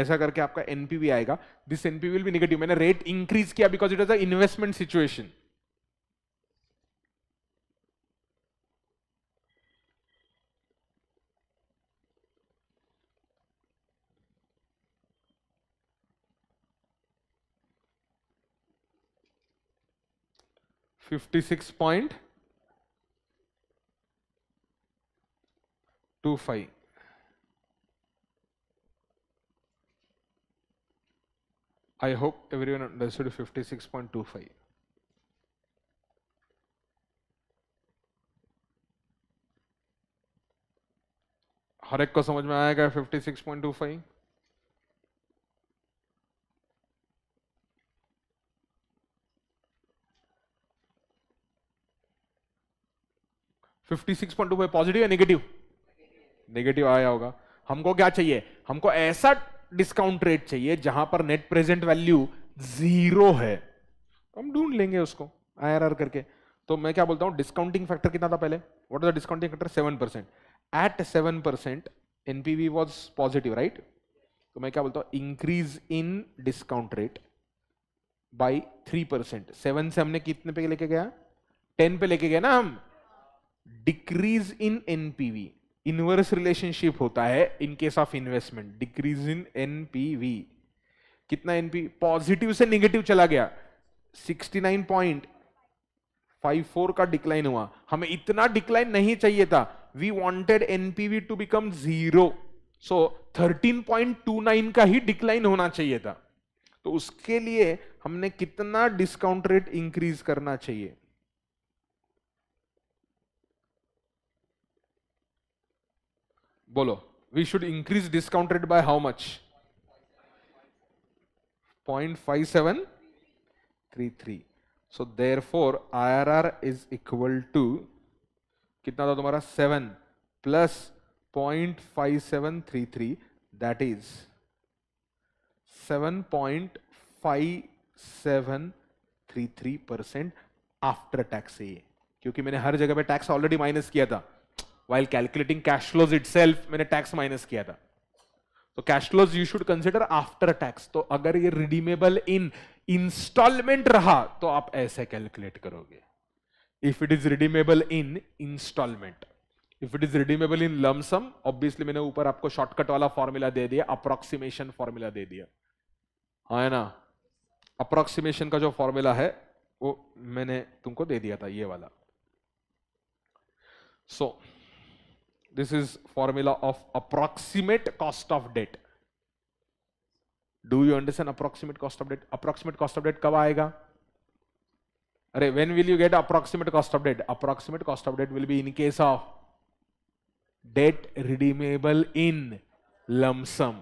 ऐसा करके आपका NPV आएगा this NPV will be negative मैंने rate increase किया because it is a investment situation fifty six point two five I hope everyone understood 56.25. हर एक को समझ में आएगा 56.25 56.25 पॉजिटिव या नेगेटिव नेगेटिव आया होगा हमको क्या चाहिए हमको ऐसा डिस्काउंट रेट चाहिए जहां पर नेट प्रेजेंट वैल्यू जीरो है तो हम ढूंढ लेंगे उसको आईआरआर करके तो मैं क्या बोलता हूँ डिस्काउंटिंग फैक्टर कितना था पहले what is the discounting factor seven percent at seven percent NPV was positive right तो मैं क्या बोलता हूँ increase in discount rate by three percent seven से हमने कितने पे लेके गया टेन पे लेके गए ना हम decrease in NPV inverse relationship होता है in case of investment decrease in NPV कितना एनपी पॉजिटिव से नेगेटिव चला गया 69.54 का डिक्लाइन हुआ हमें इतना डिक्लाइन नहीं चाहिए था we wanted NPV to become zero so 13.29 का ही डिक्लाइन होना चाहिए था तो उसके लिए हमने कितना डिस्काउंट रेट इंक्रीज करना चाहिए बोलो we should increase discounted by how much point five seven three three so there four I R R is equal to कितना था तुम्हारा seven plus point five seven three three that is seven point five seven three three percent after tax है ये क्योंकि मैंने हर जगह पे tax already minus किया था while calculating cash flows itself मैंने tax minus किया था तो cash flows you should consider after tax तो अगर ये रिडीमेबल इन इंस्टॉलमेंट रहा तो आप ऐसे कैलकुलेट करोगे if it is redeemable in installment if it is redeemable in lump sum obviously मैंने ऊपर आपको शॉर्टकट वाला फॉर्मूला दे दिया अप्रोक्सीमेशन फॉर्मूला दे दिया हाँ है ना अप्रोक्सीमेशन का जो फॉर्मूला है वो मैंने तुमको दे दिया था ये वाला so so, This is formula of approximate cost of debt. Do you understand approximate cost of debt? Approximate cost of debt kab aayega are when will you get approximate cost of debt? Approximate cost of debt will be in case of debt redeemable in lump sum.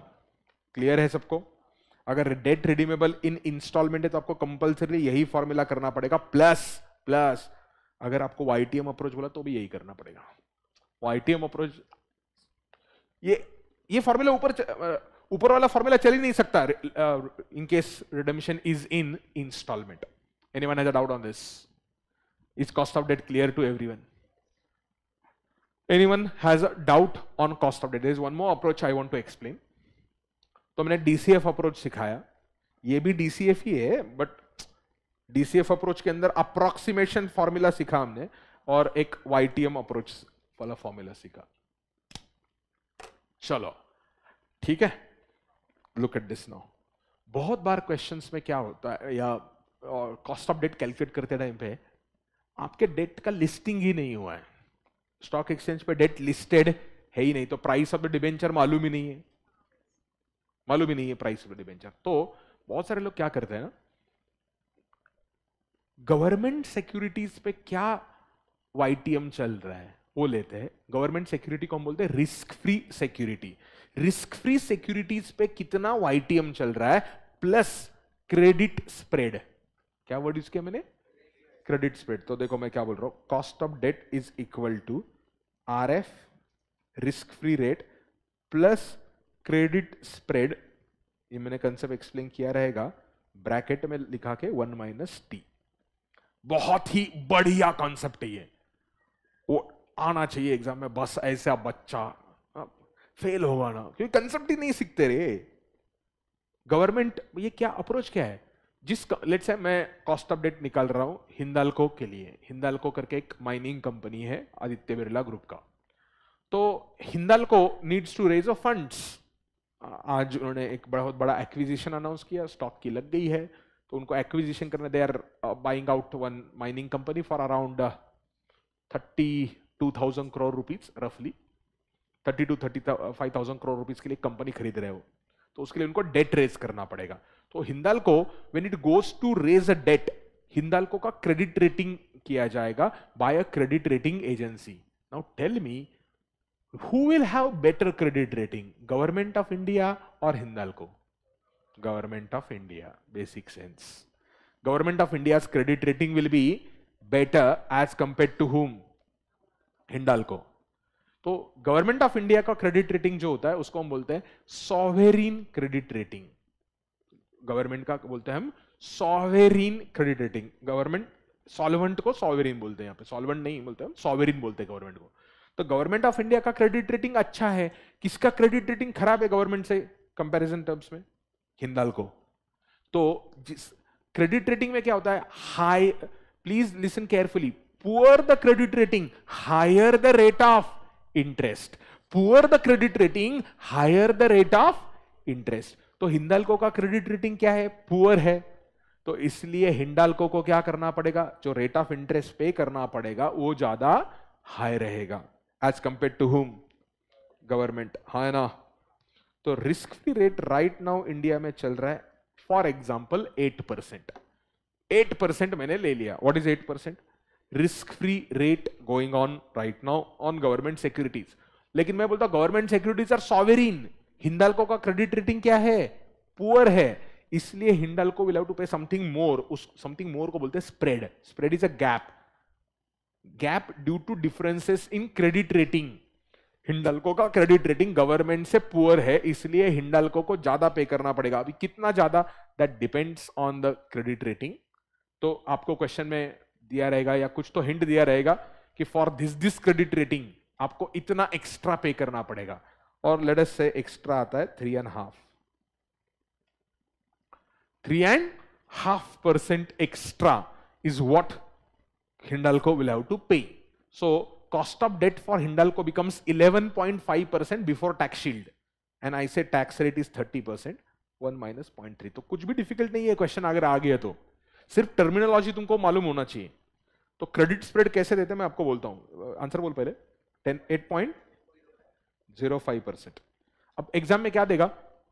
clear hai sabko अगर debt redeemable in installment है तो आपको compulsory यही formula करना पड़ेगा plus plus अगर आपको YTM approach बोला तो भी यही करना पड़ेगा वो आईटीएम अप्रोच ये ये फॉर्मूला ऊपर ऊपर वाला फॉर्मूला चल ही नहीं सकता in case redemption is in installment anyone has a doubt on this is cost of debt clear to everyone anyone has a doubt on cost of debt there is one more approach i want to explain तो हमने DCF approach सिखाया ये भी DCF ही है but DCF approach के अंदर approximation formula सीखा हमने और एक YTM अप्रोच वाला फॉर्मूला सीखा चलो ठीक है लुक एट दिस नाउ बहुत बार क्वेश्चंस में क्या होता है या कॉस्ट ऑफ डेट कैलकुलेट करते टाइम पे आपके डेट का लिस्टिंग ही नहीं हुआ है स्टॉक एक्सचेंज पे डेट लिस्टेड है ही नहीं तो प्राइस ऑफ द डिबेंचर मालूम ही नहीं है मालूम ही नहीं है प्राइस ऑफ द डिबेंचर तो बहुत सारे लोग क्या करते हैं ना गवर्नमेंट सिक्योरिटीज पे क्या वाईटीएम चल रहा है वो लेते हैं गवर्नमेंट सिक्योरिटी को हम बोलते हैं risk free security risk free securities पे कितना वाई चल रहा है प्लस क्रेडिट स्प्रेड क्या वर्ड यूज किया मैंने क्रेडिट स्प्रेड तो देखो मैं क्या बोल रहा हूं cost of debt is equal to R F risk free rate plus credit spread ये मैंने कंसेप्ट एक्सप्लेन किया रहेगा ब्रैकेट में लिखा के वन माइनस टी बहुत ही बढ़िया कॉन्सेप्ट है ये आना चाहिए एग्जाम में बस ऐसा बच्चा फेल होगा ना क्योंकि कंसेप्ट ही नहीं सीखते रे गवर्नमेंट ये क्या अप्रोच क्या है जिस लेट्स से मैं कॉस्ट अपडेट निकाल रहा हूँ हिंदालको के लिए हिंदालको करके एक माइनिंग कंपनी है आदित्य बिरला ग्रुप का तो Hindalco needs to raise a funds आज उन्होंने एक बहुत बड़ा एक्विजिशन अनाउंस किया स्टॉक की लग गई है तो उनको एक्विजिशन करने they are buying out one mining company for around thirty 2,000 crore rupees रफली 30 टू 35000 करोड़ रुपीस के लिए कंपनी खरीद रहे हो तो उसके लिए उनको डेट रेज करना पड़ेगा तो Hindalco when it goes to raise a debt Hindalco का क्रेडिट रेटिंग किया जाएगा by a credit rating agency now tell me who will have better credit rating government of India और Hindalco government of India basic sense government of India's credit rating will be better as compare to whom Hindalco तो government of India का credit rating जो होता है उसको हम बोलते हैं सोवेरीन क्रेडिट रेटिंग गवर्नमेंट का बोलते हैं हम sovereign credit rating government solvent को सॉवेरीन बोलते हैं यहाँ पे सॉल्वेंट नहीं बोलते हम सॉवेरीन बोलते हैं गवर्नमेंट को तो गवर्नमेंट ऑफ इंडिया का क्रेडिट रेटिंग अच्छा है किसका क्रेडिट रेटिंग खराब है गवर्नमेंट से कंपेरिजन टर्म्स में हिंदाल को तो जिस क्रेडिट रेटिंग में क्या होता है high please listen carefully poor the credit rating, higher the rate of interest. Poor the credit rating, higher the rate of interest. तो हिंदालको का क्रेडिट रेटिंग क्या है पुअर है तो इसलिए हिंडालको को क्या करना पड़ेगा जो रेट ऑफ इंटरेस्ट पे करना पड़ेगा वो ज्यादा हाई रहेगा as compare to whom government हा ना तो risk free rate right now India में चल रहा है for example eight percent eight percent मैंने ले लिया what is eight percent risk free rate going on right now on government securities लेकिन मैं बोलता government securities are sovereign Hindalco का क्रेडिट रेटिंग क्या है पुअर है इसलिए Hindalco will have to pay something more उस समथिंग मोर को बोलते हैं spread spread is a gap gap due to differences in credit rating Hindalco का क्रेडिट रेटिंग गवर्नमेंट से पुअर है इसलिए हिंडालको को ज्यादा पे करना पड़ेगा अभी कितना ज्यादा that depends on the credit rating तो आपको क्वेश्चन में दिया रहेगा या कुछ तो हिंट दिया रहेगा कि for this this credit rating आपको इतना एक्स्ट्रा पे करना पड़ेगा और लेट से एक्स्ट्रा आता है three and half three and half percent extra is what Hindalco will have to pay so cost of debt for Hindalco becomes 11.5% before tax shield. And I say tax rate is 30%, minus point three तो कुछ भी difficult नहीं है question अगर आ गया तो सिर्फ terminology तुमको मालूम होना चाहिए तो क्रेडिट स्प्रेड कैसे देते हैं मैं आपको बोलता हूं आंसर बोल पहले ten eight point zero five percent अब एग्जाम में क्या देगा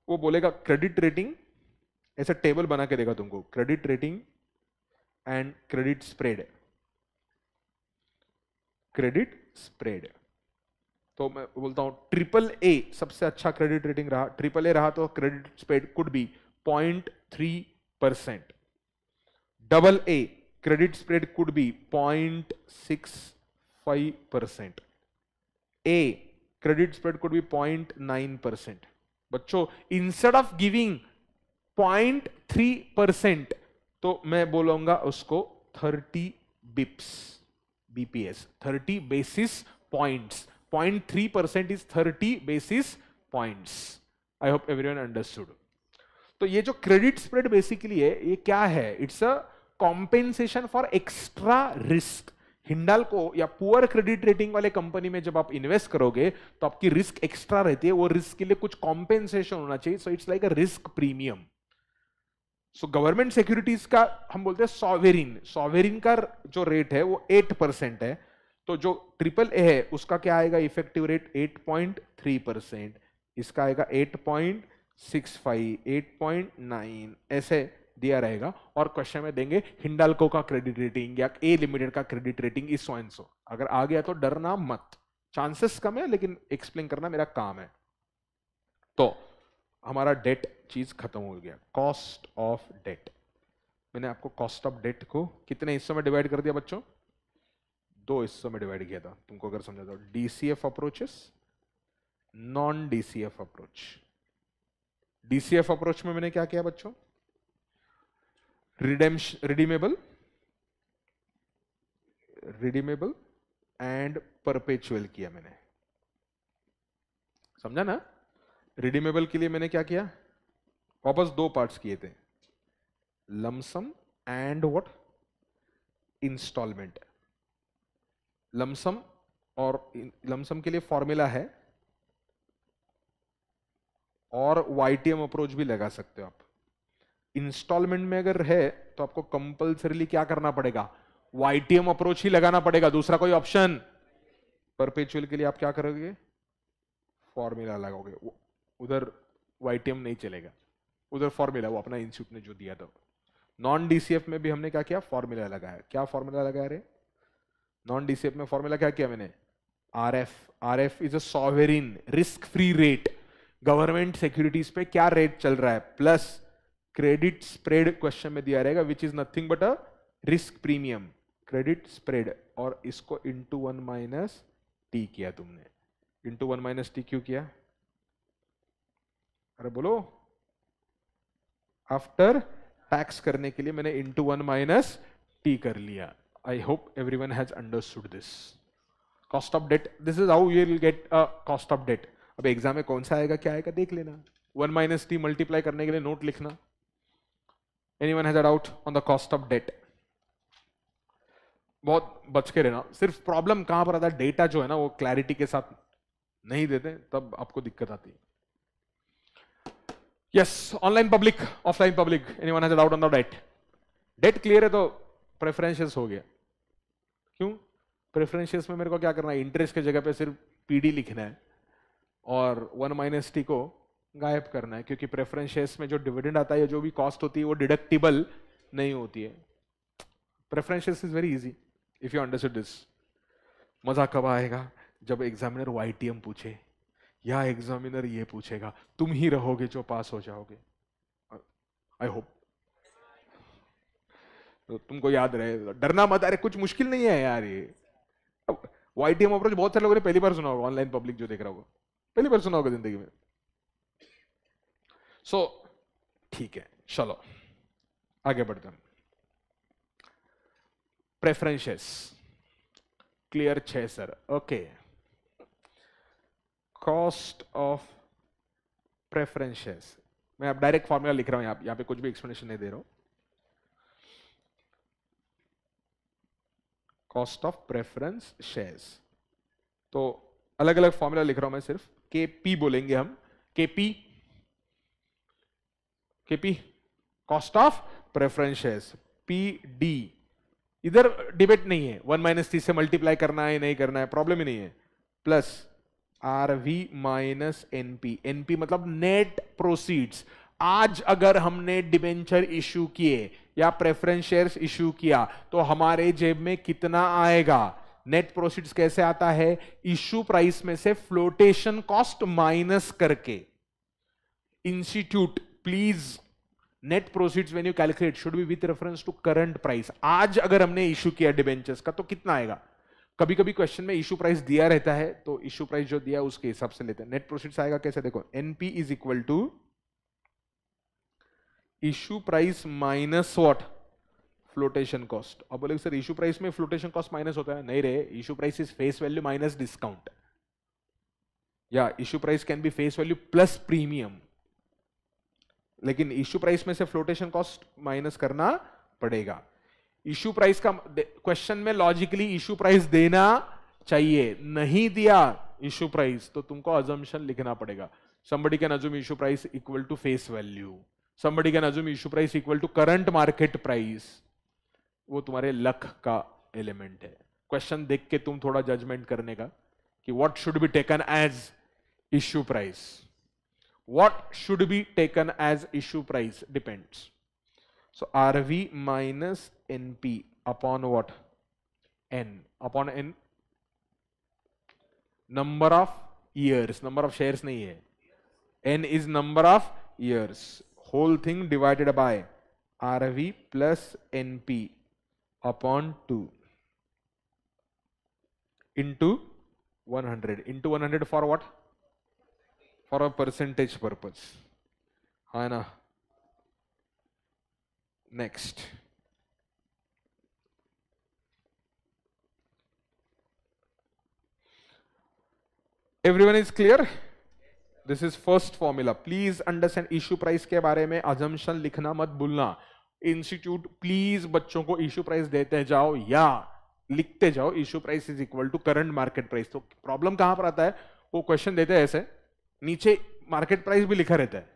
वो बोलेगा क्रेडिट रेटिंग ऐसा टेबल बना के देगा तुमको credit rating and credit spread credit spread तो मैं बोलता हूं ट्रिपल ए सबसे अच्छा क्रेडिट रेटिंग रहा ट्रिपल ए रहा तो credit spread could be point three percent double A credit spread could be 0.65 percent a credit spread could be 0.9 percent बच्चों इंस्टेड ऑफ गिविंग 0.3 परसेंट तो मैं बोलूंगा उसको 30 bips BPS 30 basis points 0.3 percent is 30 basis points I hope everyone understood तो ये जो credit spread basically है ये क्या है it's a compensation for extra risk Hindalco या पुअर क्रेडिट रेटिंग वाले कंपनी में जब आप इन्वेस्ट करोगे तो आपकी रिस्क एक्स्ट्रा रहती है वो रिस्क के लिए कुछ कॉम्पेंसेशन होना चाहिए so it's like a risk premium so government securities का हम बोलते हैं सॉवेरिन सॉवेरिन का जो रेट है वो एट परसेंट है तो जो ट्रिपल ए है उसका क्या आएगा effective rate eight point three percent इसका आएगा eight point six five eight point nine ऐसे दिया रहेगा और क्वेश्चन में देंगे हिंडालको का क्रेडिट रेटिंग या ए लिमिटेड का क्रेडिट रेटिंग इस सो एंड सो अगर आ गया तो डरना मत चांसेस कम है लेकिन एक्सप्लेन करना मेरा काम है तो हमारा डेट चीज खत्म हो गया कॉस्ट ऑफ डेट मैंने आपको कॉस्ट ऑफ डेट को कितने हिस्सों में डिवाइड कर दिया बच्चों दो हिस्सों में डिवाइड किया था तुमको अगर समझा दो DCF approaches non DCF approach DCF approach में मैंने क्या किया बच्चों redemption redeemable redeemable and perpetual किया मैंने समझा ना रिडीमेबल के लिए मैंने क्या किया वापस दो पार्ट्स किए थे lump sum and what instalment lump sum और लमसम के लिए फॉर्मूला है और वाईटीएम अप्रोच भी लगा सकते हो आप इंस्टॉलमेंट में अगर है तो आपको कंपल्सरीली क्या करना पड़ेगा वाईटीएम अप्रोच ही लगाना पड़ेगा दूसरा कोई ऑप्शन परपेचुअल के लिए आप क्या करोगे फॉर्मूला लगाओगे उधर वाईटीएम नहीं चलेगा उधर फॉर्मूला वो अपना इंस्टीट्यूट ने जो दिया था नॉन डीसीएफ में भी हमने क्या किया फॉर्मूला लगाया क्या फॉर्मूला लगाया रे नॉन डीसीएफ में फॉर्मूला क्या किया मैंने R F R F is a risk free rate government securities पे क्या रेट चल रहा है प्लस क्रेडिट स्प्रेड क्वेश्चन में दिया रहेगा which is nothing but a risk premium credit spread और इसको इंटू वन माइनस टी किया तुमने इंटू वन माइनस टी क्यों किया अरे बोलो आफ्टर टैक्स करने के लिए मैंने इंटू वन माइनस टी कर लिया I hope every everyone has understood this cost of debt this is how you will get a cost of debt अब एग्जाम में कौन सा आएगा क्या आएगा देख लेना वन माइनस टी मल्टीप्लाई करने के लिए नोट लिखना anyone has a doubt on the cost of debt बहुत बच के रहना सिर्फ प्रॉब्लम कहां पर आता है डेटा जो है ना वो क्लैरिटी के साथ नहीं देते तब आपको दिक्कत आती है yes online public offline public anyone has doubt on the debt debt clear है तो प्रेफरेंशियस हो गया क्यों प्रेफरेंशियस में मेरे को क्या करना है इंटरेस्ट की जगह पे सिर्फ पीडी लिखना है और वन माइनस टी को गायब करना है क्योंकि प्रेफरेंस शेयर्स में जो डिविडेंड आता है या जो भी कॉस्ट होती है वो डिडक्टिबल नहीं होती है preference shares is very easy if you understood this मजा कब आएगा जब एग्जामिनर वाई पूछे या एग्जामिनर ये पूछेगा तुम ही रहोगे जो पास हो जाओगे आई होप तो तुमको याद रहे डरना मत अरे कुछ मुश्किल नहीं है यार ये अब वाई अप्रोच बहुत सारे लोगों ने पहली बार सुना होगा ऑनलाइन पब्लिक जो देख रहा होगा पहली बार सुना होगा जिंदगी में सो so, ठीक है चलो आगे बढ़ते हैं प्रेफरेंसेस क्लियर छे sir okay cost of preferences मैं अब डायरेक्ट फॉर्मूला लिख रहा हूं यहां पे कुछ भी एक्सप्लेनेशन नहीं दे रहा हूं कॉस्ट ऑफ प्रेफरेंस शेयर्स तो अलग अलग फॉर्मूला लिख रहा हूं मैं सिर्फ के पी बोलेंगे हम K P KP, cost of preference shares, PD. इधर डिबेट नहीं है वन माइनस थ्री से मल्टीप्लाई करना है नहीं करना है प्रॉब्लम ही नहीं है plus R V minus NP NP मतलब नेट प्रोसीड्स आज अगर हमने डिबेंचर इश्यू किए या प्रेफरेंस शेयर्स इश्यू किया तो हमारे जेब में कितना आएगा नेट प्रोसीड्स कैसे आता है इश्यू प्राइस में से फ्लोटेशन कॉस्ट माइनस करके institute please net proceeds when you calculate should be with reference to current price आज अगर हमने इशू किया डिबेंचर्स का तो कितना आएगा कभी कभी क्वेश्चन में इशू प्राइस दिया रहता है तो इशू प्राइस जो दिया उसके हिसाब से लेते हैं नेट प्रोसीड्स आएगा कैसे देखो NP is equal to issue price minus what flotation cost और बोले सर इशू प्राइस में फ्लोटेशन कॉस्ट माइनस होता है नहीं रहे issue price is face value minus discount या issue price can be face value plus premium लेकिन issue price में से फ्लोटेशन कॉस्ट माइनस करना पड़ेगा इश्यू प्राइस का क्वेश्चन में लॉजिकली इश्यू प्राइस देना चाहिए नहीं दिया इश्यू प्राइस तो तुमको अजम्पन लिखना पड़ेगा somebody can assume issue price equal to face value somebody can assume issue price equal to current market price वो तुम्हारे लक का एलिमेंट है क्वेश्चन देख के तुम थोड़ा जजमेंट करने का कि what should be taken as issue price what should be taken as issue price depends. So RV minus NP upon what? N. Upon N number of years. Number of shares nahi hai. N is number of years. Whole thing divided by RV plus NP upon 2 into 100. Into 100 for what? For a percentage purpose है ना next one is clear this is first formula please understand issue price के बारे में अजम्पन लिखना मत भूलना institute please बच्चों को इश्यू प्राइस देते जाओ या लिखते जाओ issue price is equal to current market price तो प्रॉब्लम कहां पर आता है वो क्वेश्चन देते हैं ऐसे नीचे मार्केट प्राइस भी लिखा रहता है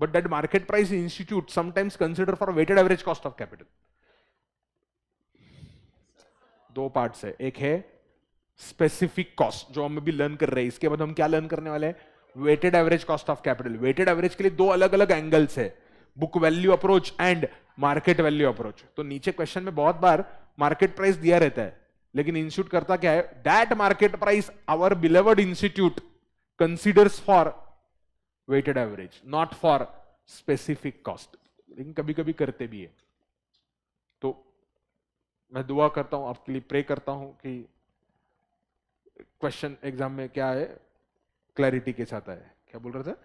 but that market price institute sometimes consider for weighted average cost of capital दो पार्ट है एक है स्पेसिफिक कॉस्ट जो हम अभी लर्न कर रहे हैं इसके बाद हम क्या लर्न करने वाले हैं weighted average cost of capital weighted average के लिए दो अलग अलग एंगल्स है book value approach and market value approach तो नीचे क्वेश्चन में बहुत बार मार्केट प्राइस दिया रहता है लेकिन इंस्टीट्यूट करता क्या है that market price our beloved institute considers for weighted average, not for specific cost. लेकिन कभी कभी करते भी है तो मैं दुआ करता हूं आपके लिए प्रे करता हूं कि क्वेश्चन एग्जाम में क्या है क्लैरिटी के साथ आए क्या बोल रहे थे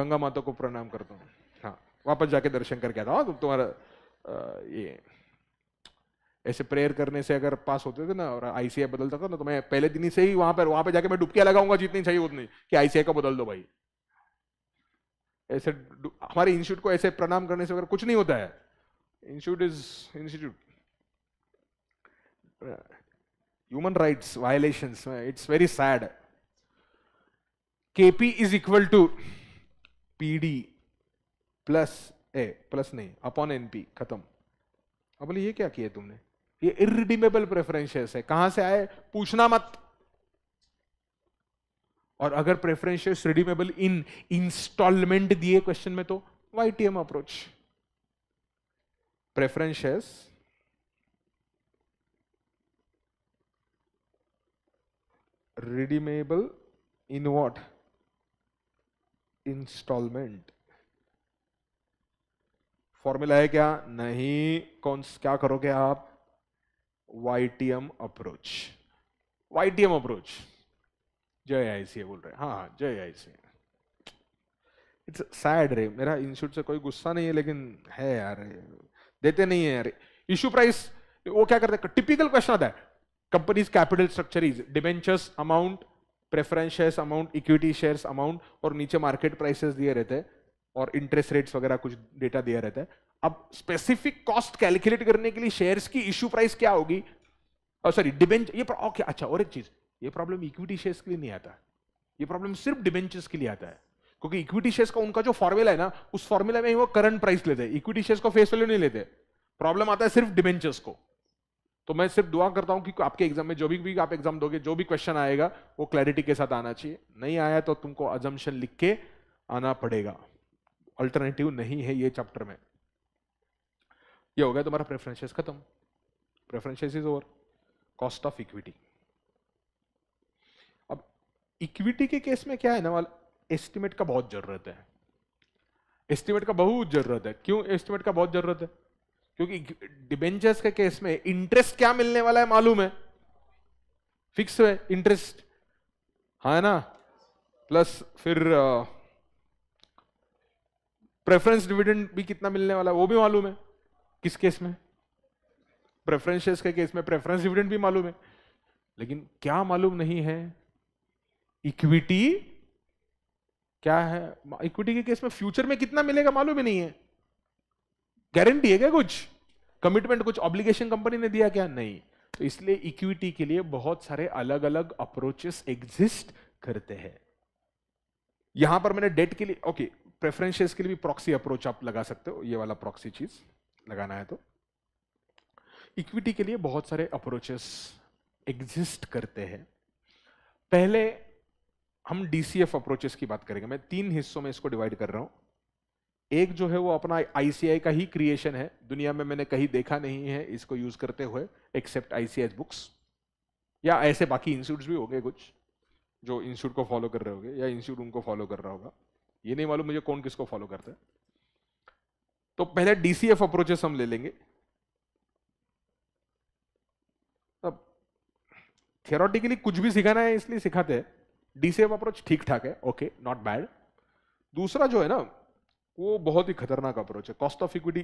गंगा माता को प्रणाम करता हूँ हाँ वापस जाके दर्शन करके आता हूँ हाँ, तो तुम्हारा ये ऐसे प्रेयर करने से अगर पास होते थे ना और आईसीआई बदलता था ना तो मैं पहले दिन ही से ही वहां पर वहां पर जाके मैं डुबकिया लगाऊंगा जितनी चाहिए उतनी कि आईसीआई का बदल दो भाई ऐसे हमारे इंस्टीट्यूट को ऐसे प्रणाम करने से अगर कुछ नहीं होता है institute is institute human rights violation it's very sad KP is equal to PD plus A plus नहीं अपॉन एनपी खत्म अब बोले ये क्या किया तुमने ये इरिडीमेबल प्रेफरेंसेस है कहां से आए पूछना मत और अगर प्रेफरेंसेस रिडीमेबल इन इंस्टॉलमेंट दिए क्वेश्चन में तो YTM approach preferences redeemable in what instalment formula है क्या नहीं कौन क्या करोगे आप YTM अप्रोच वाईटीएम अप्रोच जय आईसीए बोल रहे हैं हाँ जय आईसीए इट्स सैड रे मेरा इंस्टीट्यूट से कोई गुस्सा नहीं है लेकिन है यार देते नहीं है यार इशू प्राइस वो क्या करते हैं टिपिकल क्वेश्चन आता है companies capital structure is debentures amount preference shares amount equity shares amount और नीचे मार्केट प्राइसेस दिए रहते हैं और इंटरेस्ट रेट्स वगैरह कुछ डेटा दिया रहता है अब स्पेसिफिक कॉस्ट कैलकुलेट करने के लिए शेयर्स की इश्यू प्राइस क्या होगी सॉरी oh, डिबेंच ये ओके अच्छा और एक चीज ये प्रॉब्लम इक्विटी शेयर्स के लिए नहीं आता ये प्रॉब्लम सिर्फ डिबेंचर्स के लिए आता है क्योंकि इक्विटी शेयर्स का उनका जो फॉर्मूला है ना उस फॉर्मूला में ही वो करंट प्राइस लेते हैं इक्विटी शेयर्स को फेस वैल्यू नहीं लेते प्रॉब्लम आता है सिर्फ डिबेंचर्स को तो मैं सिर्फ दुआ करता हूं कि आपके एग्जाम में जो भी, भी आप एग्जाम दोगे जो भी क्वेश्चन आएगा वो क्लैरिटी के साथ आना चाहिए नहीं आया तो तुमको अजम्पन लिख के आना पड़ेगा अल्टरनेटिव नहीं है ये चैप्टर में ये हो गया तुम्हारा प्रेफरेंसेस खत्म preferences is over cost of equity अब इक्विटी के केस में क्या है ना वाला एस्टिमेट का बहुत जरूरत है एस्टिमेट का बहुत जरूरत है क्यों एस्टिमेट का बहुत जरूरत है क्योंकि डिबेंचर्स के केस में इंटरेस्ट क्या मिलने वाला है मालूम है फिक्स है इंटरेस्ट हाँ ना प्लस फिर प्रेफरेंस uh, डिविडेंड भी कितना मिलने वाला है वो भी मालूम है किस केस में प्रेफरेंस शेयर्स के केस में प्रेफरेंस डिविडेंड भी मालूम है लेकिन क्या मालूम नहीं है इक्विटी क्या है इक्विटी के केस में फ्यूचर में कितना मिलेगा मालूम ही नहीं है गारंटी है क्या कुछ कमिटमेंट कुछ ऑब्लिगेशन कंपनी ने दिया क्या नहीं तो इसलिए इक्विटी के लिए बहुत सारे अलग अलग अप्रोचेस एग्जिस्ट करते हैं यहां पर मैंने डेट के लिए ओके प्रेफरेंस के लिए भी प्रॉक्सी अप्रोच आप लगा सकते हो ये वाला प्रॉक्सी चीज लगाना है तो इक्विटी के लिए बहुत सारे अप्रोचेस एग्जिस्ट करते हैं पहले हम डीसीएफ अप्रोचेस की बात करेंगे मैं तीन हिस्सों में इसको डिवाइड कर रहा हूं एक जो है वो अपना आईसीआई का ही क्रिएशन है दुनिया में मैंने कहीं देखा नहीं है इसको यूज करते हुए एक्सेप्ट आईसीआई बुक्स या ऐसे बाकी इंस्टीट्यूट भी होंगे कुछ जो इंस्टीट्यूट को फॉलो कर रहे होंगे या इंस्टीट्यूट उनको फॉलो कर रहा होगा ये नहीं मालूम मुझे कौन किसको फॉलो करता है तो पहले डीसीएफ अप्रोचेस हम ले लेंगे अब थियोरटिकली कुछ भी सिखाना है इसलिए सिखाते हैं डीसीएफ अप्रोच ठीक ठाक है ओके नॉट बैड दूसरा जो है ना वो बहुत ही खतरनाक अप्रोच है cost of equity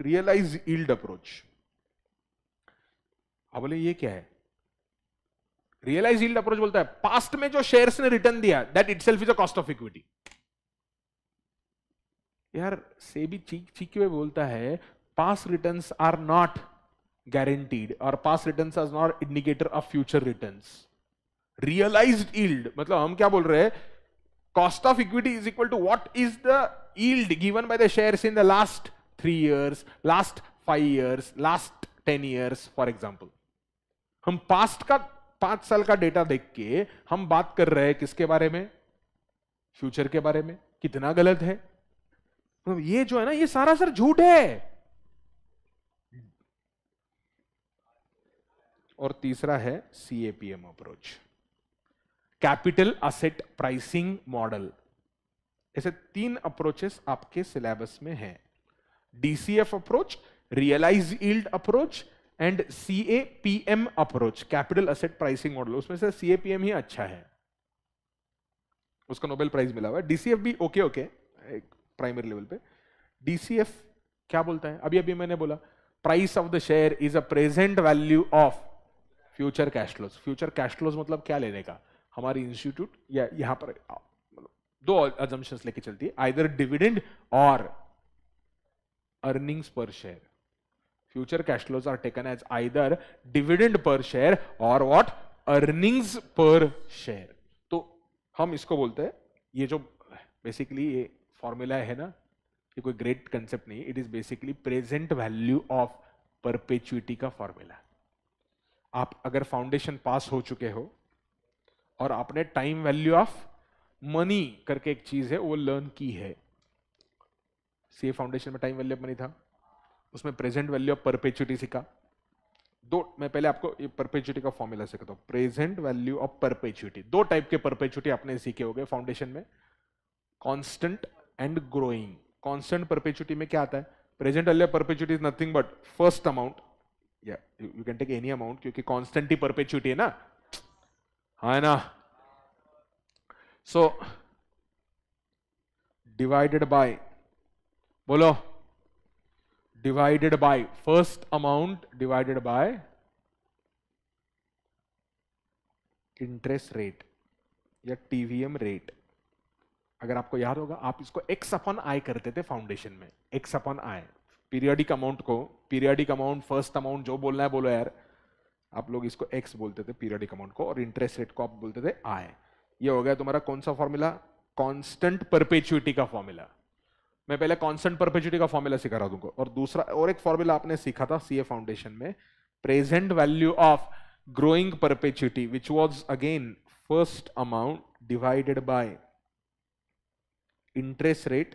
realise yield approach अब बोले ये क्या है रियलाइज ईल्ड अप्रोच बोलता है पास्ट में जो शेयर्स ने रिटर्न दिया that self is a cost of equity यार सेबी चीख चीख में बोलता है past returns are not guaranteed और past returns are not indicator of future returns realised yield मतलब हम क्या बोल रहे हैं cost of equity is equal to what is the yield given by the shares in the last three years last five years last ten years for example हम past का पांच साल का डेटा देख के हम बात कर रहे हैं किसके बारे में फ्यूचर के बारे में कितना गलत है मतलब ये जो है ना ये सारा सर झूठ है और तीसरा है CAPM approach capital asset pricing model ऐसे तीन अप्रोचेस आपके सिलेबस में हैं DCF approach realise yield approach and CAPM approach capital asset pricing model उसमें से सीएपीएम ही अच्छा है उसका नोबेल प्राइज मिला हुआ है डीसीएफ भी ओके ओके एक प्राइमरी लेवल पे डीसीएफ क्या बोलता है अभी अभी मैंने बोला price of the share is a present value of future cash flows future cash flows मतलब क्या लेने का हमारी इंस्टीट्यूट या यहां पर मतलब दो एजम्पन्स लेके चलती है आइदर डिविडेंड और earnings per share future cash flows are taken as either dividend per share और वॉट अर्निंग्स पर शेयर तो हम इसको बोलते हैं ये जो बेसिकली ये फॉर्मूला है ना ये कोई ग्रेट कंसेप्ट नहीं it is basically present value of perpetuity का फॉर्मूला आप अगर फाउंडेशन पास हो चुके हो और आपने टाइम वैल्यू ऑफ मनी करके एक चीज है वो लर्न की है सी फाउंडेशन में टाइम वैल्यू ऑफ मनी था उसमें प्रेजेंट वैल्यू ऑफ परपेचुटी सीखा दो मैं पहले आपको ये परपेचुटी का फॉर्मूला सीखता हूं प्रेजेंट वैल्यू ऑफ परपेचुटी दो टाइप के परपेचुटी आपने सीखे हो गए फाउंडेशन में constant and growing constant perpetuity में क्या आता है प्रेजेंट अलिया perpetuity is nothing but first amount या you can take any amount क्योंकि कॉन्स्टेंट ही परपेचुटी है ना हा है ना सो डिवाइडेड बाय बोलो divided by first amount divided by interest rate या टीवीएम रेट अगर आपको याद होगा आप इसको एक्स अपन आई करते थे फाउंडेशन में एक्स अपन आई पीरियडिक अमाउंट को पीरियडिक अमाउंट फर्स्ट अमाउंट जो बोलना है बोलो यार आप लोग इसको एक्स बोलते थे पीरियडिक अमाउंट को और इंटरेस्ट रेट को आप बोलते थे आई ये हो गया तुम्हारा कौन सा फॉर्मूला कॉन्स्टेंट परपेचुटी का फॉर्मूला मैं पहले कॉन्स्टेंट परपेचुटी का फॉर्मूला सिखा रहा तुमको और दूसरा और एक फॉर्मूला आपने सीखा था सीए फाउंडेशन में present value of growing perpetuity which was again first amount divided by interest rate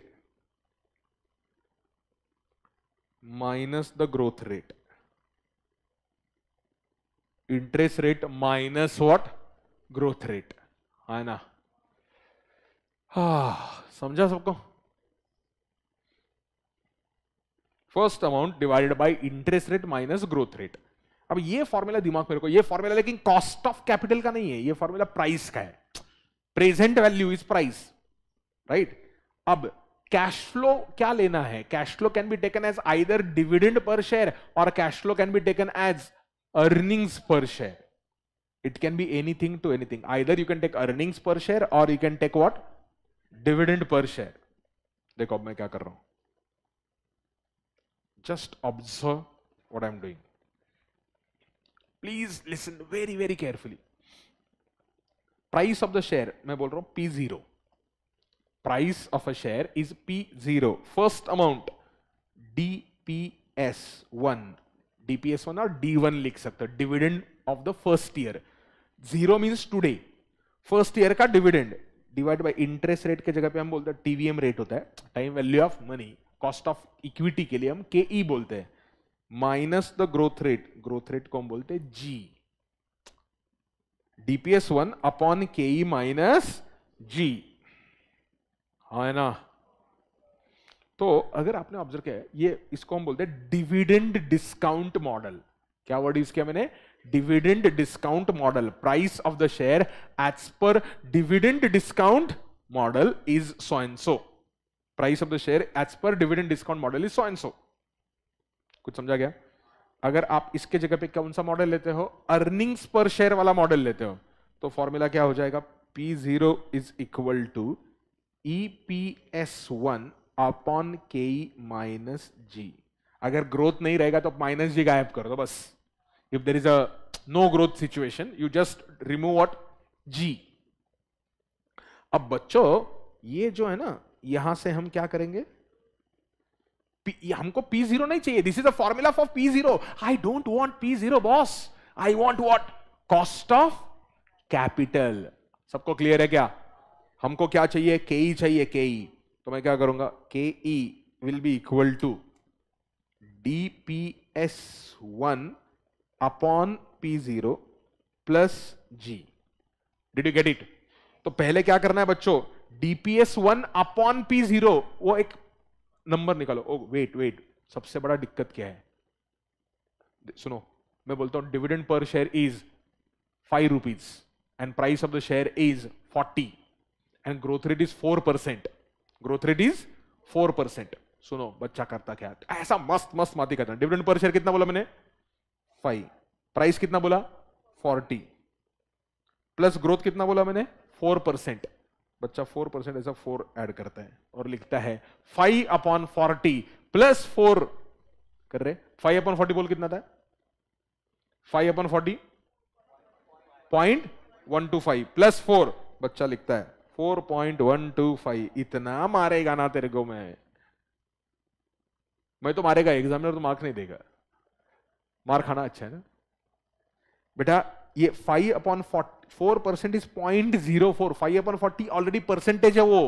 minus the growth rate interest rate minus what growth rate है ना हाँ समझा सबको first amount divided by interest rate minus growth rate अब ये formula दिमाग मेरे को ये फॉर्मूला लेकिन कॉस्ट ऑफ कैपिटल का नहीं है ये फॉर्मूला प्राइस का है present value is price right अब कैश फ्लो क्या लेना है cash flow can be taken as either dividend per share और cash flow can be taken as earnings per share be anything to anything either you can take earnings per share और you can take what dividend per share देखो अब मैं क्या कर रहा हूं just observe what I am doing please listen very very carefully price of the share मैं बोल रहा हूं P zero price of a share is P0. First amount DPS1. DPS1 or D1 लिख सकते हो dividend of the first year zero means today first year का dividend divide by interest rate के जगह पे हम बोलते हैं टीवीएम रेट होता है time value of money cost of equity के लिए हम के ई e बोलते हैं minus the growth rate growth rate को हम बोलते हैं जी डीपीएस वन अपॉन के ई माइनस जी हाँ है ना तो अगर आपने ऑब्जर्व किया ये इसको हम बोलते हैं डिविडेंड डिस्काउंट मॉडल क्या वर्ड यूज किया मैंने dividend discount model price of the share as per dividend discount model is so and so price of the share as per dividend discount model is so and so कुछ समझा गया अगर आप इसके जगह पे कौन सा मॉडल लेते हो अर्निंग्स पर शेयर वाला मॉडल लेते हो तो फॉर्मूला क्या हो जाएगा P zero is equal to E P S one upon K minus G अगर ग्रोथ नहीं रहेगा तो आप माइनस जी गायब कर दो बस if there is a no growth situation you just remove what G अब बच्चों ये जो है ना यहां से हम क्या करेंगे P, हमको पी जीरो नहीं चाहिए this is a formula for P zero I don't want P zero boss I want what cost of capital सबको क्लियर है क्या हमको क्या चाहिए के ई e चाहिए के ई e. तो मैं क्या करूंगा K E will be equal to D P S one upon P zero plus G did you get it तो पहले क्या करना है बच्चों DPS one upon P zero वो एक नंबर निकालो ओ वेट वेट सबसे बड़ा दिक्कत क्या है सुनो मैं बोलता हूं dividend per share is five rupees and price of the share is forty and growth rate is four percent growth rate is four percent सुनो बच्चा करता क्या ऐसा मस्त मस्त माती करता डिविडेंड पर शेयर कितना बोला मैंने फाइव प्राइस कितना बोला फोर्टी प्लस ग्रोथ कितना बोला मैंने फोर परसेंट बच्चा फोर परसेंट ऐसा फोर एड करता है और लिखता है five upon forty plus four कर रहे फाइव अपॉन फोर्टी बोल कितना था five upon forty point one two five plus four बच्चा लिखता है 4.125 इतना मारेगा ना तेरे को मैं मैं तो मारेगा एग्जामिनर तो मार्क नहीं देगा मार खाना अच्छा है ना बेटा ये 5 upon four percent is point zero four five upon forty already percentage है वो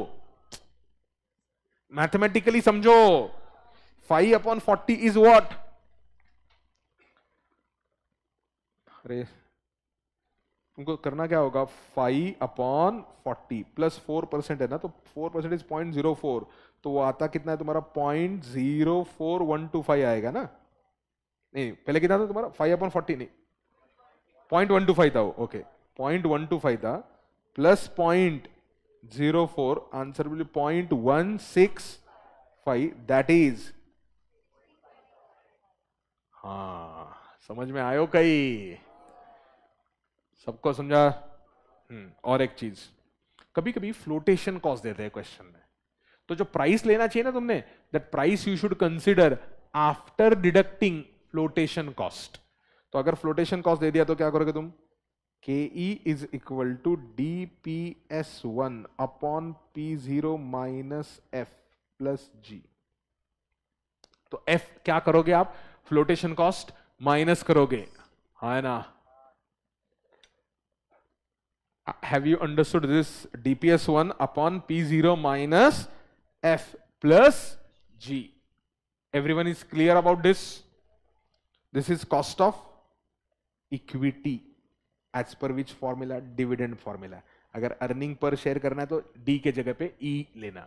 मैथमेटिकली समझो five upon forty is what अरे तुमको करना क्या होगा five upon forty plus four percent है ना तो four percent is point zero four तो वो आता कितना है तुम्हारा point zero four one two five आएगा ना नहीं पहले कितना था तुम्हारा फाइव अपॉन फोर्टी नहीं पॉइंट वन टू फाइव था वो okay point one two five था plus point zero four answer will point one six five that is हाँ समझ में आयो कई सबको समझा हम्म। और एक चीज कभी कभी फ्लोटेशन कॉस्ट देते हैं क्वेश्चन में तो जो प्राइस लेना चाहिए ना तुमने that price you should consider after deducting flotation cost तो अगर फ्लोटेशन कॉस्ट दे दिया तो क्या करोगे तुम K E is equal to D P S one upon P zero minus F plus G तो एफ क्या करोगे आप फ्लोटेशन कॉस्ट माइनस करोगे है हाँ ना have you understood this dps1 upon p0 minus f plus g everyone is clear about this this is cost of equity as per which formula dividend formula अगर earning per share करना है तो D के जगह पे ई e लेना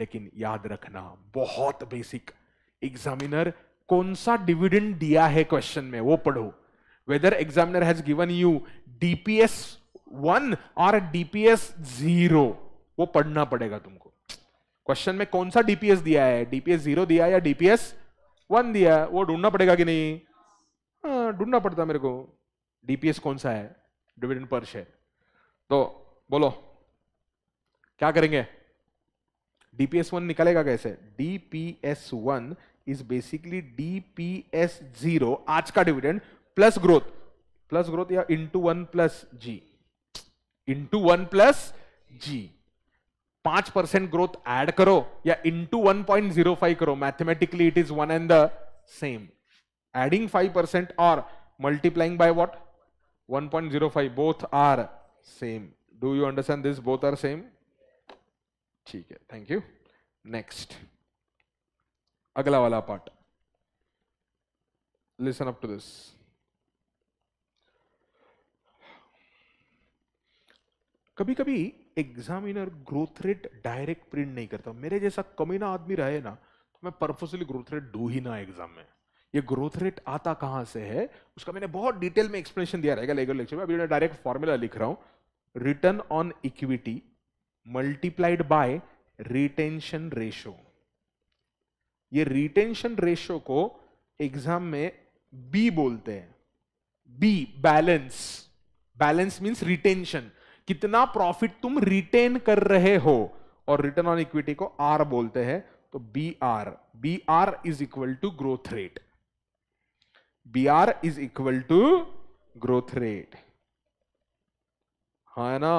लेकिन याद रखना बहुत बेसिक एग्जामिनर कौन सा डिविडेंड दिया है क्वेश्चन में वो पढ़ो whether examiner has given you DPS one और डीपीएस जीरो वो पढ़ना पड़ेगा तुमको क्वेश्चन में कौन सा डीपीएस दिया है डीपीएस जीरो दिया या डीपीएस वन दिया वो ढूंढना पड़ेगा कि नहीं हाँ, ढूंढना पड़ता मेरे को डीपीएस कौन सा है डिविडेंड पर शेयर तो बोलो क्या करेंगे डीपीएस वन निकलेगा कैसे DPS one is basically DPS zero आज का dividend plus growth plus growth या into one plus G into one plus G पांच परसेंट ग्रोथ ऐड करो या into one point zero five करो mathematically it is one and the same adding five percent और multiplying by what one point zero five both are same do you understand this both are same ठीक है thank you next अगला वाला part listen up to this कभी कभी examiner growth rate direct print नहीं करता मेरे जैसा कमीना आदमी रहे ना तो मैं परफोसली ग्रोथ रेट दू ही ना एग्जाम में ये ग्रोथ रेट आता कहां से है उसका मैंने बहुत डिटेल में एक्सप्लेनेशन दिया रहेगा लेगर लेक्चर में अभी मैं डायरेक्ट फॉर्मूला लिख रहा हूं return on equity multiplied by retention ratio ये रिटेंशन रेशो को एग्जाम में बी बोलते हैं B balance balance means retention कितना प्रॉफिट तुम रिटेन कर रहे हो और रिटर्न ऑन इक्विटी को आर बोलते हैं तो B R B R is equal to growth rate B R is equal to growth rate है ना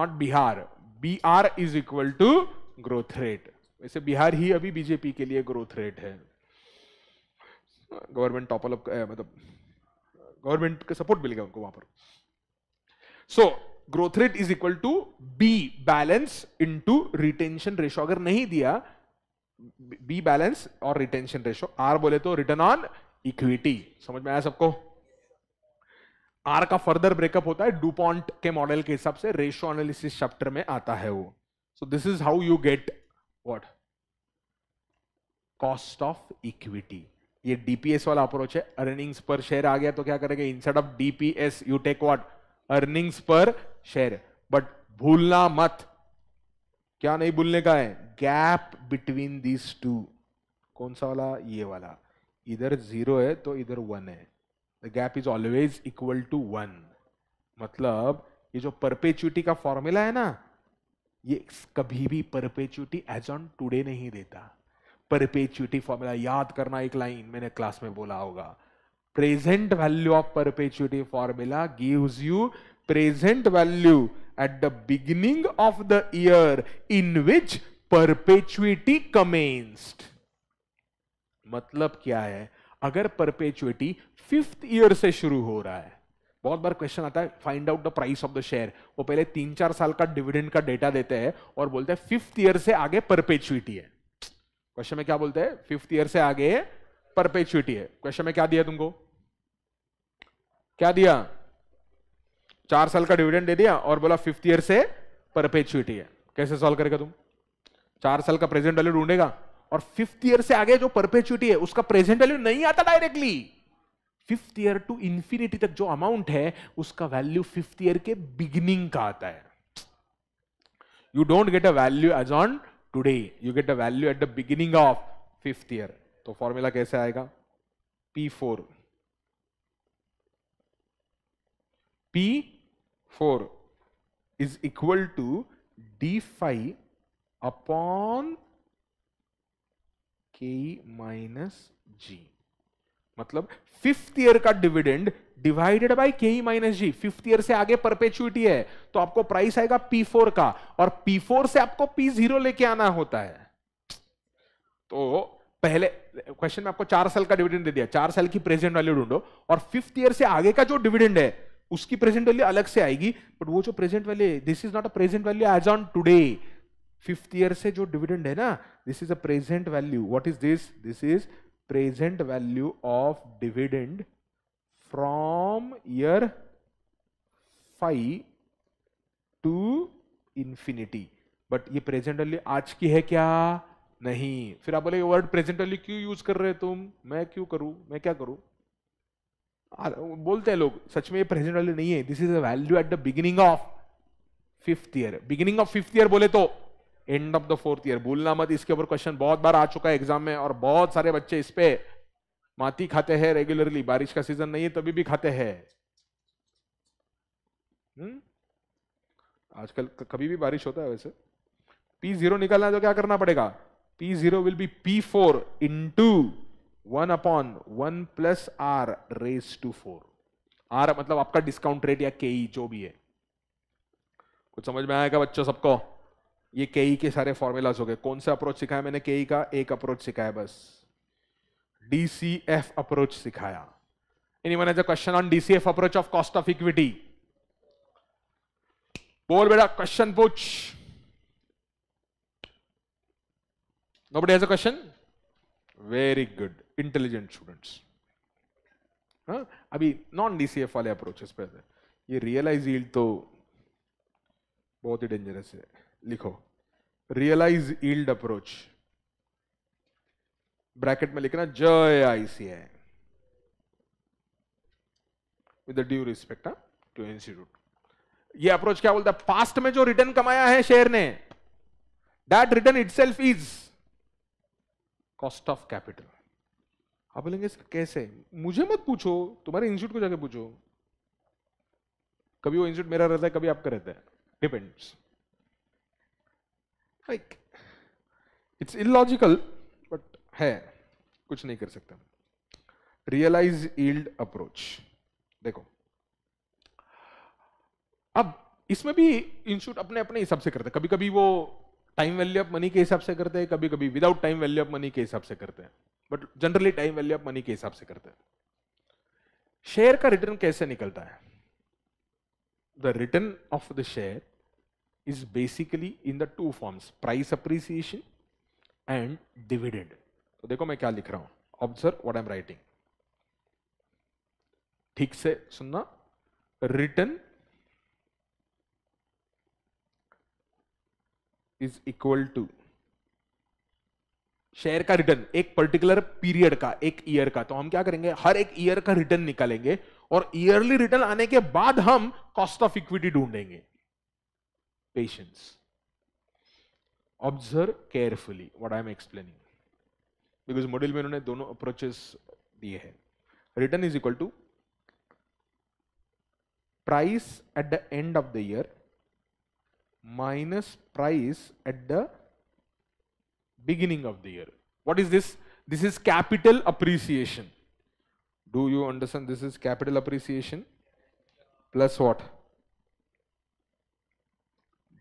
not Bihar B R is equal to growth rate वैसे बिहार ही अभी बीजेपी के लिए ग्रोथ रेट है गवर्नमेंट टॉपल मतलब गवर्नमेंट का सपोर्ट मिलेगा उनको वहां पर so growth rate is equal to B balance into retention ratio अगर नहीं दिया बी बैलेंस और रिटेंशन रेशो आर बोले तो रिटर्न ऑन इक्विटी समझ में आया सबको आर का फर्दर ब्रेकअप होता है डुपॉन्ट के मॉडल के हिसाब से रेशो एनालिसिस चैप्टर में आता है वो so this is how you get what cost of equity ये डीपीएस वाला अप्रोच है अर्निंग्स पर शेयर आ गया तो क्या करेगा instead of DPS you take what earnings per share but भूलना मत क्या नहीं भूलने का है गैप बिटवीन दीज टू कौन सा वाला ये वाला इधर जीरो है तो इधर वन है the gap is always equal to one मतलब ये जो परपेचुटी का फॉर्मूला है ना ये कभी भी परपेचुटी एज ऑन टूडे नहीं देता परपेचुटी फॉर्मूला याद करना एक लाइन मैंने क्लास में बोला होगा present value of perpetuity formula gives you present value at the beginning of the year in which perpetuity commenced मतलब क्या है अगर परपेचुएटी फिफ्थ ईयर से शुरू हो रहा है बहुत बार क्वेश्चन आता है find out the price of the share वो पहले तीन चार साल का डिविडेंड का डेटा देते हैं और बोलते हैं फिफ्थ ईयर से आगे परपेचुइटी है क्वेश्चन में क्या बोलते हैं फिफ्थ ईयर से आगे परपेचुटी है क्वेश्चन में क्या दिया तुमको क्या दिया चार साल का डिविडेंड दे दिया और बोला फिफ्थ ईयर से परपेचुटी है कैसे सॉल्व करेगा तुम चार साल का प्रेजेंट वैल्यू ढूंढेगा और फिफ्थ ईयर से आगे जो परपेचुटी है उसका प्रेजेंट वैल्यू नहीं आता directly fifth year to infinity तक जो अमाउंट है उसका वैल्यू फिफ्थ ईयर के बिगिनिंग का आता है you don't get a value as on today you get a value at the beginning of fifth year तो फॉर्मूला कैसे आएगा P four P four is equal to D five upon K minus G मतलब fifth year का dividend divided by K minus G fifth year से आगे perpetuity है तो आपको प्राइस आएगा पी फोर का और पी फोर से आपको पी जीरो लेके आना होता है तो पहले क्वेश्चन में आपको चार साल का डिविडेंड दे दिया चार साल की प्रेजेंट वैल्यू ढूंढो और फिफ्थ ईयर से आगे का जो डिविडेंड है उसकी प्रेजेंट वैल्यू अलग से आएगी बट वो जो present value this is not a present value as on today fifth year से जो डिविडेंड है ना this is a present value what is this this is present value of dividend from year five to infinity but ये present value आज की है क्या नहीं फिर आप बोले वर्ड प्रेजेंटली क्यों यूज कर रहे तुम मैं क्यों करूं मैं क्या करूं बोलते हैं लोग सच में ये प्रेजेंट वाली नहीं है this is a value at the beginning of fifth year beginning of fifth year बोले तो end of the fourth year भूलना मत इसके ऊपर क्वेश्चन बहुत बार आ चुका है एग्जाम में और बहुत सारे बच्चे इस पे माती खाते हैं रेगुलरली बारिश का सीजन नहीं है तभी भी खाते हैं हम्म? आजकल कभी भी बारिश होता है वैसे पी जीरो निकालना है तो क्या करना पड़ेगा P0 will be P4 into 1 upon 1 plus R raised to 4. R मतलब आपका डिस्काउंट रेट या के e जो भी है कुछ समझ में आएगा बच्चों सबको ये के e के सारे फॉर्मूलाज हो गए कौन सा अप्रोच सिखाया मैंने के e का एक अप्रोच सिखाया बस DCF approach सिखाया anyone has a question on DCF approach of cost of equity बोल बेटा क्वेश्चन पूछ Nobody has a question? Very good. Intelligent students. अभी नॉन डीसीएफ वाले अप्रोचेस पे थे ये रियलाइज ईल्ड तो बहुत ही डेंजरस है लिखो रियलाइज ईल्ड अप्रोच ब्रैकेट में लिखना जय ICAI with due respect to institute ये अप्रोच क्या बोलता है पास्ट में जो रिटर्न कमाया है शेयर ने that return itself is cost of capital आप बोलेंगे कैसे मुझे मत पूछो तुम्हारे इंस्टीट्यूट को जाके पूछो कभी वो इंस्टीट्यूट मेरा रहता है कभी आपका रहता है depends like it's illogical but है कुछ नहीं कर सकते रियलाइज ईल्ड अप्रोच देखो अब इसमें भी इंस्टीट्यूट अपने अपने हिसाब से करते हैं कभी कभी वो टाइम वैल्यू ऑफ मनी के हिसाब से करते हैं कभी कभी without time value of money के हिसाब से करते हैं but generally time value of money के हिसाब से करते हैं शेयर का रिटर्न कैसे निकलता है the return of the share is basically in the two forms price appreciation and dividend तो देखो मैं क्या लिख रहा हूं observe what I am writing ठीक से सुनना return is equal to share का रिटर्न एक पर्टिकुलर पीरियड का एक ईयर का तो हम क्या करेंगे हर एक ईयर का रिटर्न निकालेंगे और ईयरली रिटर्न आने के बाद हम कॉस्ट ऑफ इक्विटी ढूंढेंगे patience observe carefully what I am explaining because model में उन्होंने दोनों अप्रोचेस दिए हैं return is equal to price at the end of the year minus price at the beginning of the year. What is this? This is capital appreciation. Do you understand this is capital appreciation? Plus what?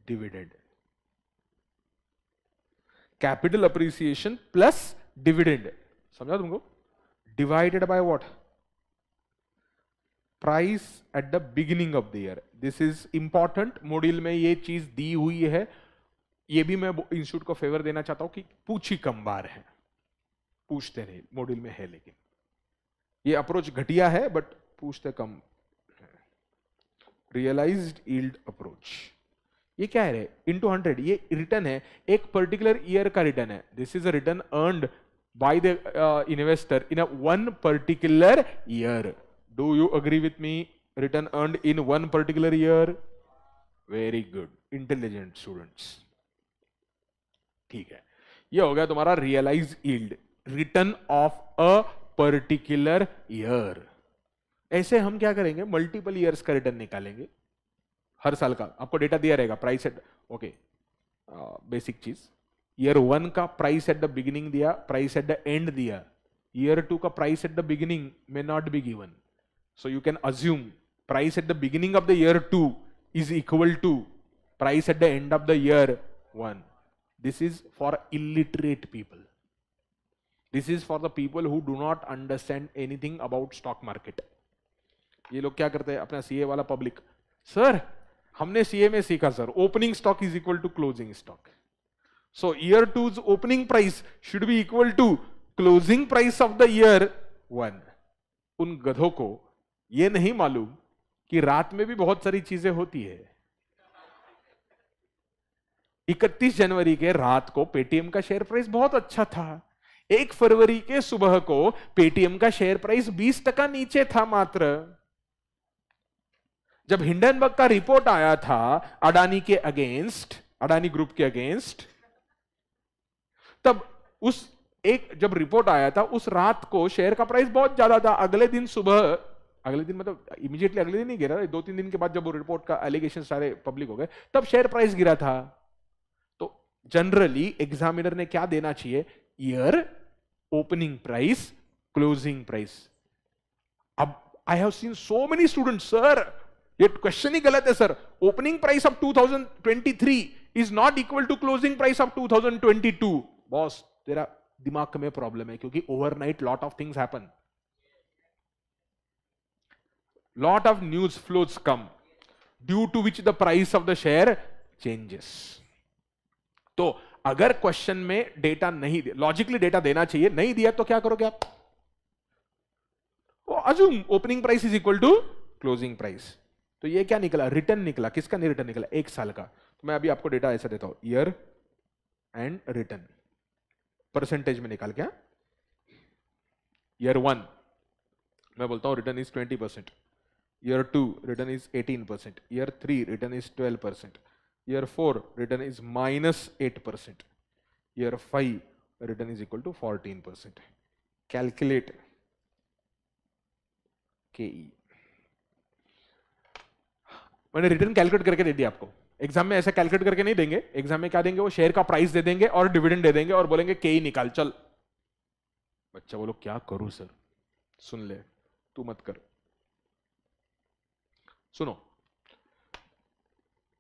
Dividend. Capital appreciation plus dividend. Samjha tumko? Divided by what? Price at the beginning of the year this is important module में ये चीज दी हुई है ये भी मैं institute को favour देना चाहता हूं कि पूछी कम बार है पूछते नहीं मॉड्यूल में है लेकिन ये अप्रोच घटिया है बट पूछते कम रियलाइज ईल्ड अप्रोच ये क्या है इनटू हंड्रेड ये रिटर्न है एक पर्टिकुलर ईयर का रिटर्न है this is a return earned by the investor in a one particular year Do you agree with me? Return earned in one particular year? Very good. Intelligent students. ठीक है यह हो गया तुम्हारा realise yield return of a particular year ऐसे हम क्या करेंगे मल्टीपल ईयर्स का रिटर्न निकालेंगे हर साल का आपको डेटा दिया रहेगा प्राइस एट ओके बेसिक चीज ईयर वन का प्राइस एट द बिगिनिंग दिया प्राइस एट द एंड दिया ईयर टू का प्राइस एट द बिगिनिंग में not be given So you can assume price at the beginning of the year 2 is equal to price at the end of the year 1. This is for illiterate people. This is for the people who do not understand anything about stock market. ये लोग क्या करते हैं अपना CA वाला public sir हमने CA में सीखा sir opening stock is equal to closing stock so year two's opening price should be equal to closing price of the year one उन गधों को ये नहीं मालूम कि रात में भी बहुत सारी चीजें होती है 31 जनवरी के रात को पेटीएम का शेयर प्राइस बहुत अच्छा था एक फरवरी के सुबह को पेटीएम का शेयर प्राइस 20 टका नीचे था मात्र जब हिंडनबर्ग का रिपोर्ट आया था अडानी के अगेंस्ट अडानी ग्रुप के अगेंस्ट तब उस एक जब रिपोर्ट आया था उस रात को शेयर का प्राइस बहुत ज्यादा था अगले दिन सुबह अगले दिन मतलब इमीजिएटली अगले दिन नहीं गिरा दो तीन दिन के बाद जब वो रिपोर्ट का एलिगेशन सारे पब्लिक हो गए तब शेयर प्राइस गिरा था तो जनरली एग्जामिनर ने क्या देना चाहिए year opening price closing price अब I have seen so many student sir ये क्वेश्चन ही गलत है sir opening price of 2023 is not equal to closing price of 2022 boss तेरा दिमाग में प्रॉब्लम है क्योंकि overnight lot of things happen lot of news flows come due to which the price of the share changes तो अगर question में data नहीं दिया लॉजिकली डेटा देना चाहिए नहीं दिया तो क्या करोगे आप assume opening price is equal to closing price तो ये क्या निकला रिटर्न निकला किसका नहीं रिटर्न निकला एक साल का तो मैं अभी आपको डेटा ऐसा देता हूं ईयर एंड रिटर्न परसेंटेज में निकाल क्या ईयर वन मैं बोलता हूं return is twenty percent year 2 return is 18%, year 3 return is 12%, year 4 return is minus 8%, year 5 return is equal to 14%. Calculate KE. मैंने रिटर्न कैलकुलेट करके दे दिया आपको एग्जाम में ऐसा कैलकुलेट करके नहीं देंगे एग्जाम में क्या देंगे वो शेयर का प्राइस दे देंगे और डिविडेंड दे देंगे और बोलेंगे के ही e निकाल चल बच्चा बोलो क्या करूं सर सुन ले तू मत कर सुनो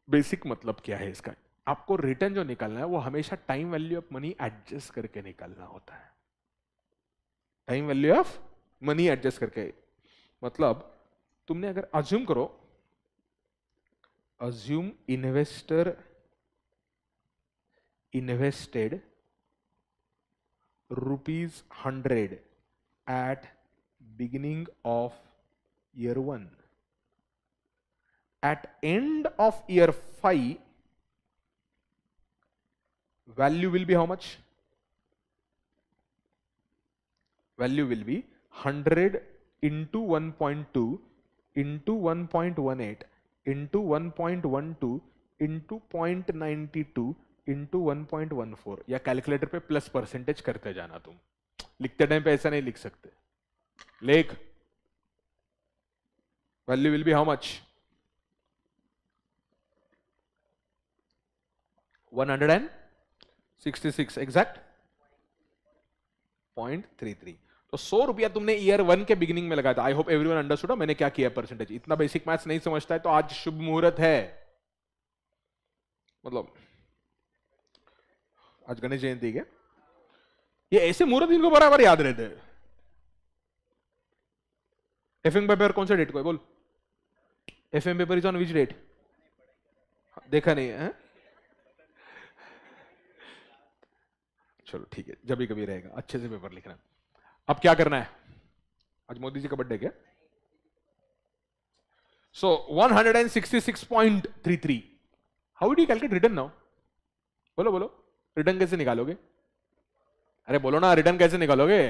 बेसिक मतलब क्या है इसका आपको रिटर्न जो निकालना है वो हमेशा time value of money adjust करके निकालना होता है time value of money adjust करके मतलब तुमने अगर अज्यूम करो assume investor invested rupees hundred at beginning of year one at end of year 5 value will be how much value will be 100 into 1.2 into 1.18 into 1.12 into 0.92 into one point one four या calculator पे plus percentage करते जाना तुम लिखते time पे ऐसा नहीं लिख सकते लेख value will be how much 166 exact three तो सौ रुपया तुमने ईयर वन के बिगिनिंग में लगाया था आई होप एवरीवन अंडरस्टूड मैंने क्या किया परसेंटेज इतना बेसिक मैथ्स नहीं समझता है तो आज शुभ मुहूर्त है मतलब आज गणेश जयंती के ये ऐसे मुहूर्त इनको बराबर याद रहते एफ एम पेपर कौन सा डेट को है बोल एम paper is on which date देखा नहीं है चलो ठीक है जब भी कभी रहेगा अच्छे से पेपर लिखना अब क्या करना है आज मोदी जी का बर्थडे क्या so one hundred and sixty six point three three how do calculate return now बोलो बोलो रिटर्न कैसे निकालोगे अरे बोलो ना रिटर्न कैसे निकालोगे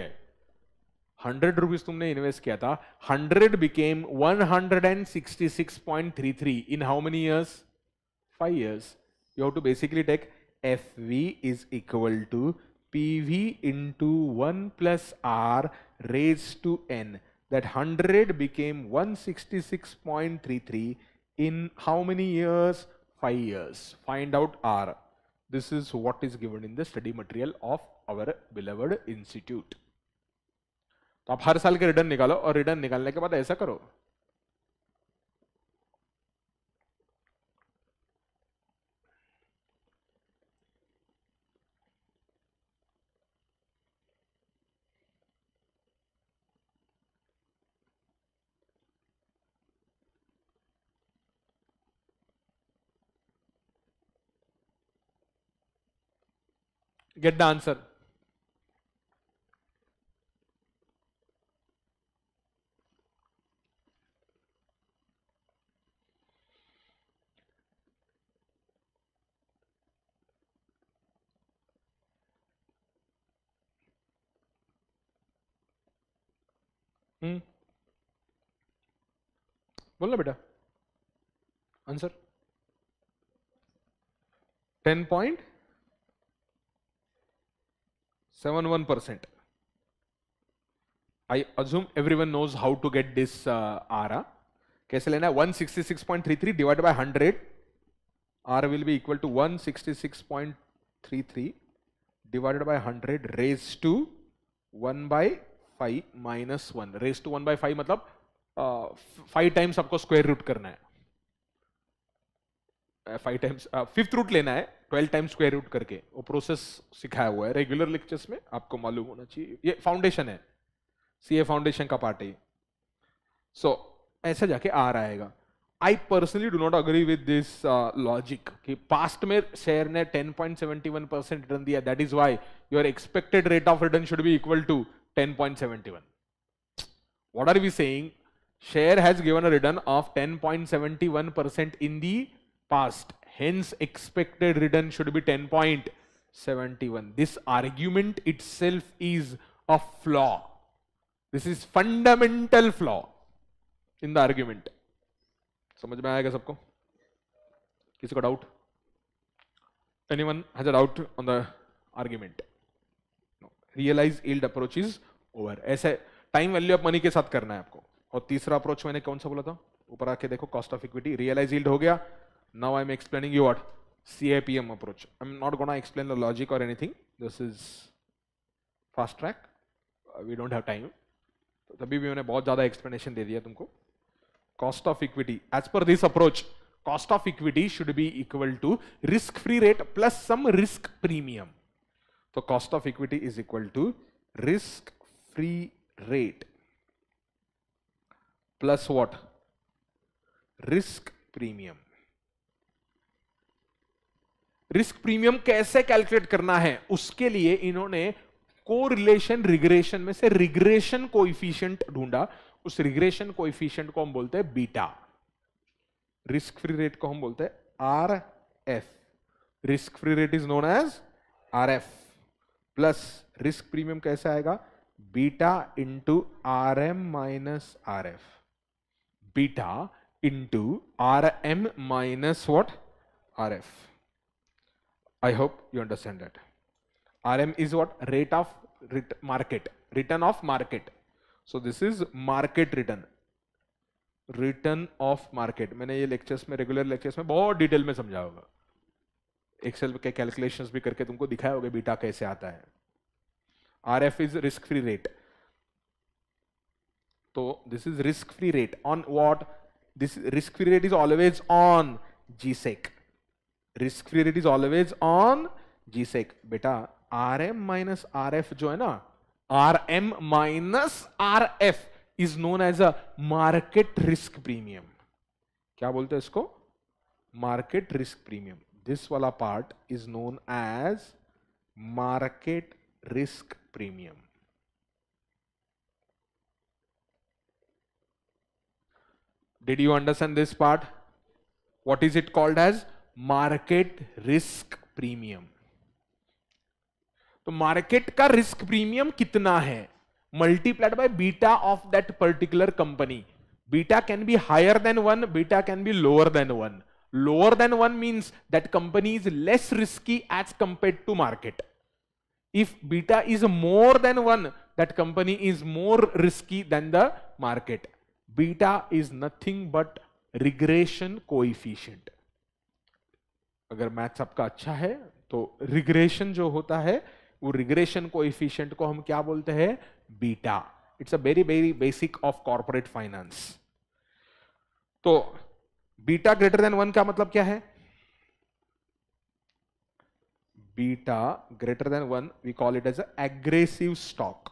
हंड्रेड रुपीज तुमने इन्वेस्ट किया था hundred became one hundred and sixty six point three three in how many years five years you have to basically take F V is equal to P V into one plus R raise to N that hundred became one sixty six point three three in how many years five years find out R this is what is given in the study material of our beloved institute तो आप हर साल के return निकालो और return निकालने के बाद ऐसा करो get the answer. Hmm. Bola beta. Answer. Ten point. 71 percent. I assume everyone knows how to get this uh, R. कैसे लेना है 166.33 divided by 100. R will be equal to 166.33 divided by 100 raised to 1 by 5 minus 1. Raised to 1 by 5 मतलब five times आपको square root करना है five times fifth root लेना है twelve time square root करके वो प्रोसेस सिखाया हुआ है रेगुलर लेक्चर्स में आपको मालूम होना चाहिए ये फाउंडेशन है सी ए फाउंडेशन का पार्ट है सो so, ऐसा जाके आर आएगा I personally do not agree with this logic कि पास्ट में शेयर ने 10.71 परसेंट रिटर्न दिया that is why your expected rate of return should be equal to 10.71 what are we saying share has given a return of 10.71 percent in the past Hence, expected return should be 10.71. This argument itself is a flaw. This is fundamental flaw in the argument. समझ में आएगा सबको किसी को doubt anyone has a doubt on the argument realise yield approach is over ऐसे time value of money के साथ करना है आपको और तीसरा अप्रोच मैंने कौन सा बोला था ऊपर आके देखो cost of equity realise yield हो गया now I'm explaining you what CIPM approach. I'm not going to explain the logic or anything. This is fast track. Uh, we don't have time. तभी भी मैंने बहुत ज़्यादा explanation दे दिया तुमको. Cost of equity. As per this approach, cost of equity should be equal to risk-free rate plus some risk premium. So cost of equity is equal to risk-free rate plus what? Risk premium. Risk premium कैसे calculate करना है उसके लिए इन्होंने को relation regression में से regression को ढूंढा उस रिग्रेशन को हम बोलते हैं बीटा रिस्क फ्री रेट को हम बोलते हैं R F risk free rate is known as R F plus risk premium कैसे आएगा beta into R M minus R F beta into R M minus what R F I hope you understand that. RM is what? Rate of ret market. Return of market. So this is market return. Return of market मैंने ये lectures में regular lectures में बहुत detail में समझा होगा Excel के calculations भी करके तुमको दिखाया होगा बीटा कैसे आता है R F is risk free rate तो this is risk free rate on what this risk free rate is always on G sec risk free rate is always on G sec beta R M minus R F जो है ना R M minus R F is known as a market risk premium क्या बोलते हैं इसको market risk premium this वाला part is known as market risk premium did you understand this part what is it called as market risk premium तो market का risk premium कितना है multiplied by beta of that particular company beta can be higher than one beta can be lower than one lower than one means that company is less risky as compare to market if beta is more than one that company is more risky than the market beta is nothing but regression coefficient अगर maths आपका अच्छा है तो regression जो होता है वो regression को इफिशियंट को हम क्या बोलते हैं beta it's a very very basic of corporate finance तो बीटा ग्रेटर देन वन का मतलब क्या है beta greater than one we call it as aggressive stock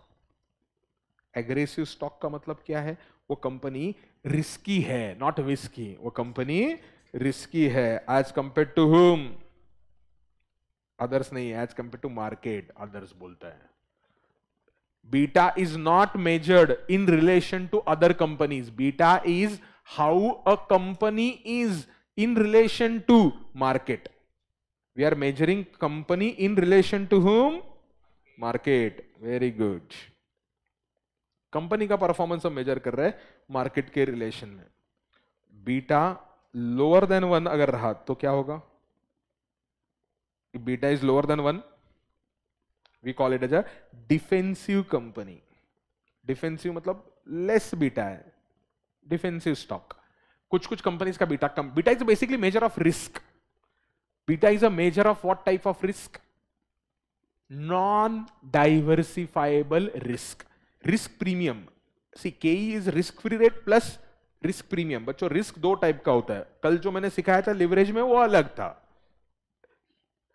aggressive stock का मतलब क्या है वो कंपनी रिस्की है नॉट विस्की वो कंपनी रिस्की है as compare to whom others नहीं as compare to market others बोलता है beta is not measured in relation to other companies beta is how a company is in relation to market we are measuring company in relation to whom market very good company का performance हम measure कर रहे हैं market के relation में beta lower than one अगर रहा तो क्या होगा beta is lower than one we call it as a defensive company defensive मतलब लेस बीटा है डिफेंसिव स्टॉक कुछ कुछ कंपनीज का बीटा कम beta is basically measure of risk beta is a measure of what type of risk non diversifiable risk risk premium C K is risk free rate plus risk premium बच्चों risk दो type का होता है कल जो मैंने सिखाया था लिवरेज में वो अलग था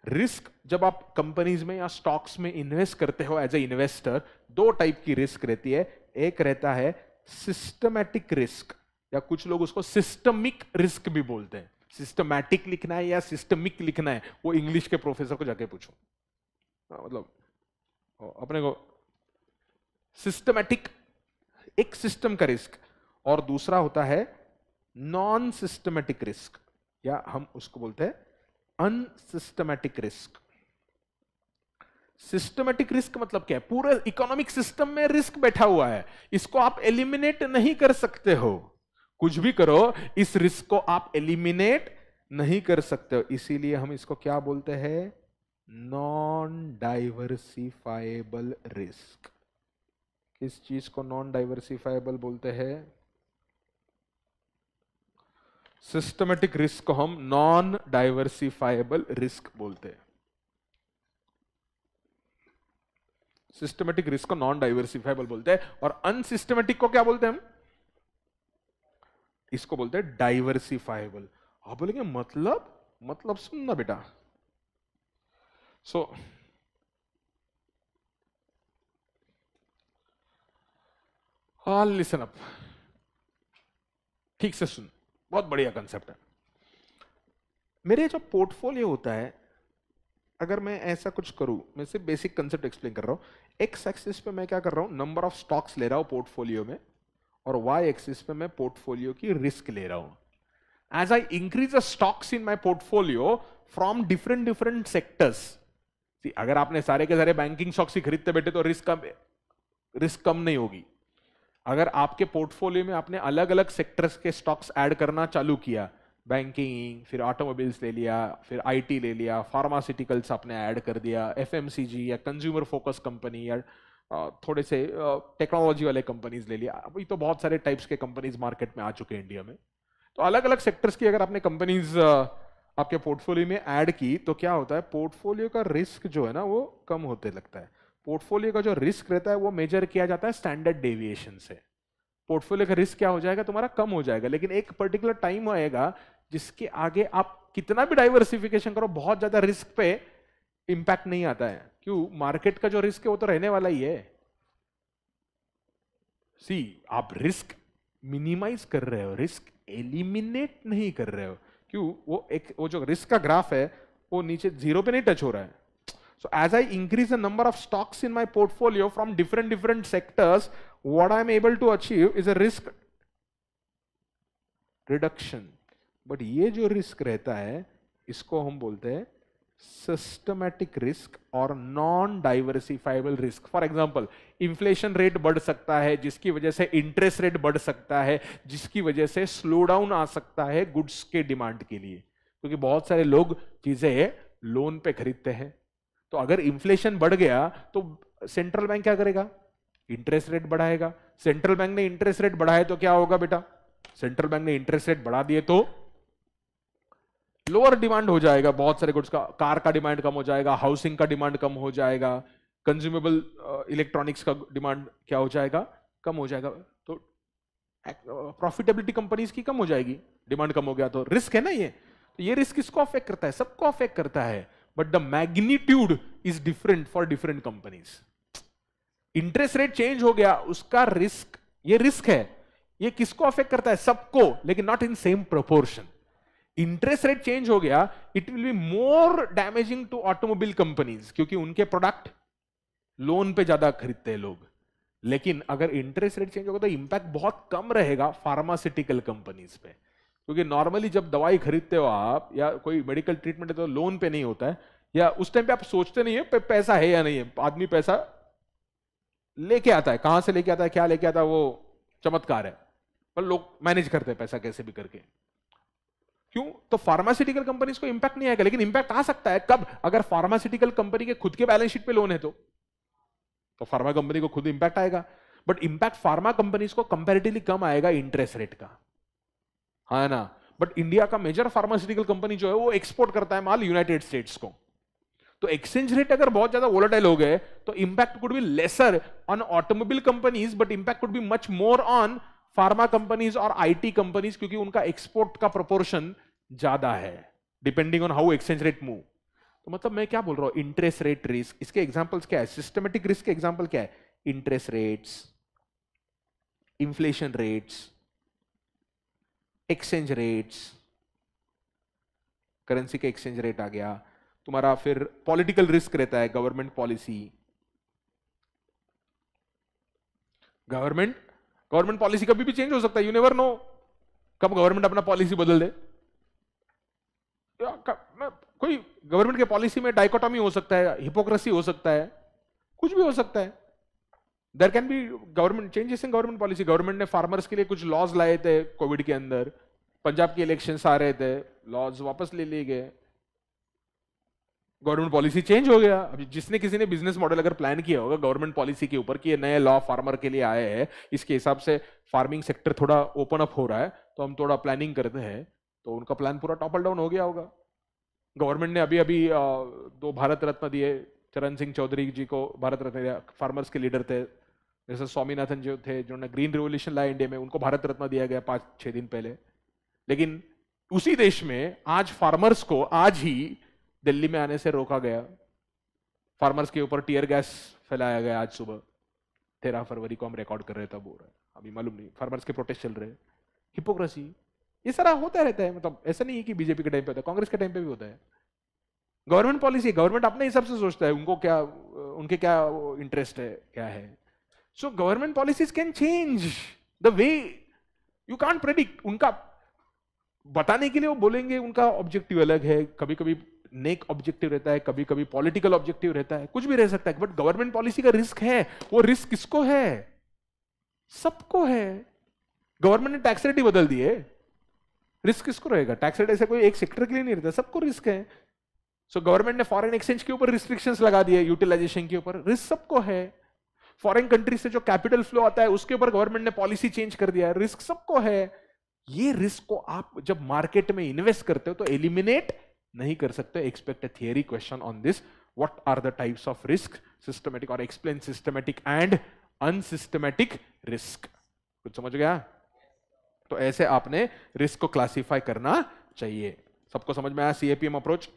रिस्क जब आप कंपनीज में या स्टॉक्स में इन्वेस्ट करते हो एज ए इन्वेस्टर दो टाइप की रिस्क रहती है एक रहता है सिस्टमैटिक रिस्क या कुछ लोग उसको सिस्टमिक रिस्क भी बोलते हैं सिस्टमैटिक लिखना है या सिस्टमिक लिखना है वो इंग्लिश के प्रोफेसर को जाके पूछो हाँ, मतलब अपने को सिस्टमैटिक एक सिस्टम का रिस्क और दूसरा होता है नॉन सिस्टमेटिक रिस्क या हम उसको बोलते हैं अनसिस्टमेटिक रिस्क सिस्टमेटिक रिस्क मतलब क्या है पूरे इकोनॉमिक सिस्टम में रिस्क बैठा हुआ है इसको आप एलिमिनेट नहीं कर सकते हो कुछ भी करो इस रिस्क को आप एलिमिनेट नहीं कर सकते हो इसीलिए हम इसको क्या बोलते हैं नॉन डाइवर्सिफाइबल रिस्क किस चीज को नॉन डाइवर्सिफाइबल बोलते हैं सिस्टमेटिक रिस्क को हम नॉन डाइवर्सिफाइबल रिस्क बोलते हैं सिस्टमेटिक रिस्क को नॉन डाइवर्सिफाइबल बोलते हैं और अनसिस्टमेटिक को क्या बोलते हैं हम इसको बोलते हैं डाइवर्सिफाइबल आप बोलेंगे मतलब मतलब सुनना बेटा सो so, लिसन हाँ, अप ठीक से सुन बहुत बढ़िया कंसेप्ट है मेरे जो पोर्टफोलियो होता है अगर मैं ऐसा कुछ करूं मैं सिर्फ बेसिक कंसेप्ट एक्सप्लेन कर रहा हूं एक्स एक्सिस पे मैं क्या कर रहा हूं नंबर ऑफ स्टॉक्स ले रहा हूं पोर्टफोलियो में और वाई एक्सिस पे मैं पोर्टफोलियो की रिस्क ले रहा हूं as I increase the stocks in my portfolio from different different sectors अगर आपने सारे के सारे बैंकिंग स्टॉक्स ही खरीदते बैठे तो रिस्क कम रिस्क कम नहीं होगी अगर आपके पोर्टफोलियो में आपने अलग अलग सेक्टर्स के स्टॉक्स ऐड करना चालू किया बैंकिंग फिर ऑटोमोबाइल्स ले लिया फिर आईटी ले लिया फार्मास्यूटिकल्स आपने ऐड कर दिया एफएमसीजी या कंज्यूमर फोकस कंपनी या थोड़े से टेक्नोलॉजी वाले कंपनीज ले लिया अभी तो बहुत सारे टाइप्स के कंपनीज मार्केट में आ चुके हैं इंडिया में तो अलग अलग सेक्टर्स की अगर आपने कंपनीज आपके पोर्टफोलियो में ऐड की तो क्या होता है पोर्टफोलियो का रिस्क जो है ना वो कम होते लगता है पोर्टफोलियो का जो रिस्क रहता है वो मेजर किया जाता है स्टैंडर्ड डेविएशन से पोर्टफोलियो का रिस्क क्या हो जाएगा तुम्हारा कम हो जाएगा लेकिन एक पर्टिकुलर टाइम आएगा जिसके आगे आप कितना भी डाइवर्सिफिकेशन करो बहुत ज्यादा रिस्क पे इम्पैक्ट नहीं आता है क्यों मार्केट का जो रिस्क है वो तो रहने वाला ही है सी आप रिस्क मिनिमाइज कर रहे हो रिस्क एलिमिनेट नहीं कर रहे हो क्यों वो एक वो जो रिस्क का ग्राफ है वो नीचे जीरो पे नहीं टच हो रहा है So as I increase the number of stocks in my portfolio from different different sectors, what I'm able to achieve is a risk reduction but ये जो रिस्क रहता है इसको हम बोलते हैं सिस्टमैटिक रिस्क और non diversifiable risk for example inflation rate बढ़ सकता है जिसकी वजह से इंटरेस्ट रेट बढ़ सकता है जिसकी वजह से स्लो डाउन आ सकता है गुड्स के डिमांड के लिए क्योंकि बहुत सारे लोग चीजें लोन पे खरीदते हैं तो अगर इन्फ्लेशन बढ़ गया तो सेंट्रल बैंक क्या करेगा इंटरेस्ट रेट बढ़ाएगा सेंट्रल बैंक ने इंटरेस्ट रेट बढ़ाए तो क्या होगा बेटा सेंट्रल बैंक ने इंटरेस्ट रेट बढ़ा दिए तो लोअर डिमांड हो जाएगा बहुत सारे गुड्स का कार का डिमांड कम हो जाएगा हाउसिंग का डिमांड कम हो जाएगा कंज्यूमेबल इलेक्ट्रॉनिक्स uh, का डिमांड क्या हो जाएगा कम हो जाएगा तो प्रॉफिटेबिलिटी कंपनीज की कम हो जाएगी डिमांड कम हो गया तो रिस्क है ना ये तो ये रिस्क किसको अफेक्ट करता है सबको अफेक्ट करता है but the magnitude is different for different companies interest rate change हो गया उसका risk ये risk है ये किसको अफेक्ट करता है सबको लेकिन not in same proportion interest rate change हो गया it will be more damaging to automobile companies क्योंकि उनके प्रोडक्ट लोन पे ज्यादा खरीदते हैं लोग लेकिन अगर इंटरेस्ट रेट चेंज होगा तो इंपैक्ट बहुत कम रहेगा फार्मास्यूटिकल कंपनीज पे क्योंकि नॉर्मली जब दवाई खरीदते हो आप या कोई मेडिकल ट्रीटमेंट है तो लोन पे नहीं होता है या उस टाइम पे आप सोचते नहीं है पैसा है या नहीं है आदमी पैसा लेके आता है कहां से लेके आता है क्या लेके आता है वो चमत्कार है पर लोग मैनेज करते हैं पैसा कैसे भी करके क्यों तो फार्मास्यूटिकल कंपनीज को इंपैक्ट नहीं आएगा लेकिन इंपैक्ट आ सकता है कब अगर फार्मास्यूटिकल कंपनी के खुद के बैलेंस शीट पे लोन है तो तो फार्मा कंपनी को खुद इंपैक्ट आएगा बट इंपैक्ट फार्मा कंपनीज को कंपेरेटिवली कम आएगा इंटरेस्ट रेट का हाँ है ना बट इंडिया का मेजर फार्मास्यूटिकल कंपनी जो है वो एक्सपोर्ट करता है माल यूनाइटेड स्टेट्स को तो एक्सचेंज रेट अगर बहुत ज्यादा वोलाटाइल हो गए तो impact could be lesser on automobile companies but impact could be much more on pharma companies और आईटी कंपनीज क्योंकि उनका एक्सपोर्ट का प्रोपोर्शन ज्यादा है depending on how exchange rate move तो मतलब मैं क्या बोल रहा हूं इंटरेस्ट रेट रिस्क इसके एग्जाम्पल्स क्या है सिस्टमेटिक रिस्क के एग्जाम्पल क्या है interest rates inflation rates exchange rates currency का एक्सचेंज रेट आ गया तुम्हारा फिर पॉलिटिकल रिस्क रहता है government policy government government policy कभी भी चेंज हो सकता है यू नेवर नो कब गवर्नमेंट अपना पॉलिसी बदल दे कोई गवर्नमेंट के पॉलिसी में डाइकोटॉमी हो सकता है हिपोक्रेसी हो सकता है कुछ भी हो सकता है there can be government changes in government policy government ने फार्मर्स के लिए कुछ लॉज लाए थे कोविड के अंदर पंजाब के इलेक्शन आ रहे थे लॉज वापस ले लिए गए गवर्नमेंट पॉलिसी चेंज हो गया अभी जिसने किसी ने बिजनेस मॉडल अगर प्लान किया होगा गवर्नमेंट पॉलिसी के ऊपर कि ये नए लॉ फार्मर के लिए आए हैं इसके हिसाब से फार्मिंग सेक्टर थोड़ा ओपन अप हो रहा है तो हम थोड़ा प्लानिंग करते हैं तो उनका प्लान पूरा टॉपल डाउन हो गया होगा गवर्नमेंट ने अभी अभी दो भारत रत्न दिए चरण सिंह चौधरी जी को भारत रत्न दिया फार्मर्स के लीडर थे जैसे स्वामीनाथन जो थे जिन्होंने ग्रीन रिवोल्यूशन लाया इंडिया में उनको भारत रत्न दिया गया पाँच छः दिन पहले लेकिन उसी देश में आज फार्मर्स को आज ही दिल्ली में आने से रोका गया फार्मर्स के ऊपर टीयर गैस फैलाया गया आज सुबह तेरह फरवरी को हम रिकॉर्ड कर रहे थे बोल रहे अभी मालूम नहीं फार्मर्स के प्रोटेस्ट चल रहे हैं हिपोक्रेसी ये सारा होता रहता है मतलब ऐसा नहीं है कि बीजेपी के टाइम पे होता है कांग्रेस के टाइम पे भी होता है गवर्नमेंट पॉलिसी गवर्नमेंट अपने हिसाब से सोचता है उनको क्या उनके क्या इंटरेस्ट है क्या है so government policies can change the way you can't predict उनका बताने के लिए वो बोलेंगे उनका ऑब्जेक्टिव अलग है कभी कभी नेक ऑब्जेक्टिव रहता है कभी कभी पॉलिटिकल ऑब्जेक्टिव रहता है कुछ भी रह सकता है बट गवर्नमेंट पॉलिसी का रिस्क है वो रिस्क किसको है सबको है गवर्नमेंट ने टैक्स रेट ही बदल दिए रिस्क किसको रहेगा टैक्स रेट ऐसा कोई एक सेक्टर के लिए नहीं रहता सबको रिस्क है सो गवर्नमेंट ने फॉरेन एक्सचेंज के ऊपर रिस्ट्रिक्शंस लगा दिए यूटिलाइजेशन के ऊपर रिस्क सबको है फॉरेन कंट्री से जो कैपिटल फ्लो आता है उसके ऊपर गवर्नमेंट ने पॉलिसी चेंज कर दिया है रिस्क सबको है ये रिस्क को आप जब मार्केट में इन्वेस्ट करते हो तो एलिमिनेट नहीं कर सकते expect a theory question on this what are the types of risk systematic और explain systematic and unsystematic risk कुछ समझ गया तो ऐसे आपने रिस्क को क्लासिफाई करना चाहिए सबको समझ में आया सीएपीएम अप्रोच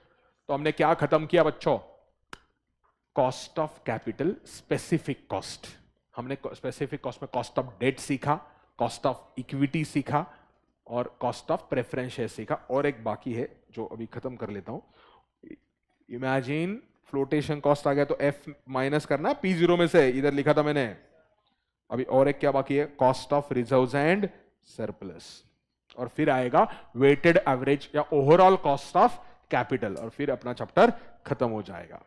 तो हमने क्या खत्म किया बच्चों cost of capital specific cost हमने स्पेसिफिक कॉस्ट में कॉस्ट ऑफ डेट सीखा कॉस्ट ऑफ इक्विटी सीखा और कॉस्ट ऑफ प्रेफरेंस शेयर सीखा और एक बाकी है जो अभी खत्म कर लेता हूं इमेजिन फ्लोटेशन कॉस्ट आ गया तो एफ माइनस करना पी जीरो में से इधर लिखा था मैंने अभी और एक क्या बाकी है cost of reserve and surplus और फिर आएगा वेटेड एवरेज या ओवरऑल कॉस्ट ऑफ कैपिटल और फिर अपना चैप्टर खत्म हो जाएगा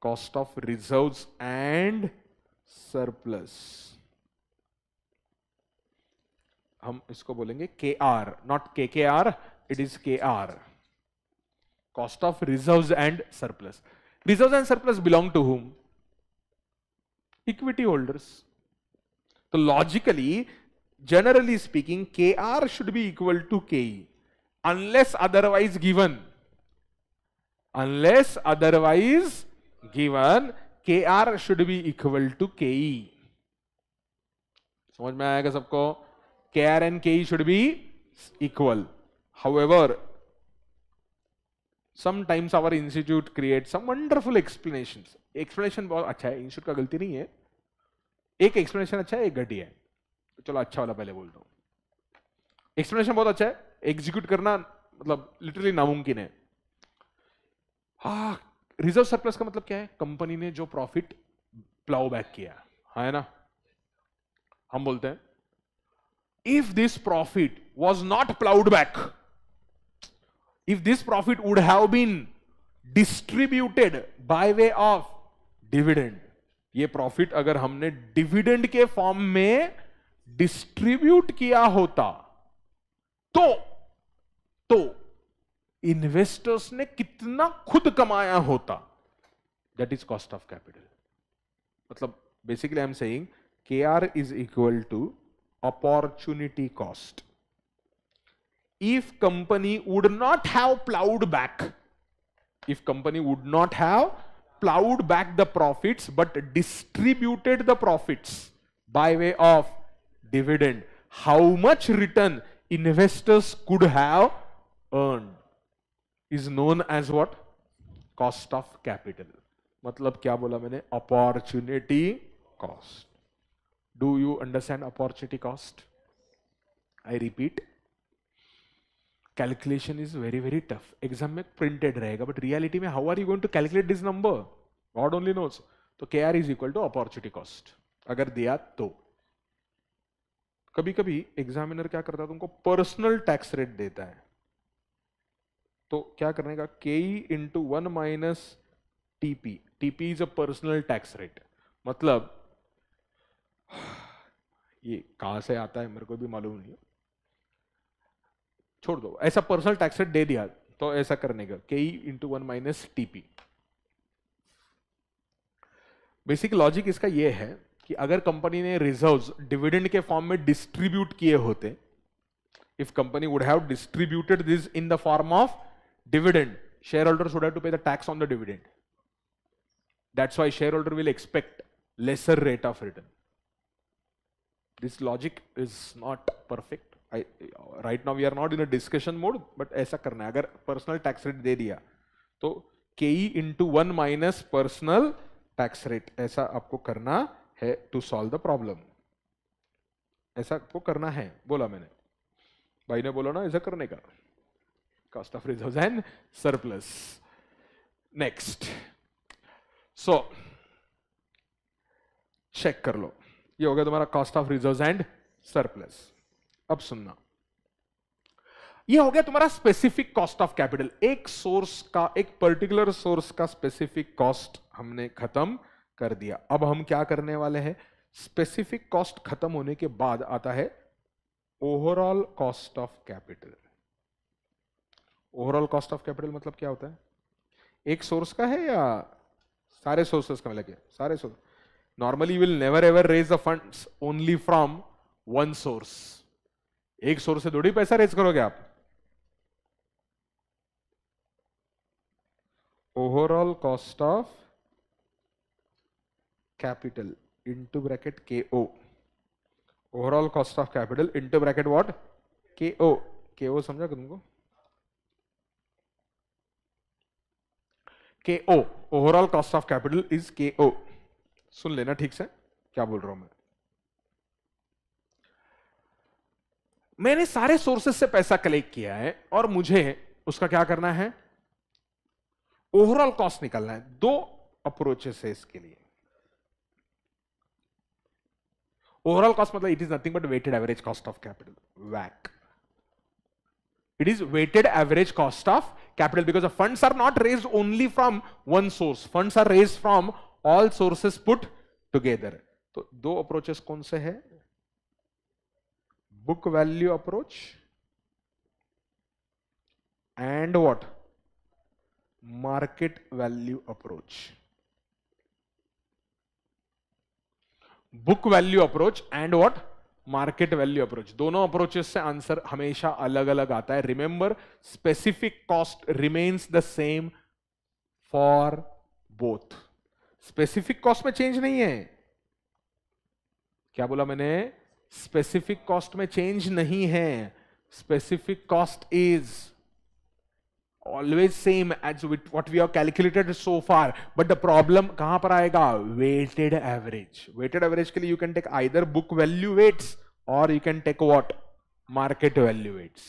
cost of reserves and surplus हम इसको बोलेंगे के are not K K R it is K R cost of reserve and surplus reserve and surplus belong to whom equity holders तो logically generally speaking K R should be equal to K unless otherwise given unless otherwise given kr should be equal to ke समझ में आएगा सबको K R and K should be equal however sometimes our institute create some wonderful explanation explanation बहुत अच्छा है institute का गलती नहीं है एक एक्सप्लेनेशन अच्छा है एक घटी है तो चलो अच्छा वाला पहले बोल दो एक्सप्लेनेशन बहुत अच्छा है एग्जीक्यूट करना मतलब लिटरली नामुमकिन है हा ah, रिजर्व सरप्लस का मतलब क्या है कंपनी ने जो प्रॉफिट प्लाउ बैक किया है ना हम बोलते हैं if this profit was not ploughed back if this profit would have been distributed by way of dividend ये प्रॉफिट अगर हमने डिविडेंड के फॉर्म में डिस्ट्रीब्यूट किया होता तो तो इन्वेस्टर्स ने कितना खुद कमाया होता that is cost of capital मतलब basically I am saying K R is equal to opportunity cost if company would not have ploughed back if company would not have ploughed back the profits but distributed the profit by way of dividend how much return investors could have earned is known as what cost of capital मतलब क्या बोला मैंने opportunity cost do you understand opportunity cost I repeat calculation is very very tough exam में printed रहेगा but reality में how are you going to calculate this number god only knows तो K R is equal to opportunity cost अगर दिया तो कभी कभी examiner क्या करता है तुमको पर्सनल टैक्स रेट देता है तो क्या करने का K into one minus TP TP is a personal tax rate मतलब ये कहां से आता है मेरे को भी मालूम नहीं छोड़ दो ऐसा पर्सनल टैक्स रेट दे दिया तो ऐसा करने का K into one minus TP basic logic इसका ये है कि अगर कंपनी ने रिजर्व्स डिविडेंड के फॉर्म में डिस्ट्रीब्यूट किए होते if company would have distributed this in the form of dividend, shareholders would have to pay the tax on the dividend. That's why shareholder will expect lesser rate of return. This logic is not perfect. I, right now we are not in a discussion mode, but aisa karna है अगर personal tax rate दे दिया तो K E into one minus personal tax rate ऐसा आपको करना है to solve the problem ऐसा आपको करना है बोला मैंने भाई ने बोला ना ऐसा करने का cost of reserves and surplus. Next. So, check कर लो ये हो गया तुम्हारा cost of reserve and surplus अब सुनना ये हो गया तुम्हारा स्पेसिफिक कॉस्ट ऑफ कैपिटल एक सोर्स का एक पर्टिकुलर सोर्स का स्पेसिफिक कॉस्ट हमने खत्म कर दिया अब हम क्या करने वाले हैं स्पेसिफिक कॉस्ट खत्म होने के बाद आता है overall cost of capital overall cost of capital मतलब क्या होता है एक सोर्स का है या सारे सोर्सेस का मिला सारे source normally will never ever raise the funds only from one source एक सोर्स से थोड़ी पैसा रेज करोगे आप overall cost of capital into bracket K O overall cost of capital into bracket what K O K O समझा तुमको K O overall cost of capital is K O सुन लेना ठीक से क्या बोल रहा हूं मैं मैंने सारे सोर्सेस से पैसा कलेक्ट किया है और मुझे उसका क्या करना है ओवरऑल कॉस्ट निकालना है दो अप्रोचेस है इसके लिए ओवरऑल कॉस्ट मतलब it is nothing but weighted average cost of capital वैक It is weighted average cost of capital because the funds are not raised only from one source. Funds are raised from all sources put together. तो दो approaches kon se hai Book value approach and what? Market value approach. Book value approach and what? Market value approach दोनों अप्रोचेस से answer हमेशा अलग अलग आता है remember specific cost remains the same for both specific cost में change नहीं है क्या बोला मैंने स्पेसिफिक कॉस्ट में चेंज नहीं है specific cost is always same as with what we have calculated so far but the problem kahan par aayega weighted average weighted average ke liye you can take either book value weights or you can take what market value weights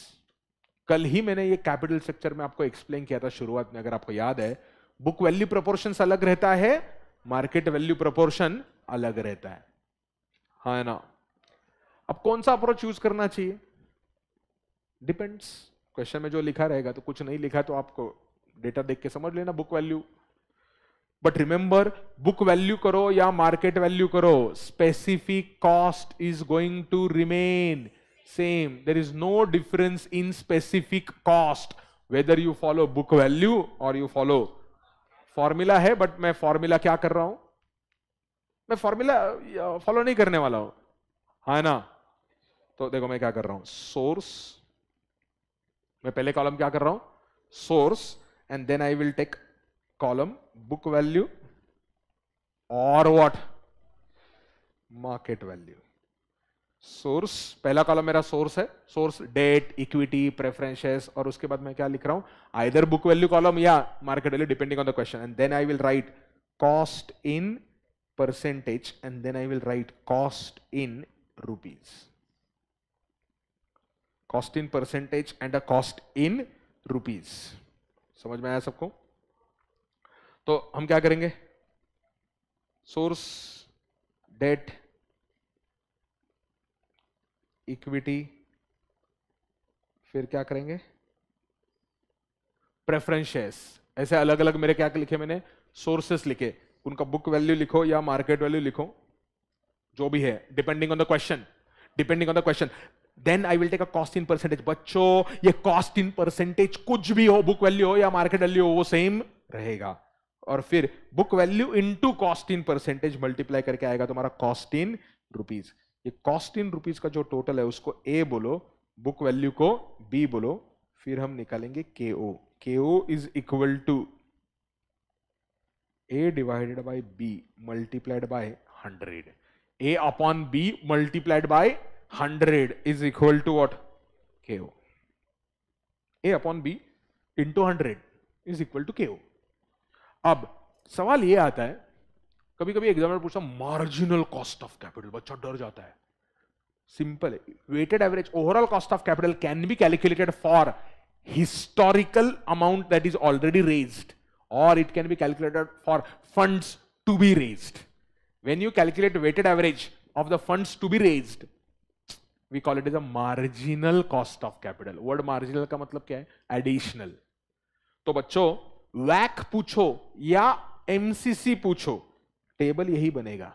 kal hi maine ye capital structure mein aapko explain kiya tha shuruaat mein agar aapko yaad hai book value proportions alag rehta hai market value proportion alag rehta hai हाँ na ab kaun sa approach use karna chahiye depends question में जो लिखा रहेगा तो कुछ नहीं लिखा तो आपको डेटा देख के समझ लेना book value but remember book value करो या मार्केट वैल्यू करो specific cost is going to remain same there is no difference in specific cost whether you follow book value और यू फॉलो फॉर्मूला है but मैं formula क्या कर रहा हूं मैं फॉर्मूला फॉलो uh, नहीं करने वाला हूं है हाँ ना तो देखो मैं क्या कर रहा हूं सोर्स मैं पहले कॉलम क्या कर रहा हूं source and then I will take column book value और व्हाट मार्केट वैल्यू सोर्स पहला कॉलम मेरा सोर्स है सोर्स डेट इक्विटी प्रेफरेंसेस और उसके बाद मैं क्या लिख रहा हूं आइदर बुक वैल्यू कॉलम या market value depending on the question and then I will write cost in percentage and then I will write cost in rupees cost in percentage and a cost in rupees समझ में आया सबको तो हम क्या करेंगे source debt equity फिर क्या करेंगे प्रेफरेंस शेयर्स ऐसे अलग अलग मेरे क्या लिखे मैंने सोर्सेस लिखे उनका बुक वैल्यू लिखो या मार्केट वैल्यू लिखो जो भी है depending on the question depending on the question then I will take a cost in percentage बच्चों ये कॉस्ट इन परसेंटेज कुछ भी हो बुक वैल्यू हो या मार्केट वैल्यू हो वो सेम रहेगा और फिर book value into cost in percentage multiply करके आएगा तुम्हारा कॉस्ट इन रुपीज ये कॉस्ट इन रुपीज का जो टोटल है उसको ए बोलो बुक वैल्यू को बी बोलो फिर हम निकालेंगे K O K O is equal to A divided by B multiplied by hundred A upon B multiplied by hundred is 100 is equal to what ko B into hundred is equal to K ko अब सवाल ये आता है कभी कभी examiner पूछा marginal cost of capital बच्चा डर जाता है simple weighted average overall cost of capital can be calculated for historical amount that is already raise और it can be calculated for funds to be raised when you calculate weighted average of the funds to be raised we call it is a marginal cost of capital word marginal का मतलब क्या है additional तो बच्चों वैक पूछो या MCC पूछो table यही बनेगा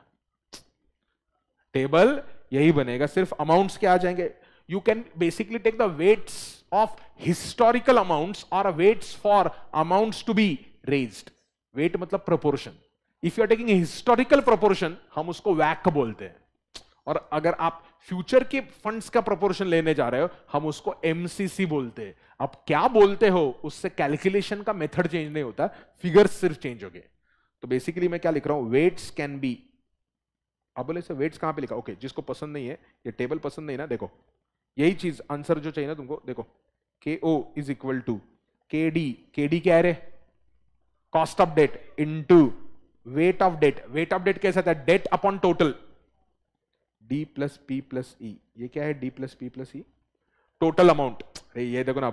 टेबल यही बनेगा सिर्फ अमाउंट्स के आ जाएंगे you can basically take the weights of historical amounts और weights for amounts to be raised weight मतलब proportion if you are taking historical proportion हम उसको वैक बोलते हैं और अगर आप फ्यूचर के फंड्स का प्रपोर्शन लेने जा रहे हो हम उसको एमसीसी बोलते हैं अब क्या बोलते हो उससे कैलकुलेशन का मेथड चेंज नहीं होता फिगर सिर्फ चेंज हो गए तो बेसिकली मैं क्या लिख रहा हूं वेट्स कैन बी अब बोले से वेट्स कहां पे लिखा ओके okay, जिसको पसंद नहीं है ये टेबल पसंद नहीं ना देखो यही चीज आंसर जो चाहिए ना तुमको देखो K O is equal to K D K D क्या है cost of debt into weight of debt weight of debt कैसा था debt upon total D plus P plus E ये क्या है D plus P plus E total amount अरे ये देखो ना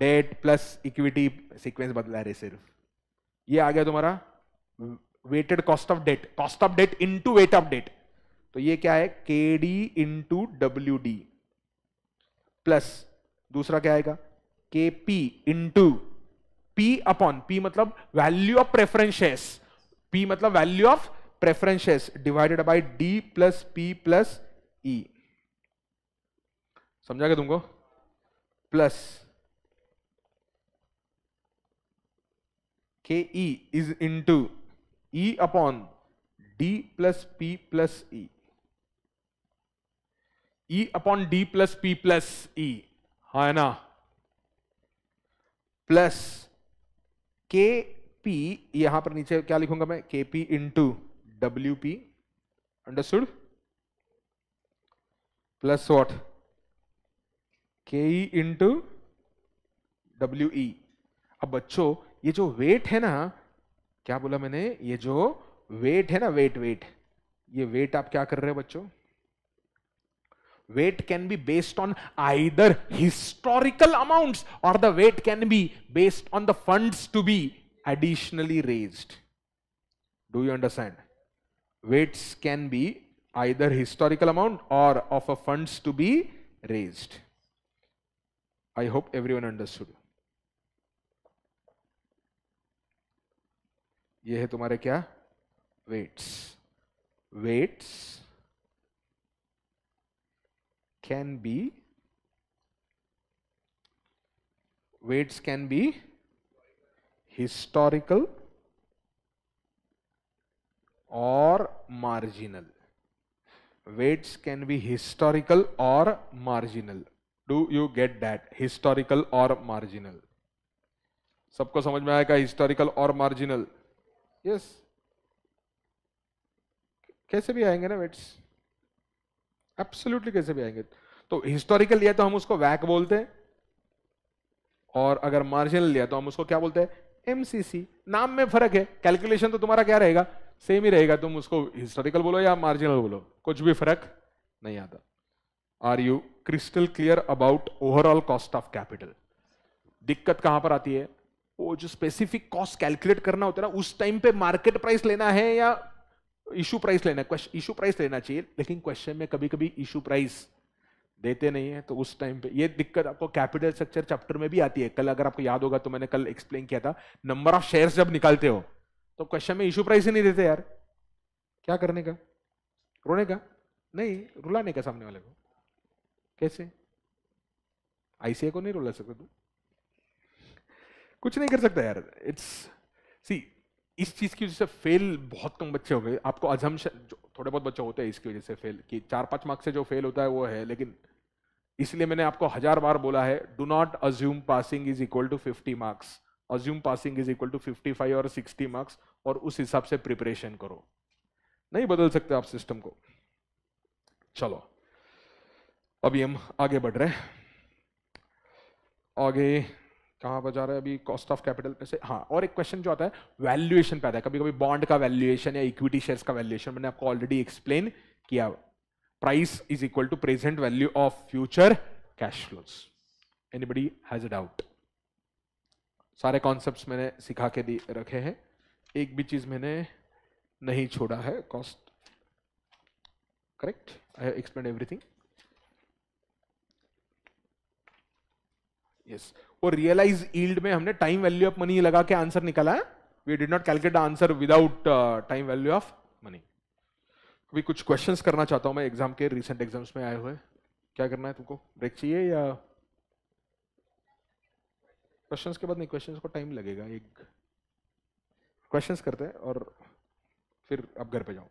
डेट प्लस इक्विटी सीक्वेंस बदला रहे सिर्फ ये आ गया तुम्हारा weighted cost of debt cost of debt into weight of debt तो ये क्या है K D into W D plus दूसरा क्या आएगा K P into P upon P मतलब वैल्यू ऑफ प्रेफरेंस पी मतलब value of preferences divided by d plus p plus e समझा गया तुमको plus K E is into E upon D plus P plus E E upon D plus P plus E हा है ना plus के P यहां पर नीचे क्या लिखूंगा मैं K P into W P understood plus what K E into W E अब बच्चों ये जो वेट है ना क्या बोला मैंने ये जो वेट है ना वेट वेट ये वेट आप क्या कर रहे हो बच्चों weight can be based on either historical amount और the weight can be based on the fund to be additionally raise do you understand weights can be either historical amount or of a funds to be raised. I hope everyone understood. ये है तुम्हारे क्या weights weights can be weights can be historical or marginal. Weights can be historical or marginal. Do you get that? Historical or marginal. सबको समझ में आएगा historical और marginal yes कैसे भी आएंगे ना वेट्स एब्सोल्युटली कैसे भी आएंगे तो हिस्टोरिकल लिया तो हम उसको वैक बोलते हैं और अगर मार्जिनल लिया तो हम उसको क्या बोलते हैं एमसीसी नाम में फर्क है कैलकुलेशन तो तुम्हारा क्या रहेगा सेम ही रहेगा तुम उसको हिस्टोरिकल बोलो या मार्जिनल बोलो कुछ भी फर्क नहीं आता are you crystal clear about overall cost of capital दिक्कत कहां पर आती है वो जो स्पेसिफिक कॉस्ट कैलकुलेट करना होता है ना उस टाइम पे मार्केट प्राइस लेना है या इशू प्राइस लेना है इशू प्राइस लेना चाहिए लेकिन क्वेश्चन में कभी कभी इशू प्राइस देते नहीं है तो उस टाइम पे ये दिक्कत आपको कैपिटल स्ट्रक्चर चैप्टर में भी आती है कल अगर आपको याद होगा तो मैंने कल एक्सप्लेन किया था नंबर ऑफ शेयर्स जब निकालते हो तो क्वेश्चन में इशू प्राइस ही नहीं देते यार क्या करने का रोने का नहीं रुलाने का सामने वाले को कैसे आईसीए को नहीं रुला सकते तू कुछ नहीं कर सकता यार इट्स सी इस चीज़ की वजह से फेल बहुत कम बच्चे हो गए आपको अजम थोड़े बहुत बच्चे होते हैं इसकी वजह से फेल कि चार पांच मार्क्स से जो फेल होता है वो है लेकिन इसलिए मैंने आपको हजार बार बोला है do not assume passing is equal to fifty marks assume passing is equal to fifty five और सिक्सटी मार्क्स और उस हिसाब से प्रिपरेशन करो नहीं बदल सकते आप सिस्टम को चलो अभी हम आगे बढ़ रहे आगे कहाँ बजा जा रहा अभी कॉस्ट ऑफ कैपिटल पे से हाँ और एक क्वेश्चन जो आता है वैल्यूएशन पे आता है कभी कभी बॉन्ड का वैल्यूएशन या इक्विटी शेयर्स का वैल्यूएशन मैंने आपको ऑलरेडी एक्सप्लेन किया price is equal to present value of future cash flows anybody has a doubt सारे कॉन्सेप्ट मैंने सिखा के दिए रखे हैं एक भी चीज़ मैंने नहीं छोड़ा है cost correct I have explain everything yes और रियलाइज ईल्ड में हमने टाइम वैल्यू ऑफ मनी लगा के आंसर निकाला है we did not calculate answer without time value of money अभी कुछ क्वेश्चंस करना चाहता हूं मैं एग्जाम के रिसेंट एग्जाम्स में आए हुए क्या करना है तुमको ब्रेक चाहिए या क्वेश्चंस के बाद नहीं क्वेश्चंस को टाइम लगेगा एक क्वेश्चंस करते हैं और फिर आप घर पे जाओ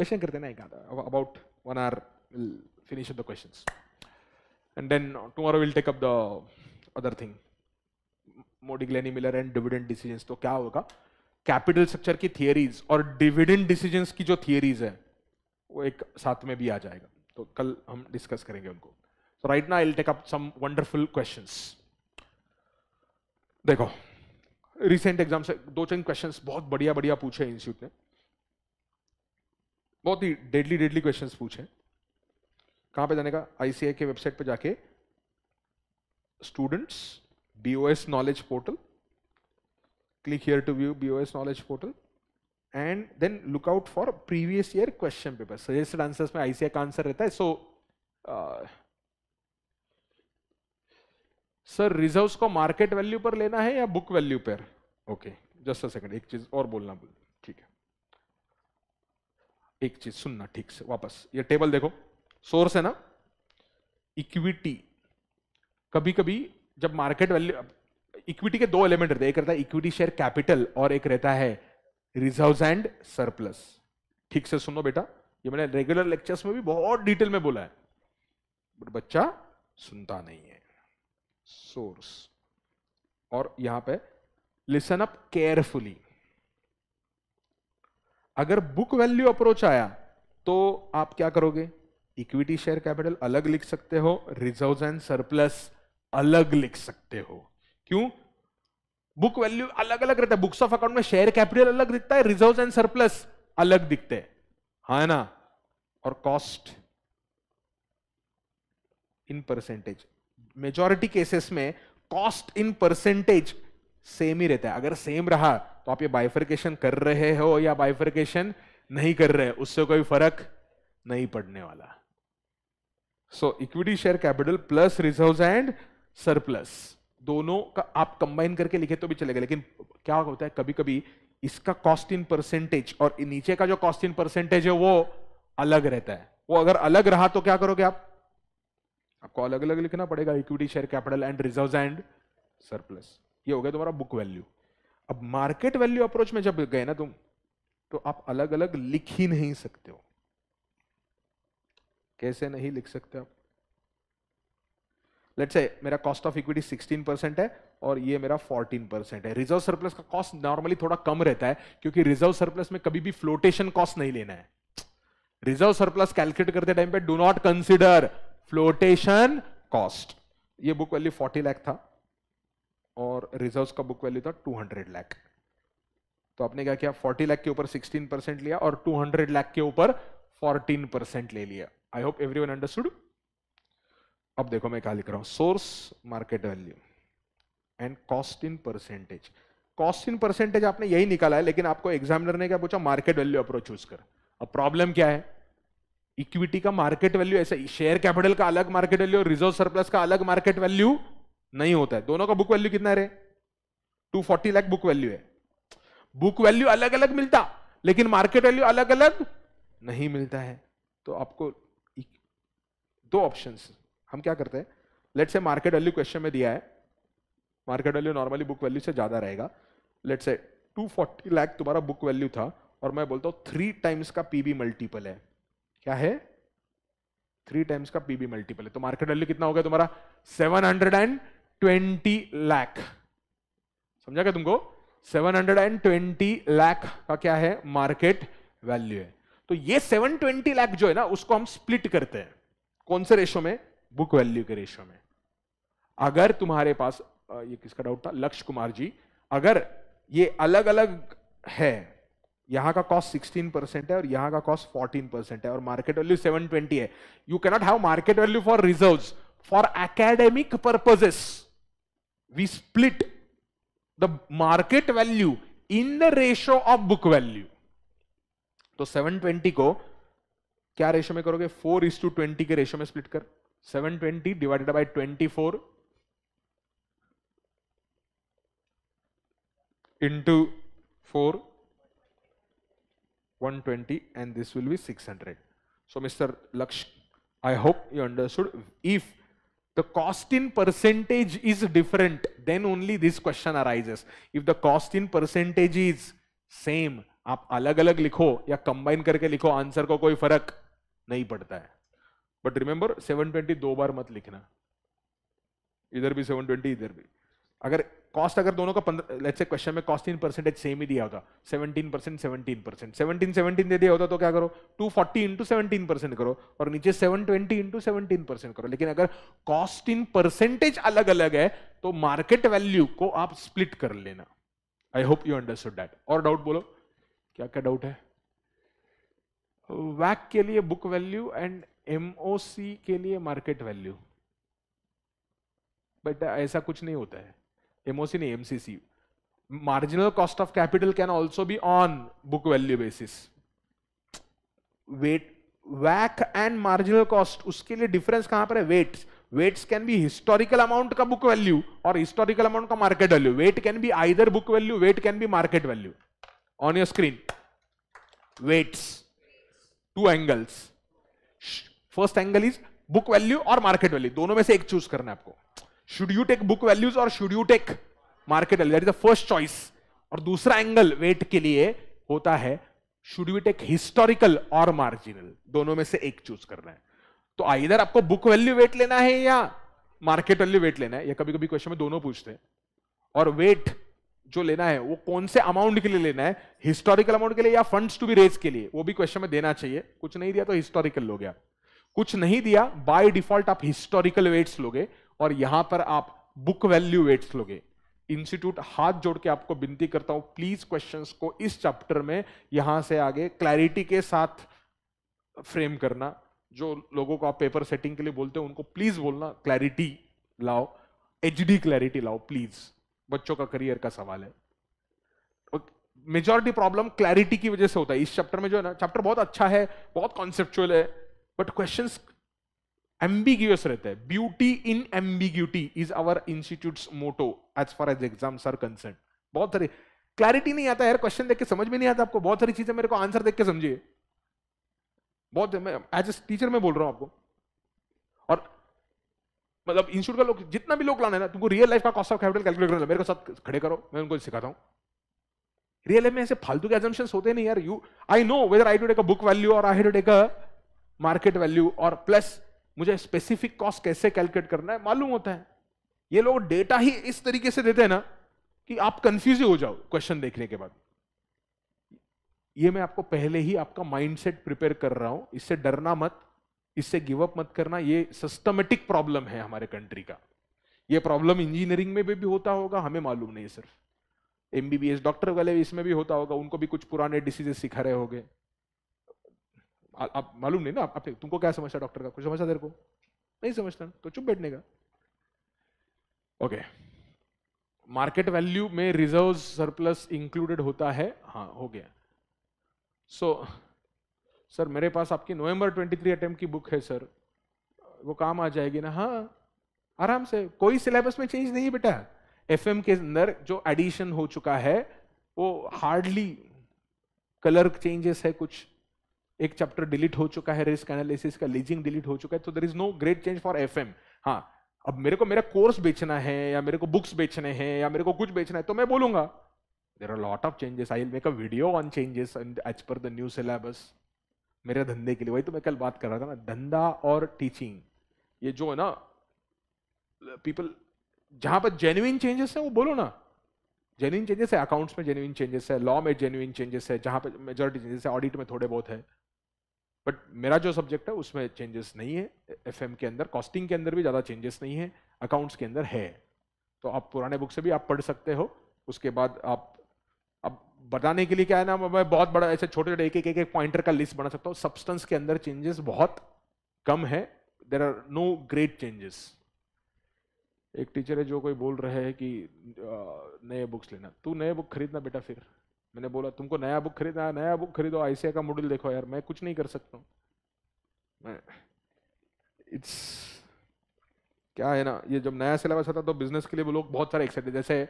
क्वेश्चन करते हैं ना एक आधा about one hour will finish the questions and then tomorrow will take up the other thing Modigliani Miller and dividend decisions तो क्या होगा कैपिटल स्ट्रक्चर की थियरीज और डिविडेंड डिसीजंस की जो थियरीज है वो एक साथ में भी आ जाएगा तो कल हम डिस्कस करेंगे उनको सो राइट ना I will take up some wonderful questions देखो रिसेंट एग्जाम से दो तीन क्वेश्चंस बहुत बढ़िया बढ़िया पूछे इंस्टीट्यूट ने बहुत ही डेडली डेडली क्वेश्चंस पूछे कहाँ पे जाने का आईसीआई के वेबसाइट पे जाके students BOS knowledge portal click here to view BOS knowledge portal and then look out for previous year question paper suggested answers में आईसीआई का आंसर रहता है so so, uh, sir reserves को market value पर लेना है या book value पर ओके जस्ट अ सेकंड एक चीज और बोलना बोल ठीक है एक चीज सुनना ठीक से वापस ये टेबल देखो सोर्स है ना इक्विटी कभी कभी जब मार्केट वैल्यू इक्विटी के दो एलिमेंट रहते हैं एक रहता है इक्विटी शेयर कैपिटल और एक रहता है रिजर्व एंड सरप्लस ठीक से सुनो बेटा ये मैंने रेगुलर लेक्चर्स में भी बहुत डिटेल में बोला है बट बच्चा सुनता नहीं है सोर्स और यहां पे लिसन अप केयरफुली अगर बुक वैल्यू अप्रोच आया तो आप क्या करोगे इक्विटी शेयर कैपिटल अलग लिख सकते हो रिजर्व एंड सरप्लस अलग लिख सकते हो क्यों बुक वैल्यू अलग अलग रहता है बुक्स ऑफ अकाउंट में शेयर कैपिटल अलग दिखता है रिजर्व एंड सरप्लस अलग दिखते हैं हा ना और cost in percentage majority cases में कॉस्ट इन परसेंटेज सेम ही रहता है अगर सेम रहा तो आप ये बाइफर्केशन कर रहे हो या बाइफर्केशन नहीं कर रहे उससे कोई फर्क नहीं पड़ने वाला so equity share capital plus reserve and surplus दोनों का आप कंबाइन करके लिखे तो भी चलेगा लेकिन क्या होता है कभी कभी इसका कॉस्ट इन परसेंटेज और नीचे का जो कॉस्ट इन परसेंटेज है वो अलग रहता है वो अगर अलग रहा तो क्या करोगे आप आपको अलग अलग लिखना पड़ेगा equity share capital and reserve and surplus ये हो गया तुम्हारा बुक वैल्यू अब मार्केट वैल्यू अप्रोच में जब गए ना तुम तो आप अलग अलग लिख ही नहीं सकते हो कैसे नहीं लिख सकते आप लेट्स से मेरा कॉस्ट ऑफ इक्विटी 16 परसेंट है और ये मेरा 14 परसेंट है रिजर्व सरप्लस का कॉस्ट नॉर्मली थोड़ा कम रहता है क्योंकि रिजर्व सरप्लस में कभी भी फ्लोटेशन कॉस्ट नहीं लेना है रिजर्व सरप्लस कैलकुलेट करते टाइम पे do not consider flotation cost ये बुक वैल्यू फोर्टी लैख था और रिजर्व्स का बुक वैल्यू था टू हंड्रेड लैख तो आपने क्या किया फोर्टी लैख के ऊपर सिक्सटीन परसेंट लिया और टू हंड्रेड लैख के ऊपर फोर्टीन परसेंट ले लिया I hope every one understood अब देखो मैं क्या लिख रहा हूं source market value and cost in percentage cost in percentage आपने यही निकाला है लेकिन आपको एग्जामिनर ने क्या पूछा मार्केट वैल्यू अप्रोच यूज कर अब प्रॉब्लम क्या है इक्विटी का मार्केट वैल्यू ऐसा शेयर कैपिटल का अलग मार्केट वैल्यू और रिजर्व सरप्लस का अलग मार्केट वैल्यू नहीं होता है दोनों का बुक वैल्यू कितना रहे two forty lakh book value है बुक वैल्यू अलग अलग मिलता लेकिन मार्केट वैल्यू अलग अलग नहीं मिलता है तो आपको दो ऑप्शन हम क्या करते हैं लेट से मार्केट वैल्यू क्वेश्चन में दिया है market value normally book value से ज्यादा रहेगा लेट से फोर्टी लैख तुम्हारा बुक वैल्यू था और मैं बोलता हूँ थ्री टाइम्स का पीबी मल्टीपल है क्या है थ्री टाइम्स का पीबी मल्टीपल है तो मार्केट वैल्यू कितना हो गया तुम्हारा seven hundred and twenty lakh समझा क्या तुमको seven hundred and twenty lakh का क्या है मार्केट वैल्यू है तो ये सेवन ट्वेंटी लैख जो है ना उसको हम स्प्लिट करते हैं कौन से रेशो में बुक वैल्यू के रेशो में अगर तुम्हारे पास ये किसका डाउट था लक्ष्य कुमार जी अगर ये अलग अलग है यहाँ का कॉस्ट सिक्सटीन परसेंट है और यहाँ का कॉस्ट फोर्टीन परसेंट है और मार्केट वैल्यू सेवन ट्वेंटी है you cannot have market value for reserve for academic purposes we split the market value in the ratio of book value तो seven twenty को क्या रेशो में करोगे four is to twenty के रेशो में split कर seven twenty divided by twenty four into four 120 and this will be 600. So Mr. Laksh, I hope you understood. If the cost in percentage is different, then only this question arises. If the cost in percentage is same, aap alag alag likho ya combine karke likho answer ko koi farak nahi padta hai but remember 720 do bar mat likhna इधर भी 720 इधर भी अगर cost अगर दोनों का let's say question में cost in percentage same ही दिया होता seventeen percent seventeen percent seventeen seventeen दे दिया होता तो क्या करो two forty into seventeen percent करो और नीचे seven twenty into seventeen percent करो लेकिन अगर कॉस्ट इन परसेंटेज अलग अलग है तो मार्केट वैल्यू को आप स्प्लिट कर लेना I hope you understood that और डाउट बोलो क्या क्या डाउट है वैक के लिए बुक वैल्यू एंड एमओसी के लिए मार्केट वैल्यू बट ऐसा कुछ नहीं होता है MOC नहीं MCC. Marginal cost of capital can also be on book value basis. Weight, WAC and marginal cost उसके लिए difference कहाँ पर है weights. Weights can be historical amount का बुक वैल्यू और हिस्टोरिकल अमाउंट का market value weight can be either book value weight can be market value on your screen weights two angles first angle is book value और market value दोनों में से एक choose करना है आपको should you take book values और should you take market value that is the first choice और दूसरा एंगल वेट के लिए होता है शुड यू टेक हिस्टोरिकल और मार्जिनल दोनों में से एक चूज करना है तो आइधर आपको बुक वैल्यू वेट लेना है या मार्केट वैल्यू वेट लेना है या कभी कभी क्वेश्चन में दोनों पूछते हैं और वेट जो लेना है वो कौन से अमाउंट के लिए लेना है हिस्टोरिकल अमाउंट के लिए या फंड्स टू बी रेज के लिए वो भी क्वेश्चन में देना चाहिए कुछ नहीं दिया तो हिस्टोरिकल लोगे आप कुछ नहीं दिया बाय डिफॉल्ट आप हिस्टोरिकल वेट्स लोगे और यहां पर आप बुक वैल्यू वेट्स लोगे इंस्टीट्यूट हाथ जोड़ के आपको विनती करता हूं प्लीज क्वेश्चंस को इस चैप्टर में यहां से आगे क्लैरिटी के साथ फ्रेम करना जो लोगों को आप पेपर सेटिंग के लिए बोलते हो उनको प्लीज बोलना क्लैरिटी लाओ डी क्लैरिटी लाओ प्लीज बच्चों का करियर का सवाल है मेजोरिटी प्रॉब्लम क्लैरिटी की वजह से होता है इस चैप्टर में जो है ना चैप्टर बहुत अच्छा है बहुत कॉन्सेप्चुअल है बट क्वेश्चन एम्बिग्यूस रहता है beauty in ambiguity is our institute motto as far as exams are concern बहुत सारी क्लैरिटी नहीं आता है यार क्वेश्चन देख के समझ में नहीं आता आपको बहुत सारी चीजें मेरे को आंसर देख के समझिए बहुत एज ए टीचर मैं बोल रहा हूं आपको और मतलब इंस्टीट्यूट का लोग जितना भी लोग लाना है ना तुमको रियल लाइफ का कॉस्ट ऑफ कैपिटल कैलकुलेट करना मेरे को साथ खड़े करो मैं उनको सिखाता हूँ रियल लाइफ में ऐसे फालतू के एजम्पन होते नहीं यार you I know whether I to take a book value और I to take a market value और प्लस मुझे स्पेसिफिक कॉस्ट कैसे कैलकुलेट करना है मालूम होता है ये लोग डेटा ही इस तरीके से देते हैं ना कि आप कंफ्यूज हो जाओ क्वेश्चन देखने के बाद ये मैं आपको पहले ही आपका माइंडसेट प्रिपेयर कर रहा हूं इससे डरना मत इससे गिव अप मत करना ये सिस्टमेटिक प्रॉब्लम है हमारे कंट्री का ये प्रॉब्लम इंजीनियरिंग में भी, होता होगा हमें मालूम नहीं सिर्फ एमबीबीएस डॉक्टर वाले इसमें भी होता होगा उनको भी कुछ पुराने डिसीजेस सिखा रहे होंगे आप मालूम नहीं ना आप तुमको क्या समझता डॉक्टर का कुछ समझता तेरे को नहीं समझता तो चुप बैठने का ओके मार्केट वैल्यू में रिजर्व सरप्लस इंक्लूडेड होता है हाँ हो गया सो so, सर मेरे पास आपकी नवंबर 23 अटेम्प्ट की बुक है सर वो काम आ जाएगी ना हाँ आराम से कोई सिलेबस में चेंज नहीं बेटा एफ के अंदर जो एडिशन हो चुका है वो हार्डली कलर चेंजेस है कुछ एक चैप्टर डिलीट हो चुका है रिस्क एनालिसिस का लीजिंग डिलीट हो चुका है तो there is no great change for F M हाँ अब मेरे को मेरा कोर्स बेचना है या मेरे को बुक्स बेचने हैं या मेरे को कुछ बेचना है तो मैं बोलूंगा there are lot of changes I make a video on changes as per the new syllabus मेरे धंधे के लिए वही तो मैं कल बात कर रहा था ना धंधा और टीचिंग ये जो है ना पीपल जहां पर जेन्यून चेंजेस है वो बोलो ना जेन्यून चेंजेस है अकाउंट्स में जेन्यून चेंजेस है लॉ में जेन्यून चेंजेस है जहां पर मेजोरिटी चेंजेस है ऑडिट में थोड़े बहुत है बट मेरा जो सब्जेक्ट है उसमें चेंजेस नहीं है एफ के अंदर कॉस्टिंग के अंदर भी ज़्यादा चेंजेस नहीं है अकाउंट्स के अंदर है तो आप पुराने बुक से भी आप पढ़ सकते हो उसके बाद आप अब बताने के लिए क्या है ना मैं बहुत बड़ा ऐसे छोटे छोटे एक एक एक पॉइंटर का लिस्ट बना सकता हूँ सब्सटेंस के अंदर चेंजेस बहुत कम है there are no great changes एक टीचर है जो कोई बोल रहे हैं कि नए बुक्स लेना तू नए बुक खरीदना बेटा फिर मैंने बोला तुमको नया बुक खरीदना है नया बुक खरीदो आईसीआई का मॉडल देखो यार मैं कुछ नहीं कर सकता हूँ मैं इट्स क्या है ना ये जब नया सिलेबस होता है तो बिजनेस के लिए वो लोग बहुत सारे एक्साइटेड जैसे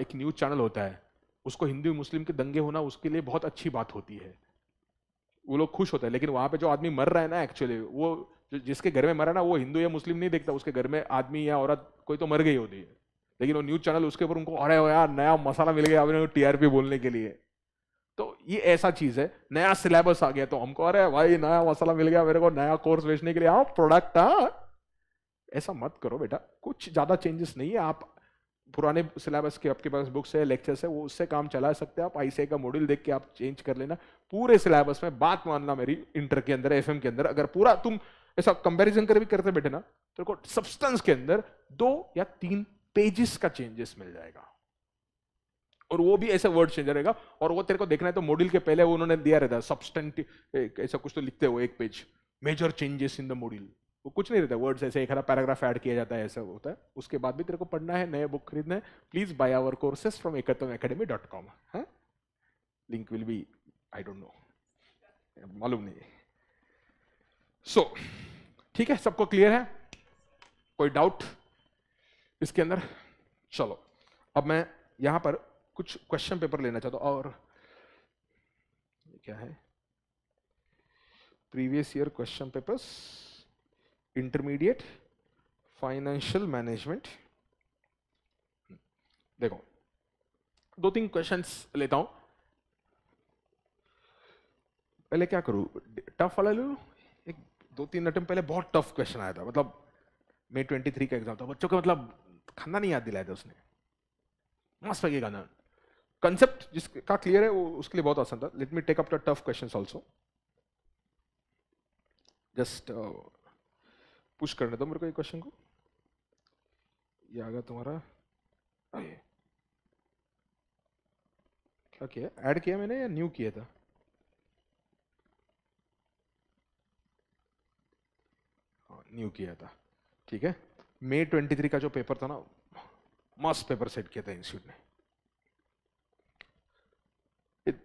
एक न्यूज़ चैनल होता है उसको हिंदू मुस्लिम के दंगे होना उसके लिए बहुत अच्छी बात होती है वो लोग खुश होते हैं लेकिन वहाँ पे जो आदमी मर रहा है ना एक्चुअली वो जिसके घर में मरा ना वो हिंदू या मुस्लिम नहीं देखता उसके घर में आदमी या औरत कोई तो मर गई होती है लेकिन वो न्यूज़ चैनल उसके ऊपर उनको अरे यार नया मसाला मिल गया अभी टीआरपी बोलने के लिए तो ये ऐसा चीज़ है नया सिलेबस आ गया तो हमको अरे भाई नया मसाला मिल गया मेरे को नया कोर्स बेचने के लिए आओ प्रोडक्ट हाँ ऐसा मत करो बेटा कुछ ज़्यादा चेंजेस नहीं है आप पुराने सिलेबस के आपके पास बुक्स है लेक्चर्स है वो उससे काम चला सकते हैं आप आई का मॉड्यूल देख के आप चेंज कर लेना पूरे सिलेबस में बात मानना मेरी इंटर के अंदर एफ के अंदर अगर पूरा तुम ऐसा कंपैरिजन कर भी करते बैठे ना तो सब्सटेंस के अंदर दो या तीन पेजेस का चेंजेस मिल जाएगा और वो भी ऐसा वर्ड चेंज रहेगा और वो तेरे को देखना है तो मॉड्यूल के पहले उन्होंने दिया रहता है सब्सटेंट ऐसा कुछ तो लिखते हो एक page major changes in the module वो कुछ नहीं रहता वर्ड्स ऐसे एक हरा पैराग्राफ ऐड किया जाता है ऐसा होता है उसके बाद भी तेरे को पढ़ना है नए बुक खरीदना है please buy our courses from Ekatm Academy dot com है link will be I don't know मालूम नहीं सो so, ठीक है सबको क्लियर है कोई डाउट इसके अंदर चलो अब मैं यहाँ पर कुछ क्वेश्चन पेपर लेना चाहता हूँ और क्या है previous year question papers intermediate financial management देखो दो तीन क्वेश्चंस लेता हूं पहले क्या करूं टफ वाला लू एक दो तीन अटेम्प पहले बहुत टफ क्वेश्चन आया था मतलब मई ट्वेंटी थ्री का एग्जाम था बच्चों का मतलब नहीं याद दिलाया था उसने मस्त लगेगा गाना कंसेप्ट जिसका क्लियर है वो उसके लिए बहुत आसान था let me take up the tough question also just push करने दो मेरे को एक क्वेश्चन को ये आ गया तुम्हारा क्या किया ऐड किया मैंने या न्यू किया था न्यू हाँ, किया था ठीक है मे ट्वेंटी थ्री का जो पेपर था ना मस्त पेपर सेट किया था इंस्टीट्यूट ने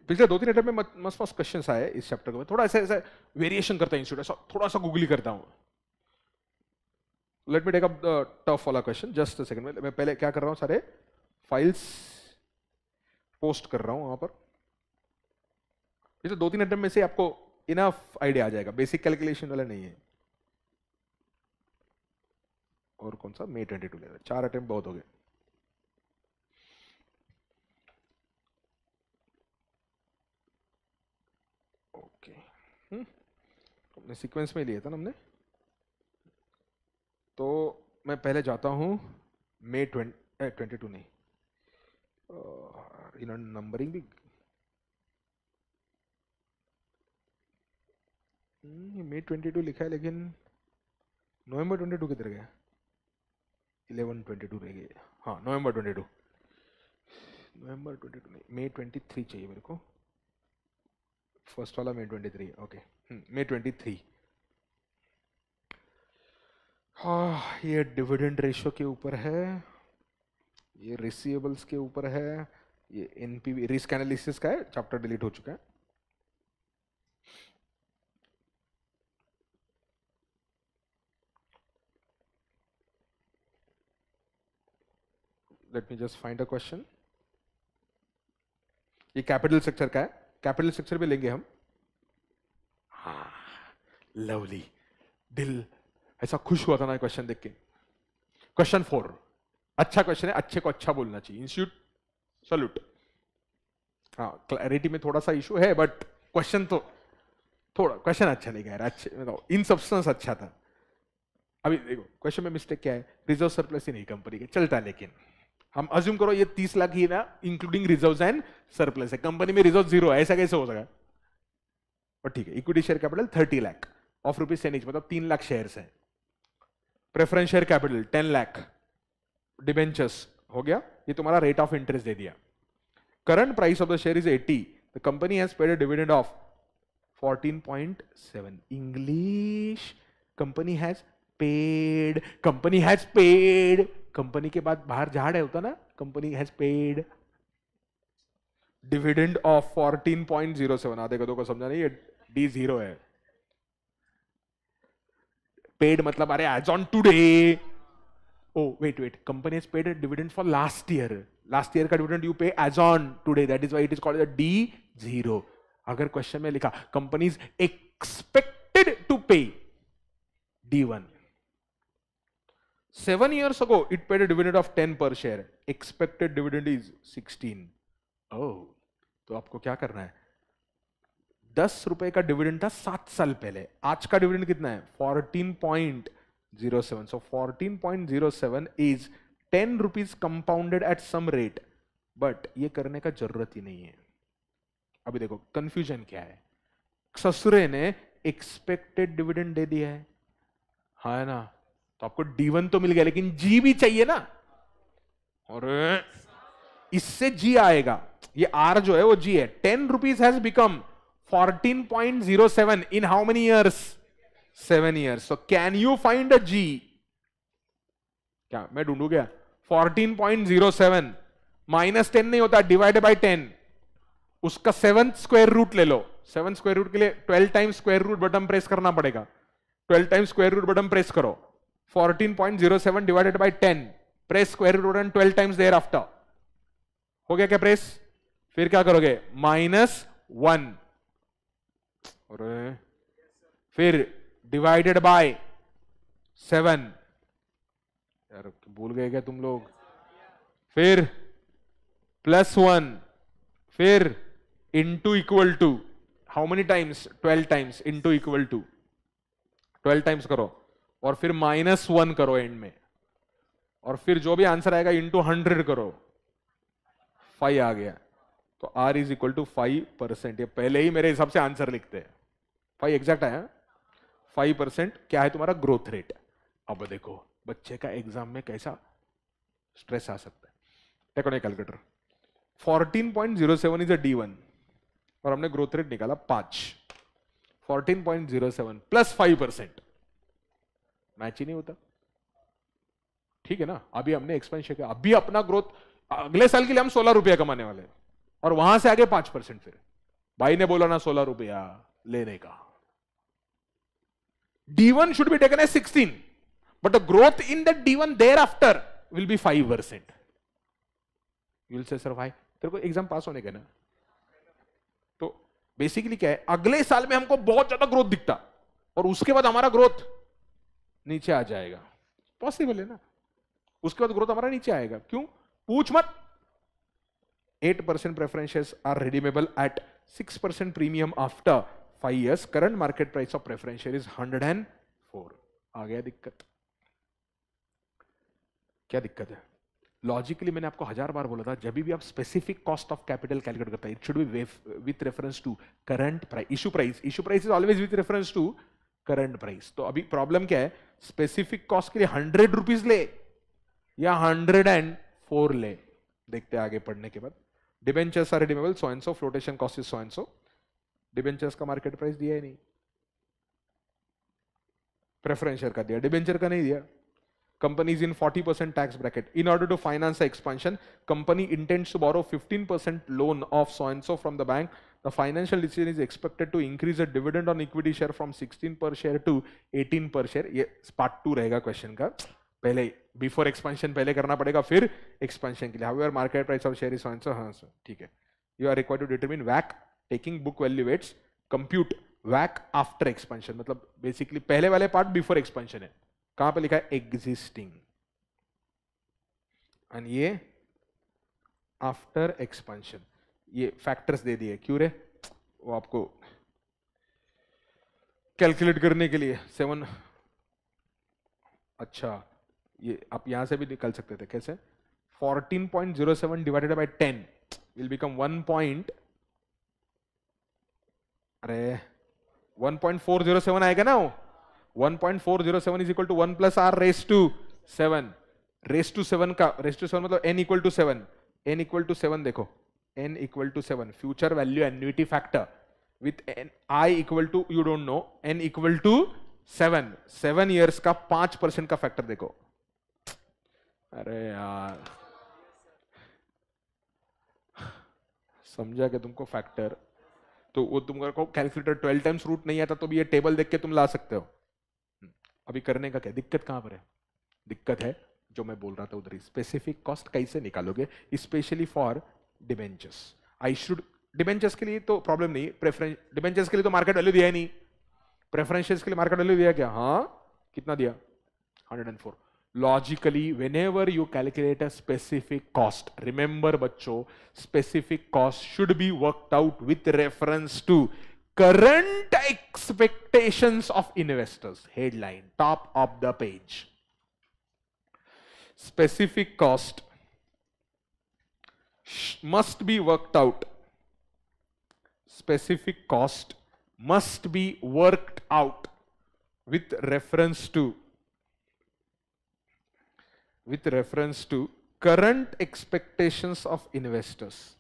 पिछले दो तीन अटैम्प में मस्त मस्त क्वेश्चन आए इस चैप्टर को थोड़ा ऐसा ऐसा वेरिएशन करता है इंस्टीट्यूट थोड़ा सा गूगली करता हूँ let me take up the tough वाला क्वेश्चन जस्ट सेकंड में मैं पहले क्या कर रहा हूँ सारे फाइल्स पोस्ट कर रहा हूँ वहां पर पिछले दो तीन अटैम्प में से आपको इनफ आइडिया आ जाएगा बेसिक कैलकुलेशन वाला नहीं है और कौन सा मे ट्वेंटी टू ले चार अटैम्प बहुत हो गए ओके हम्म। हमने सीक्वेंस में लिया था ना हमने तो मैं पहले जाता हूँ मे ट्वेंटी ट्वेंटी टू नहीं इन्होंने नंबरिंग भी मे ट्वेंटी टू लिखा है लेकिन नवंबर ट्वेंटी टू किधर गया इलेवन ट्वेंटी टू रह गई हाँ November twenty two November twenty two नहीं मई ट्वेंटी थ्री चाहिए मेरे को फर्स्ट वाला May twenty three okay hmm, May twenty three हाँ ये डिविडेंड रेशो के ऊपर है ये रिसीवेबल्स के ऊपर है ये एन पी रिस्क एनालिसिस का है चैप्टर डिलीट हो चुका है let me just find a question ये कैपिटल स्ट्रक्चर का है कैपिटल स्ट्रक्चर भी लेंगे हम हाँ लवली दिल ऐसा खुश हुआ था ना क्वेश्चन देख के क्वेश्चन फोर अच्छा क्वेश्चन है अच्छे को अच्छा बोलना चाहिए इंस्टीट्यूट सल्यूट हाँ क्लैरिटी में थोड़ा सा इशू है बट क्वेश्चन तो थोड़ा क्वेश्चन अच्छा नहीं गया अच्छे मतलब इन सब्सटेंस अच्छा था अभी देखो क्वेश्चन में मिस्टेक क्या है रिजर्व सरप्लस ही नहीं कंपनी के चलता है लेकिन हम अज्यूम करो ये तीस लाख ही ना इंक्लूडिंग रिजर्व एंड सरप्लस है कंपनी में रिजर्व जीरो है ऐसा कैसे हो सका और ठीक है equity share capital thirty lakh of rupees ten each मतलब तीन लाख शेयर है preference share capital ten lakh debentures हो गया ये तुम्हारा रेट ऑफ इंटरेस्ट दे दिया current price of the share is eighty the company has paid dividend of fourteen English company has paid company has paid company के बाद बाहर झाड़ है होता ना company has paid dividend of fourteen point zero seven आधे गदों को समझा नहीं ये डी जीरो है पेड मतलब अरे as on today oh wait wait company has paid dividend for last year last year का dividend you pay as on today that is why it is called D zero अगर question में लिखा companies expected to pay D one Seven years ago, it paid a dividend of 10 per share. Expected dividend is 16. Oh, तो आपको क्या करना है दस रुपए का डिविडेंड था सात साल पहले आज का डिविडेंड कितना है fourteen point zero seven so fourteen point zero seven is ten rupees compounded at some rate but ये करने का जरूरत ही नहीं है अभी देखो कंफ्यूजन क्या है ससुरे ने एक्सपेक्टेड डिविडेंड दे दिया है हाँ ना तो आपको D1 तो मिल गया लेकिन G भी चाहिए ना और इससे G आएगा ये R जो है वो G है ten rupees has become 14.07 in how many years seven years so can you find a G क्या मैं ढूंढू क्या 14.07 माइनस टेन नहीं होता डिवाइड बाय टेन उसका सेवन स्क्वायर रूट ले लो सेवन स्क्वायर रूट के लिए twelve time square root button press करना पड़ेगा twelve time square root button press करो 14.07 divided by 10 press square root and twelve times there after हो गया क्या प्रेस फिर क्या करोगे माइनस वन फिर डिवाइडेड बाय सेवन यार भूल गए क्या तुम लोग फिर प्लस वन फिर into equal to how many times twelve times into equal to twelve times करो और फिर माइनस वन करो एंड में और फिर जो भी आंसर आएगा इंटू हंड्रेड करो फाइव आ गया तो R is equal to five percent ये पहले ही मेरे हिसाब से आंसर लिखते हैं फाइव एग्जैक्ट आया फाइव परसेंट क्या है तुम्हारा ग्रोथ रेट अब देखो बच्चे का एग्जाम में कैसा स्ट्रेस आ सकता है टेकोने calculator fourteen point zero seven is a D one और हमने ग्रोथ रेट निकाला पांच fourteen point zero seven plus five percent match ही नहीं होता ठीक है ना अभी हमने एक्सपेंशन किया अभी अपना ग्रोथ अगले साल के लिए हम सोलह रुपया कमाने वाले और वहां से आगे पांच परसेंट फिर भाई ने बोला ना सोलह रुपया लेने का D one should be taken as sixteen but the growth in the D one there after will be five percent यूल से सर भाई तेरे को एग्जाम पास होने का ना तो बेसिकली क्या है अगले साल में हमको बहुत ज्यादा ग्रोथ दिखता और उसके बाद हमारा ग्रोथ नीचे आ जाएगा पॉसिबल है ना उसके बाद ग्रोथ हमारा नीचे आएगा क्यों पूछ मत eight percent preferences are redeemable at six percent premium after five years current market price of preference is hundred and four आ गया दिक्कत क्या दिक्कत है लॉजिकली मैंने आपको हजार बार बोला था जब भी आप specific cost of capital calculate करता है it should be with reference to current price issue price issue price is always with reference to current price तो अभी प्रॉब्लम क्या है स्पेसिफिक कॉस्ट के लिए हंड्रेड रुपीज ले या हंड्रेड एंड फोर ले देखते हैं आगे पढ़ने के बाद debentures are redeemable so and so flotation cost is so and so debentures का मार्केट प्राइस दिया ही नहीं प्रेफरेंशियर का दिया डिबेंचर का नहीं दिया companies in 40 percent tax bracket in order to finance expansion company intends to borrow 15 percent loan of so and so from the bank the financial decision is expected to increase the dividend on equity share from 16 per share to 18 per share ये part two रहेगा question का पहले before expansion पहले करना पड़ेगा फिर expansion के लिए how market price of share is answer हाँ सर ठीक है you are require to determine वैक taking book value weights compute वैक after expansion मतलब बेसिकली पहले वाले पार्ट बिफोर एक्सपेंशन है कहां पे लिखा है एग्जिस्टिंग एंड ये आफ्टर एक्सपेंशन ये फैक्टर्स दे दिए क्यों रे वो आपको कैलकुलेट करने के लिए सेवन अच्छा ये आप यहां से भी निकल सकते थे कैसे 14.07 divided by 10 will become 1 point अरे 1.407 आएगा ना वो 1.407 is equal to 1 plus are raise to 7 raise to 7 का रेस टू 7 मतलब n equal to 7 n equal to 7 देखो n equal to 7 future value annuity factor with n i equal to you don't know n equal to 7 7 years का 5 percent का factor देखो अरे यार समझा कि तुमको फैक्टर तो वो तुमको कैलकुलेटर 12 टाइम्स रूट नहीं आता तो भी ये टेबल देख के तुम ला सकते हो हम्म। अभी करने का क्या दिक्कत कहां पर है दिक्कत है जो मैं बोल रहा था उधर स्पेसिफिक कॉस्ट कैसे निकालोगे specially for debentures I should debentures के लिए तो प्रॉब्लम नहीं प्रेफरेंस डिबेंचर्स के लिए तो मार्केट वैल्यू दिया ही नहीं प्रेफरेंशियस के लिए मार्केट वैल्यू दिया क्या हाँ कितना दिया 104 logically whenever you calculate a specific cost remember बच्चों specific cost should be worked out with reference to current expectations of investors headline top of the page specific cost must be worked out. Specific cost must be worked out with reference to with reference to current expectations of investors.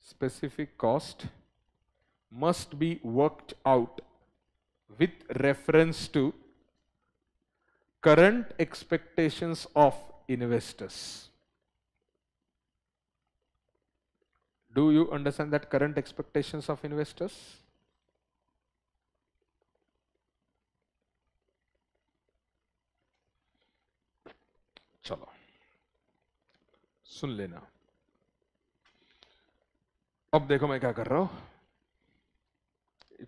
Specific cost must be worked out with reference to current expectations of investors. Do you understand that current expectations of investors? चलो सुन लेना अब देखो मैं क्या कर रहा हूं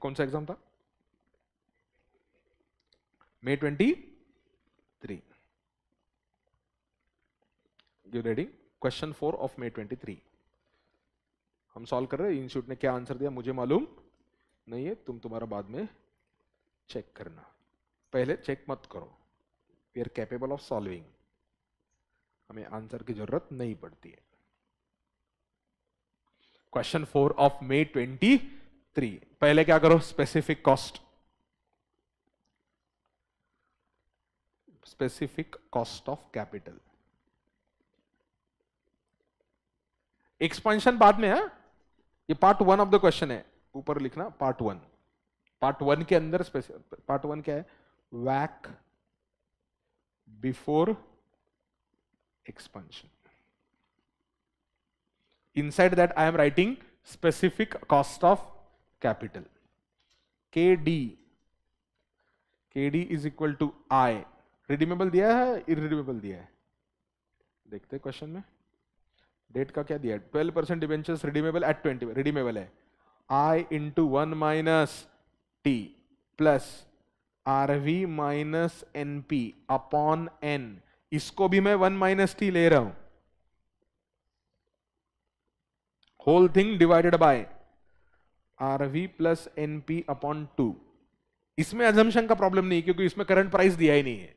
कौन सा एग्जाम था May twenty 3. You ready? Question 4 of May 23. हम सॉल्व कर रहे हैं इंस्टीट्यूट ने क्या आंसर दिया मुझे मालूम नहीं है तुम तुम्हारा बाद में चेक करना पहले चेक मत करो we are capable of solving हमें आंसर की जरूरत नहीं पड़ती है question four of May twenty three पहले क्या करो specific cost specific cost of capital expansion बाद में है हाँ? ये part one of the question है ऊपर लिखना पार्ट वन पार्ट वन के अंदर पार्ट वन क्या है वैक before expansion inside that I am writing specific cost of capital K D K D is equal to I redeemable दिया है इरिडीमेबल दिया है देखते क्वेश्चन में डेट का क्या दिया है twelve percent debentures redeemable at twenty redeemable है I into one minus T plus R V minus N P upon N इसको भी मैं वन माइनस टी ले रहा हूं whole thing divided by R V plus N P upon two इसमें assumption का problem नहीं क्योंकि इसमें करंट प्राइस दिया ही नहीं है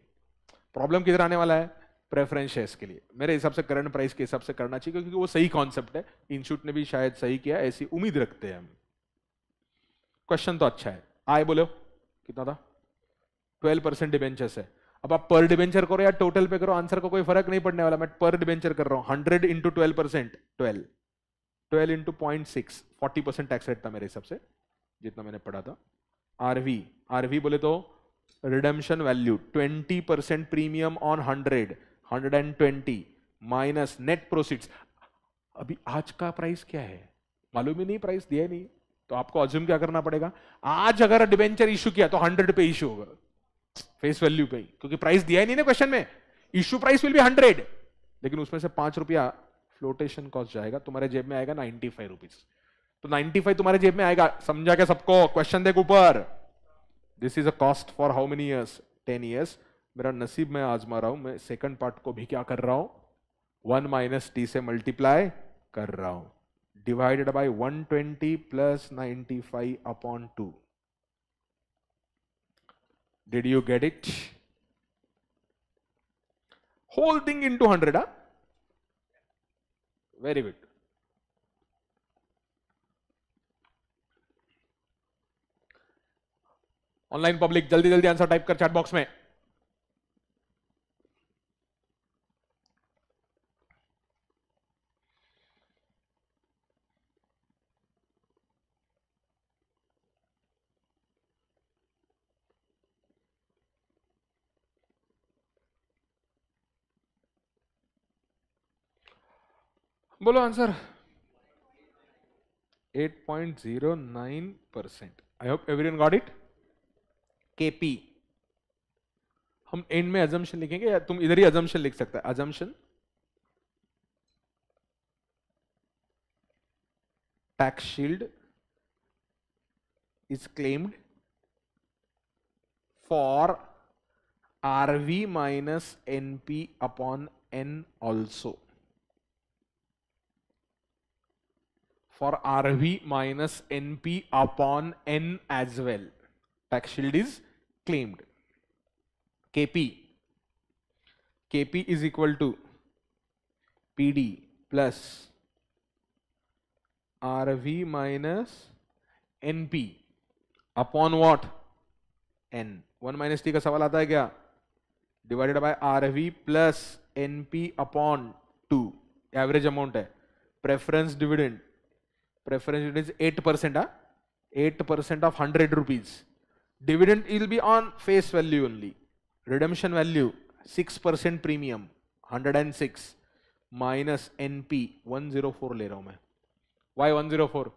प्रॉब्लम किधर आने वाला है प्रेफरेंस शेयर्स के लिए मेरे हिसाब से करंट प्राइस के हिसाब से करना चाहिए क्योंकि वो सही कॉन्सेप्ट है इंस्टीट्यूट ने भी शायद सही किया ऐसी उम्मीद रखते हैं हम क्वेश्चन तो अच्छा है आए बोलो कितना था ट्वेल्व परसेंट डिबेंचर्स है अब आप पर डिबेंचर करो या टोटल पे करो आंसर को कोई फर्क नहीं पड़ने वाला मैं पर डिबेंचर कर रहा हूं hundred into twelve percent twelve twelve into point six forty percent tax rate था मेरे हिसाब से जितना मैंने पढ़ा था आरवी आरवी बोले तो redemption value 20% premium on 100 120 minus net proceeds अभी आज का प्राइस क्या है मालूम ही नहीं प्राइस दिया नहीं तो आपको अज्यूम क्या करना पड़ेगा आज अगर डिवेंचर इश्यू किया तो हंड्रेड पे इश्यू होगा फेस वैल्यू पे क्योंकि प्राइस दिया ही नहीं ना क्वेश्चन में issue price will be hundred लेकिन उसमें से पांच रुपया फ्लोटेशन कॉस्ट जाएगा तुम्हारे जेब में आएगा नाइन्टी फाइव रुपीज तो नाइन्टी फाइव तुम्हारे जेब में आएगा समझा क्या सबको क्वेश्चन देख ऊपर this is a cost for how many years ten years मेरा नसीब मैं आजमा रहा हूं मैं सेकंड पार्ट को भी क्या कर रहा हूं वन माइनस टी से मल्टीप्लाई कर रहा हूं divided by 120 twenty plus ninety five upon two did you get it whole thing into hundred very good online public जल्दी जल्दी आंसर टाइप कर चैट बॉक्स में बोलो answer 8.09 percent I hope everyone got it पी हम end में assumption लिखेंगे या तुम इधर ही अजम्पन लिख सकते हैं assumption tax shield is claimed for R V minus N P upon N also for R V minus N P upon N as well tax shield is claimed kp kp is equal to pd plus rv minus np upon what N one minus T का सवाल आता है क्या divided by RV plus NP upon two average amount है preference dividend preference dividend eight percent eight percent of hundred rupees be on face value only redemption value six percent premium hundred and six minus N P one zero four ले रहा हूं मैं. Why 104?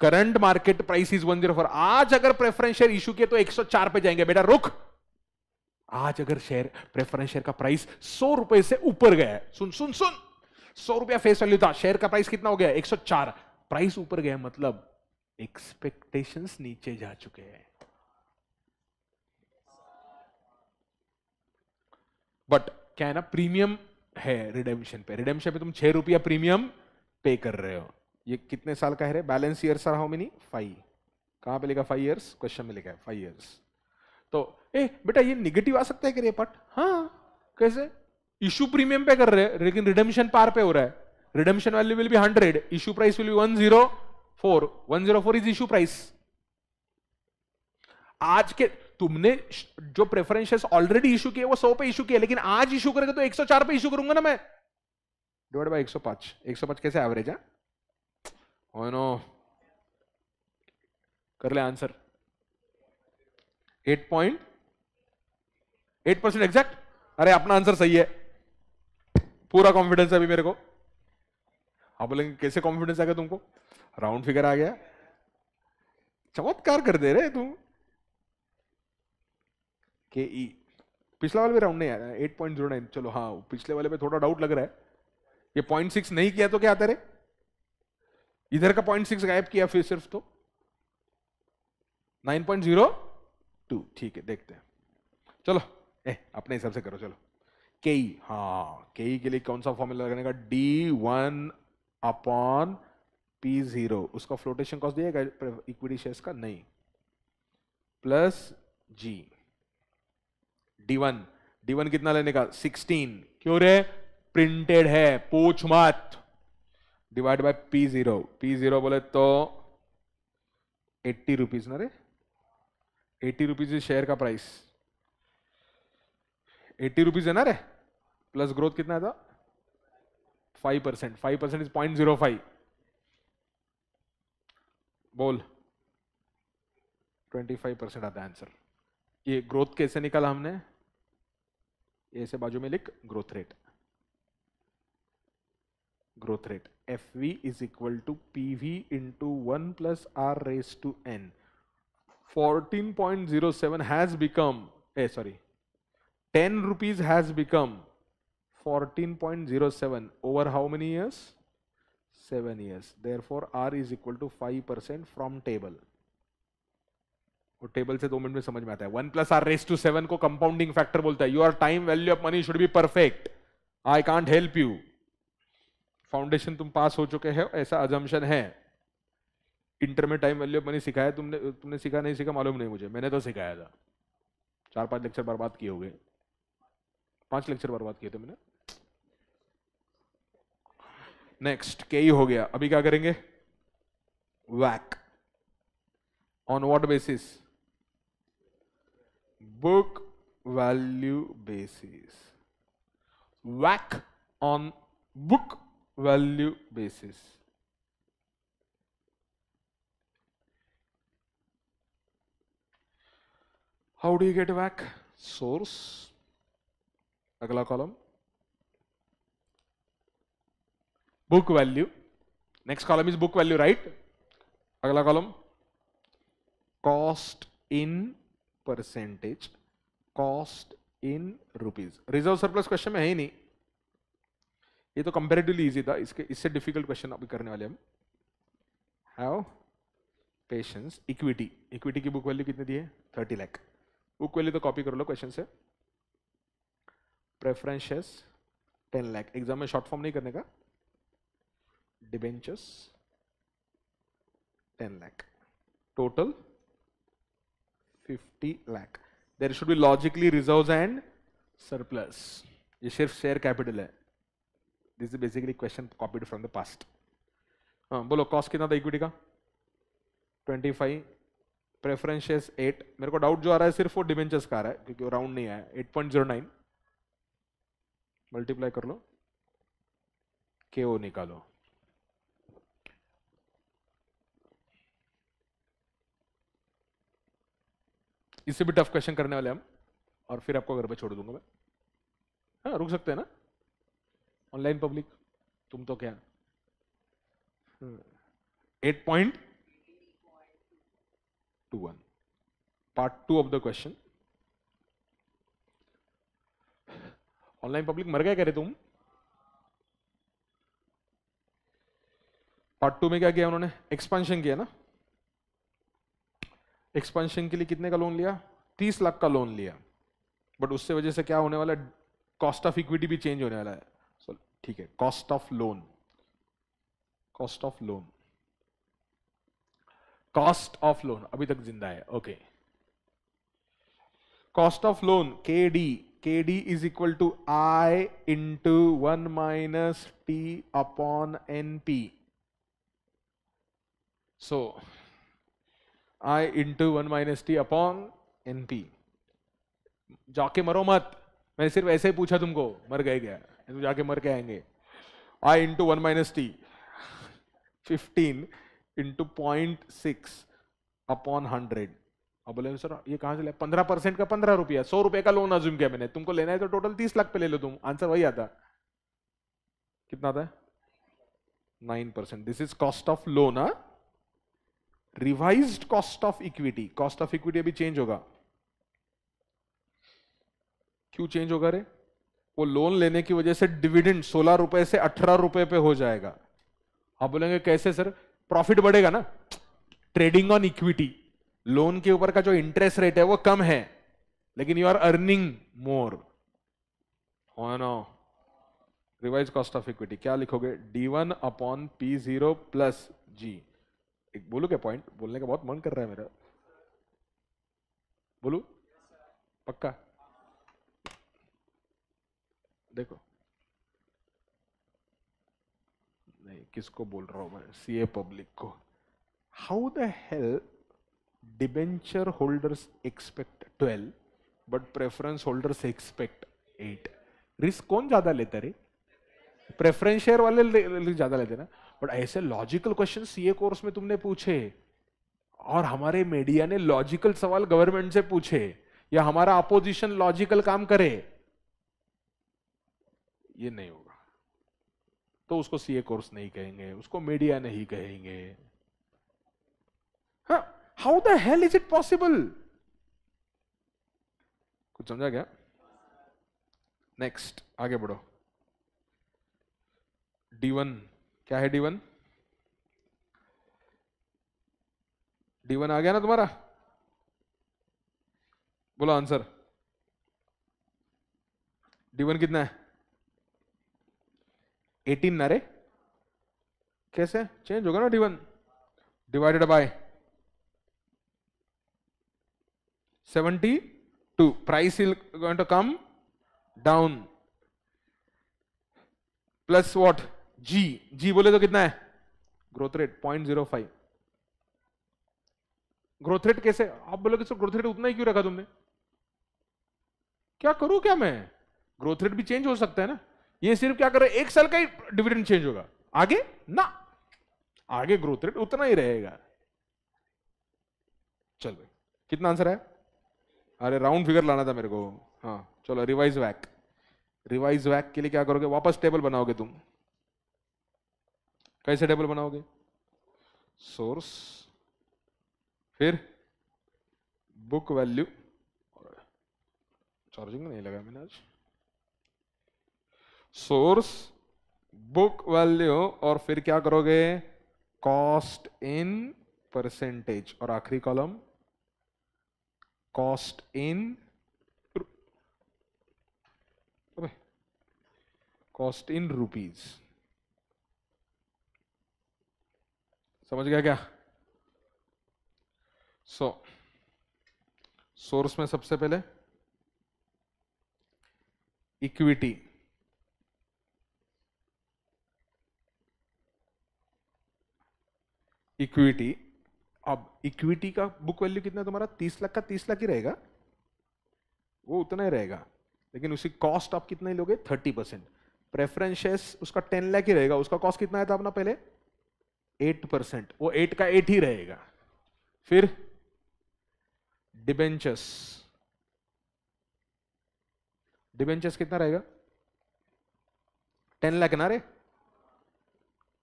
Current market price is one 104 आज अगर preference share issue किए तो एक सौ चार पे जाएंगे बेटा रुख आज अगर शेयर प्रेफरेंस शेयर का प्राइस सौ रुपए से ऊपर गया सुन सुन सुन सौ रुपया फेस वैल्यू था शेयर का प्राइस कितना हो गया एक सौ चार प्राइस ऊपर गया मतलब एक्सपेक्टेशन नीचे जा चुके हैं बट क्या है ना प्रीमियम है रिडेमशन पे रिडेमशन पे तुम छह रुपया प्रीमियम पे कर रहे हो ये कितने साल का है रे balance year sir how many five कहां पे लिखा फाइव ईयर्स क्वेश्चन में लिखा है फाइव ईयर्स तो ए बेटा ये निगेटिव आ सकता है कि रेपट हाँ कैसे इशू प्रीमियम पे कर रहे हैं लेकिन रिडेमशन पार पे हो रहा है redemption value will be hundred issue price will be one zero four one zero four is issue price आज के तुमने जो प्रेफरेंसेस ऑलरेडी इशू किए वो सौ पे इशू किए लेकिन आज इशू करेगा तो 104 पे इशू करूंगा ना मैं डिवाइड बाई 105 105 कैसे एवरेज है ओ नो कर ले answer point eight percent exact अरे अपना आंसर सही है पूरा कॉन्फिडेंस है अभी मेरे को आप बोलेंगे कैसे कॉन्फिडेंस आ गया तुमको राउंड फिगर आ गया चमत्कार कर दे रहे तुम के ई पिछला वाले भी राउंड नहीं आया एट पॉइंट जीरो नाइन चलो हाँ पिछले वाले पे थोड़ा डाउट लग रहा है ये पॉइंट सिक्स नहीं किया तो क्या आता रे इधर का पॉइंट सिक्स गायब किया फिर सिर्फ तो नाइन पॉइंट जीरो टू ठीक है देखते हैं चलो ए अपने हिसाब से करो चलो के ई e, हाँ के ई e के लिए कौन सा फॉर्मूला लगाने का D one upon P zero उसका फ्लोटेशन कॉस्ट दिएगा इक्विटी शेयर का नहीं plus G D one D one कितना लेने का सिक्सटीन क्यों रे प्रिंटेड है पूछ मत divide by P zero P zero बोले तो एट्टी रुपीज ना रे एट्टी रुपीज शेयर का प्राइस एट्टी रुपीज है ना रे प्लस ग्रोथ कितना था five percent five percent is point zero five बोल ट्वेंटी फाइव परसेंट आता है आंसर ये ग्रोथ कैसे निकाला हमने ऐसे बाजू में लिख growth rate growth rate F V is equal to P V into one plus are raise to n fourteen point zero seven has become a sorry ten rupees has become fourteen point zero seven over how many years seven years there r is equal to five percent from table और table से दो minute में समझ में आता है one plus are raise to seven को compounding factor बोलता है your time value of money should be perfect I can't help you foundation तुम पास हो चुके हो ऐसा अजम्पन है इंटर में टाइम वैल्यू ऑफ मनी सिखाया तुमने तुमने सीखा नहीं सीखा मालूम नहीं मुझे मैंने तो सिखाया था चार पांच लेक्चर बर्बाद किए हो गए पांच लेक्चर बर्बाद किए थे मैंने नेक्स्ट के ही हो गया अभी क्या करेंगे वैक on what basis book value basis whack on book value basis how do you get whack source agla column book value next column is book value right agla column cost in percentage cost in rupees reserve surplus question में है ही नहीं ये तो comparatively easy था इसके इससे difficult question अभी करने वाले हम हैव पेशेंस इक्विटी इक्विटी की बुक वैल्यू कितनी दी है थर्टी लैख बुक वैल्यू तो कॉपी कर लो क्वेश्चन से प्रेफरेंसेस टेन लैख एग्जाम में शॉर्ट फॉर्म नहीं करने का debentures ten lakh total 50 lakh there should be logically reserve and surplus ये सिर्फ शेयर कैपिटल है this is basically question copied from the past हाँ बोलो कॉस्ट कितना था इक्विटी का 25 प्रेफरेंस शेयर्स 8 मेरे को डाउट जो आ रहा है सिर्फ वो डिवेंचर्स का आ रहा है क्योंकि वो राउंड नहीं आया 8.09 मल्टीप्लाई कर लो के ओ निकालो इससे भी टफ क्वेश्चन करने वाले हम और फिर आपको घर पर छोड़ दूंगा मैं हाँ रुक सकते हैं ना ऑनलाइन पब्लिक तुम तो क्या eight point two one part two of the question online public मर गए कह रहे तुम पार्ट टू में क्या किया उन्होंने एक्सपांशन किया ना एक्सपेंशन के लिए कितने का लोन लिया तीस लाख का लोन लिया बट उससे वजह से क्या होने वाला है कॉस्ट ऑफ इक्विटी भी चेंज होने वाला है सो ठीक है cost of loan cost of loan cost of loan अभी तक जिंदा है okay cost of loan K D K D is equal to I into one minus T upon N P so I into 1 minus T upon N P जाके मरो मत मैंने सिर्फ ऐसे ही पूछा तुमको मर गए क्या तुम तो जाके मर के आएंगे I into one minus T fifteen into point six upon hundred अब बोले सर ये कहाँ से लिया पंद्रह परसेंट का पंद्रह रुपया सौ रुपये का लोन अज्यूम किया मैंने तुमको लेना है तो टोटल तीस लाख पे ले लो तुम आंसर वही आता कितना आता है nine percent this is cost of loan हाँ revised cost of equity cost of equity अभी चेंज होगा क्यों चेंज होगा रे वो लोन लेने की वजह से डिविडेंड सोलह रुपए से अठारह रुपए पे हो जाएगा आप बोलेंगे कैसे सर प्रॉफिट बढ़ेगा ना ट्रेडिंग ऑन इक्विटी लोन के ऊपर का जो इंटरेस्ट रेट है वो कम है लेकिन you are earning more no revise cost of equity क्या लिखोगे D one upon P zero plus G एक बोलू क्या पॉइंट बोलने का बहुत मन कर रहा है मेरा बोलू पक्का देखो नहीं किसको बोल रहा हूं मैं सीए पब्लिक को how the hell debenture holders expect twelve but preference holders expect eight risk कौन ज्यादा लेता रे प्रेफरेंस शेयर वाले ज्यादा लेते ना बट ऐसे लॉजिकल क्वेश्चन सीए कोर्स में तुमने पूछे और हमारे मीडिया ने लॉजिकल सवाल गवर्नमेंट से पूछे या हमारा अपोजिशन लॉजिकल काम करे ये नहीं होगा तो उसको सीए कोर्स नहीं कहेंगे उसको मीडिया नहीं कहेंगे how the hell is it possible कुछ समझा गया नेक्स्ट आगे बढ़ो डी वन क्या है डी वन डी वन आ गया ना तुम्हारा बोलो आंसर डी वन कितना है एटीन ना रे कैसे चेंज होगा ना D one divided by seventy two price is going to come down plus what G G बोले तो कितना है growth rate point zero five growth rate कैसे आप बोलोगे सर ग्रोथ रेट उतना ही क्यों रखा तुमने क्या करूं क्या मैं ग्रोथ रेट भी चेंज हो सकता है ना ये सिर्फ क्या कर रहे एक साल का ही डिविडेंड चेंज होगा आगे ना आगे ग्रोथ रेट उतना ही रहेगा चल भाई कितना आंसर है अरे राउंड फिगर लाना था मेरे को हाँ चलो रिवाइज वैक रिवाइज वैक के लिए क्या करोगे वापस टेबल बनाओगे तुम कैसे टेबल बनाओगे सोर्स फिर बुक वैल्यू चार्जिंग नहीं लगा मैंने आज सोर्स बुक वैल्यू और फिर क्या करोगे कॉस्ट इन परसेंटेज और आखिरी column cost in cost in rupees समझ गया क्या सो so, सोर्स में सबसे पहले इक्विटी इक्विटी अब इक्विटी का बुक वैल्यू कितना तुम्हारा तीस लाख का तीस लाख ही रहेगा वो उतना ही रहेगा लेकिन उसकी कॉस्ट आप कितना ही लोगे थर्टी परसेंट प्रेफरेंस उसका टेन लाख ही रहेगा उसका कॉस्ट कितना आया था अपना पहले एट परसेंट वो एट का एट ही रहेगा फिर डिबेंचर्स डिबेंचर्स कितना रहेगा टेन लाख ना रे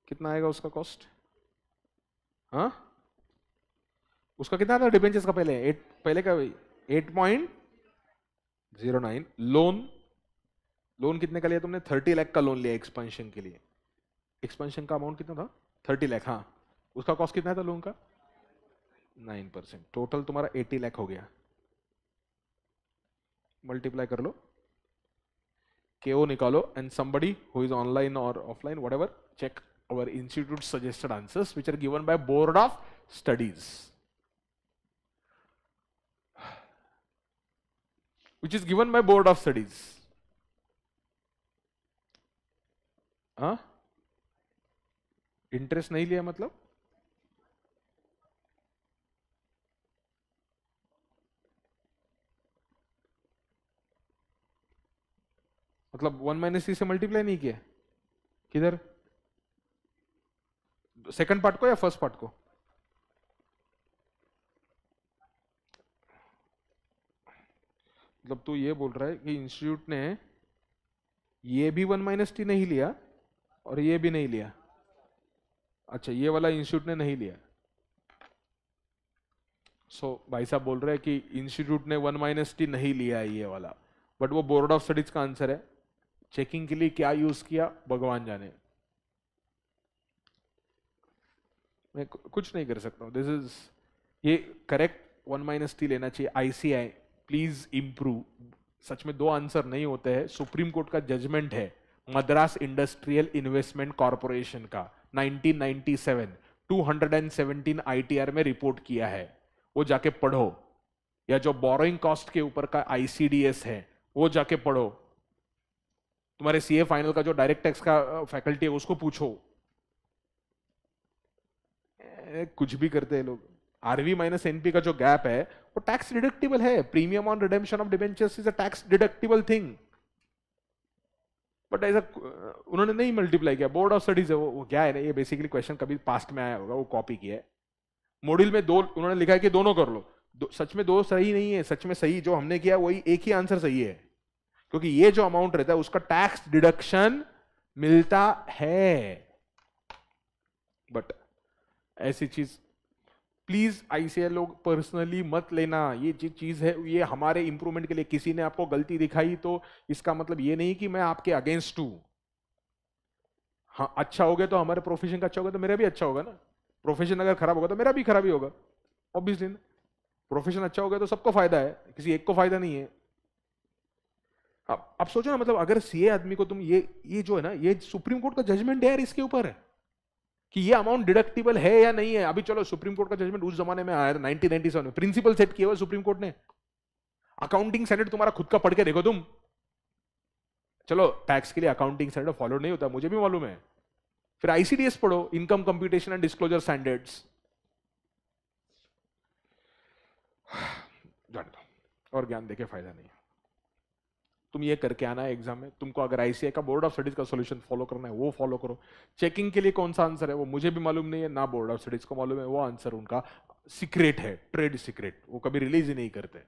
कितना आएगा उसका कॉस्ट हाँ उसका कितना था डिबेंचर्स का पहले एट पहले का eight point zero nine loan loan कितने का लिया तुमने थर्टी लाख का लोन लिया एक्सपेंशन के लिए एक्सपेंशन का अमाउंट कितना था थर्टी लैख हाँ उसका कॉस्ट कितना था लोन का नाइन परसेंट टोटल तुम्हारा एट्टी लैख हो गया मल्टीप्लाई कर लो के ओ निकालो and somebody who is online और offline whatever check our institute suggested answers which are given by board of studies which is given by board of studies हाँ interest नहीं लिया मतलब मतलब one minus सी से multiply नहीं किया किधर सेकंड पार्ट को या फर्स्ट पार्ट को मतलब तू ये बोल रहा है कि इंस्टीट्यूट ने ये भी वन माइनस टी नहीं लिया और ये भी नहीं लिया अच्छा ये वाला इंस्टीट्यूट ने नहीं लिया सो so, भाई साहब बोल रहे हैं कि इंस्टीट्यूट ने वन माइनस टी नहीं लिया है ये वाला बट वो बोर्ड ऑफ स्टडीज का आंसर है चेकिंग के लिए क्या यूज किया भगवान जाने मैं कुछ नहीं कर सकता हूँ दिस इज ये करेक्ट वन माइनस टी लेना चाहिए आईसीआई प्लीज इम्प्रूव सच में दो आंसर नहीं होते हैं सुप्रीम कोर्ट का जजमेंट है मद्रास इंडस्ट्रियल इन्वेस्टमेंट कॉरपोरेशन का 1997 217 आईटीआर में रिपोर्ट किया है वो जाके पढ़ो या जो बोरोइंग कॉस्ट के ऊपर का आईसीडीएस है वो जाके पढ़ो तुम्हारे सीए फाइनल का जो डायरेक्ट टैक्स का फैकल्टी है उसको पूछो कुछ भी करते हैं लोग आरवी माइनस एनपी का जो गैप है वो टैक्स डिडक्टिबल है premium on redemption of debentures is a tax deductible thing but ऐसा उन्होंने नहीं मल्टीप्लाई किया बोर्ड ऑफ स्टडीज है वो, वो क्या है ना ये बेसिकली क्वेश्चन कभी पास्ट में आया होगा वो कॉपी किया है मॉड्यूल में दो उन्होंने लिखा है कि दोनों कर लो दो, सच में दो सही नहीं है सच में सही जो हमने किया वही एक ही आंसर सही है क्योंकि ये जो अमाउंट रहता है उसका टैक्स डिडक्शन मिलता है बट ऐसी चीज प्लीज़ आई लोग पर्सनली मत लेना ये जो चीज़ है ये हमारे इंप्रूवमेंट के लिए किसी ने आपको गलती दिखाई तो इसका मतलब ये नहीं कि मैं आपके अगेंस्ट हूं हाँ अच्छा हो गया तो हमारे प्रोफेशन का अच्छा होगा तो मेरा भी अच्छा होगा ना प्रोफेशन अगर खराब होगा तो मेरा भी खराब ही होगा ऑब्वियसली ना प्रोफेशन अच्छा हो गया तो सबको फायदा है किसी एक को फायदा नहीं है अब अब सोचो ना मतलब अगर सीए आदमी को तुम ये ये जो है ना ये सुप्रीम कोर्ट का जजमेंट है यार इसके ऊपर है कि ये अमाउंट डिडक्टिबल है या नहीं है अभी चलो सुप्रीम कोर्ट का जजमेंट उस जमाने में आया था नाइनटीन सेवन में प्रिंसिपल सेट किया हुआ सुप्रीम कोर्ट ने अकाउंटिंग सेनेट तुम्हारा खुद का पढ़ के देखो तुम चलो टैक्स के लिए अकाउंटिंग सेनेट फॉलो नहीं होता मुझे भी मालूम है फिर आईसीडीएस पढ़ो income computation and disclosure standards और ज्ञान देखे फायदा नहीं तुम ये करके आना है एग्जाम में तुमको अगर आईसीआई का बोर्ड ऑफ स्टडीज का सोल्यूशन फॉलो करना है वो फॉलो करो चेकिंग के लिए कौन सा आंसर है वो मुझे भी मालूम नहीं है ना बोर्ड ऑफ स्टडीज को मालूम है वो आंसर उनका सीक्रेट है ट्रेड सीक्रेट वो कभी रिलीज ही नहीं करते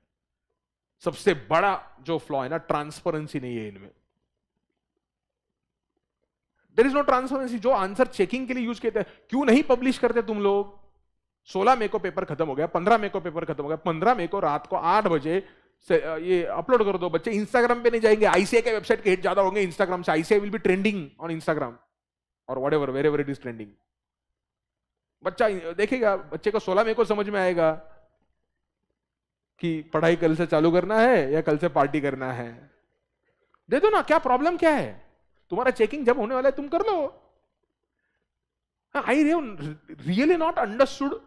सबसे बड़ा जो फ्लॉ है ना ट्रांसपेरेंसी नहीं है इनमें देर इज नो ट्रांसपेरेंसी जो आंसर चेकिंग के लिए यूज किए क्यों नहीं पब्लिश करते तुम लोग सोलह मई को पेपर खत्म हो गया पंद्रह मई को पेपर खत्म हो गया पंद्रह मई को रात को आठ बजे ये अपलोड कर दो बच्चे इंस्टाग्राम पे नहीं जाएंगे आईसीआई के वेबसाइट के हिट ज्यादा होंगे इंस्टाग्राम से ICAI will be trending on Instagram और whatever wherever it is trending बच्चा देखेगा बच्चे को सोलह मे को समझ में आएगा कि पढ़ाई कल से चालू करना है या कल से पार्टी करना है दे दो ना क्या प्रॉब्लम क्या है तुम्हारा चेकिंग जब होने वाला है तुम कर लो आई रे रियली नॉट अंडरस्टूड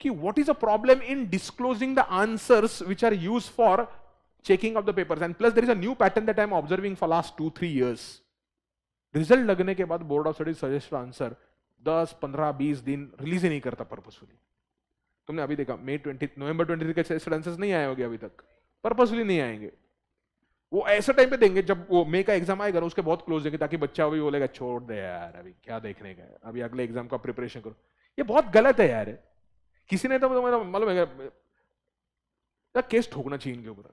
कि what is a problem in disclosing the answers which are use for checking of the papers and plus there is a new pattern that I am observing for last two three result लगने के बाद board of studies suggest answer दस पंद्रह बीस दिन release ही नहीं करता purposefully तुमने अभी देखा मई ट्वेंटी नवंबर 23 के सजेस्टेड आंसर नहीं आए होंगे अभी तक पर्पसफुली नहीं आएंगे वो ऐसा टाइम पे देंगे जब वो मे का एग्जाम आएगा उसके बहुत क्लोज देंगे ताकि बच्चा भी बोलेगा छोड़ दे यार अभी क्या देखने का अभी अगले एग्जाम का प्रिपरेशन करो ये बहुत गलत है यार किसी ने तो मेरा तो मतलब यार केस ठोकना चाहिए इनके ऊपर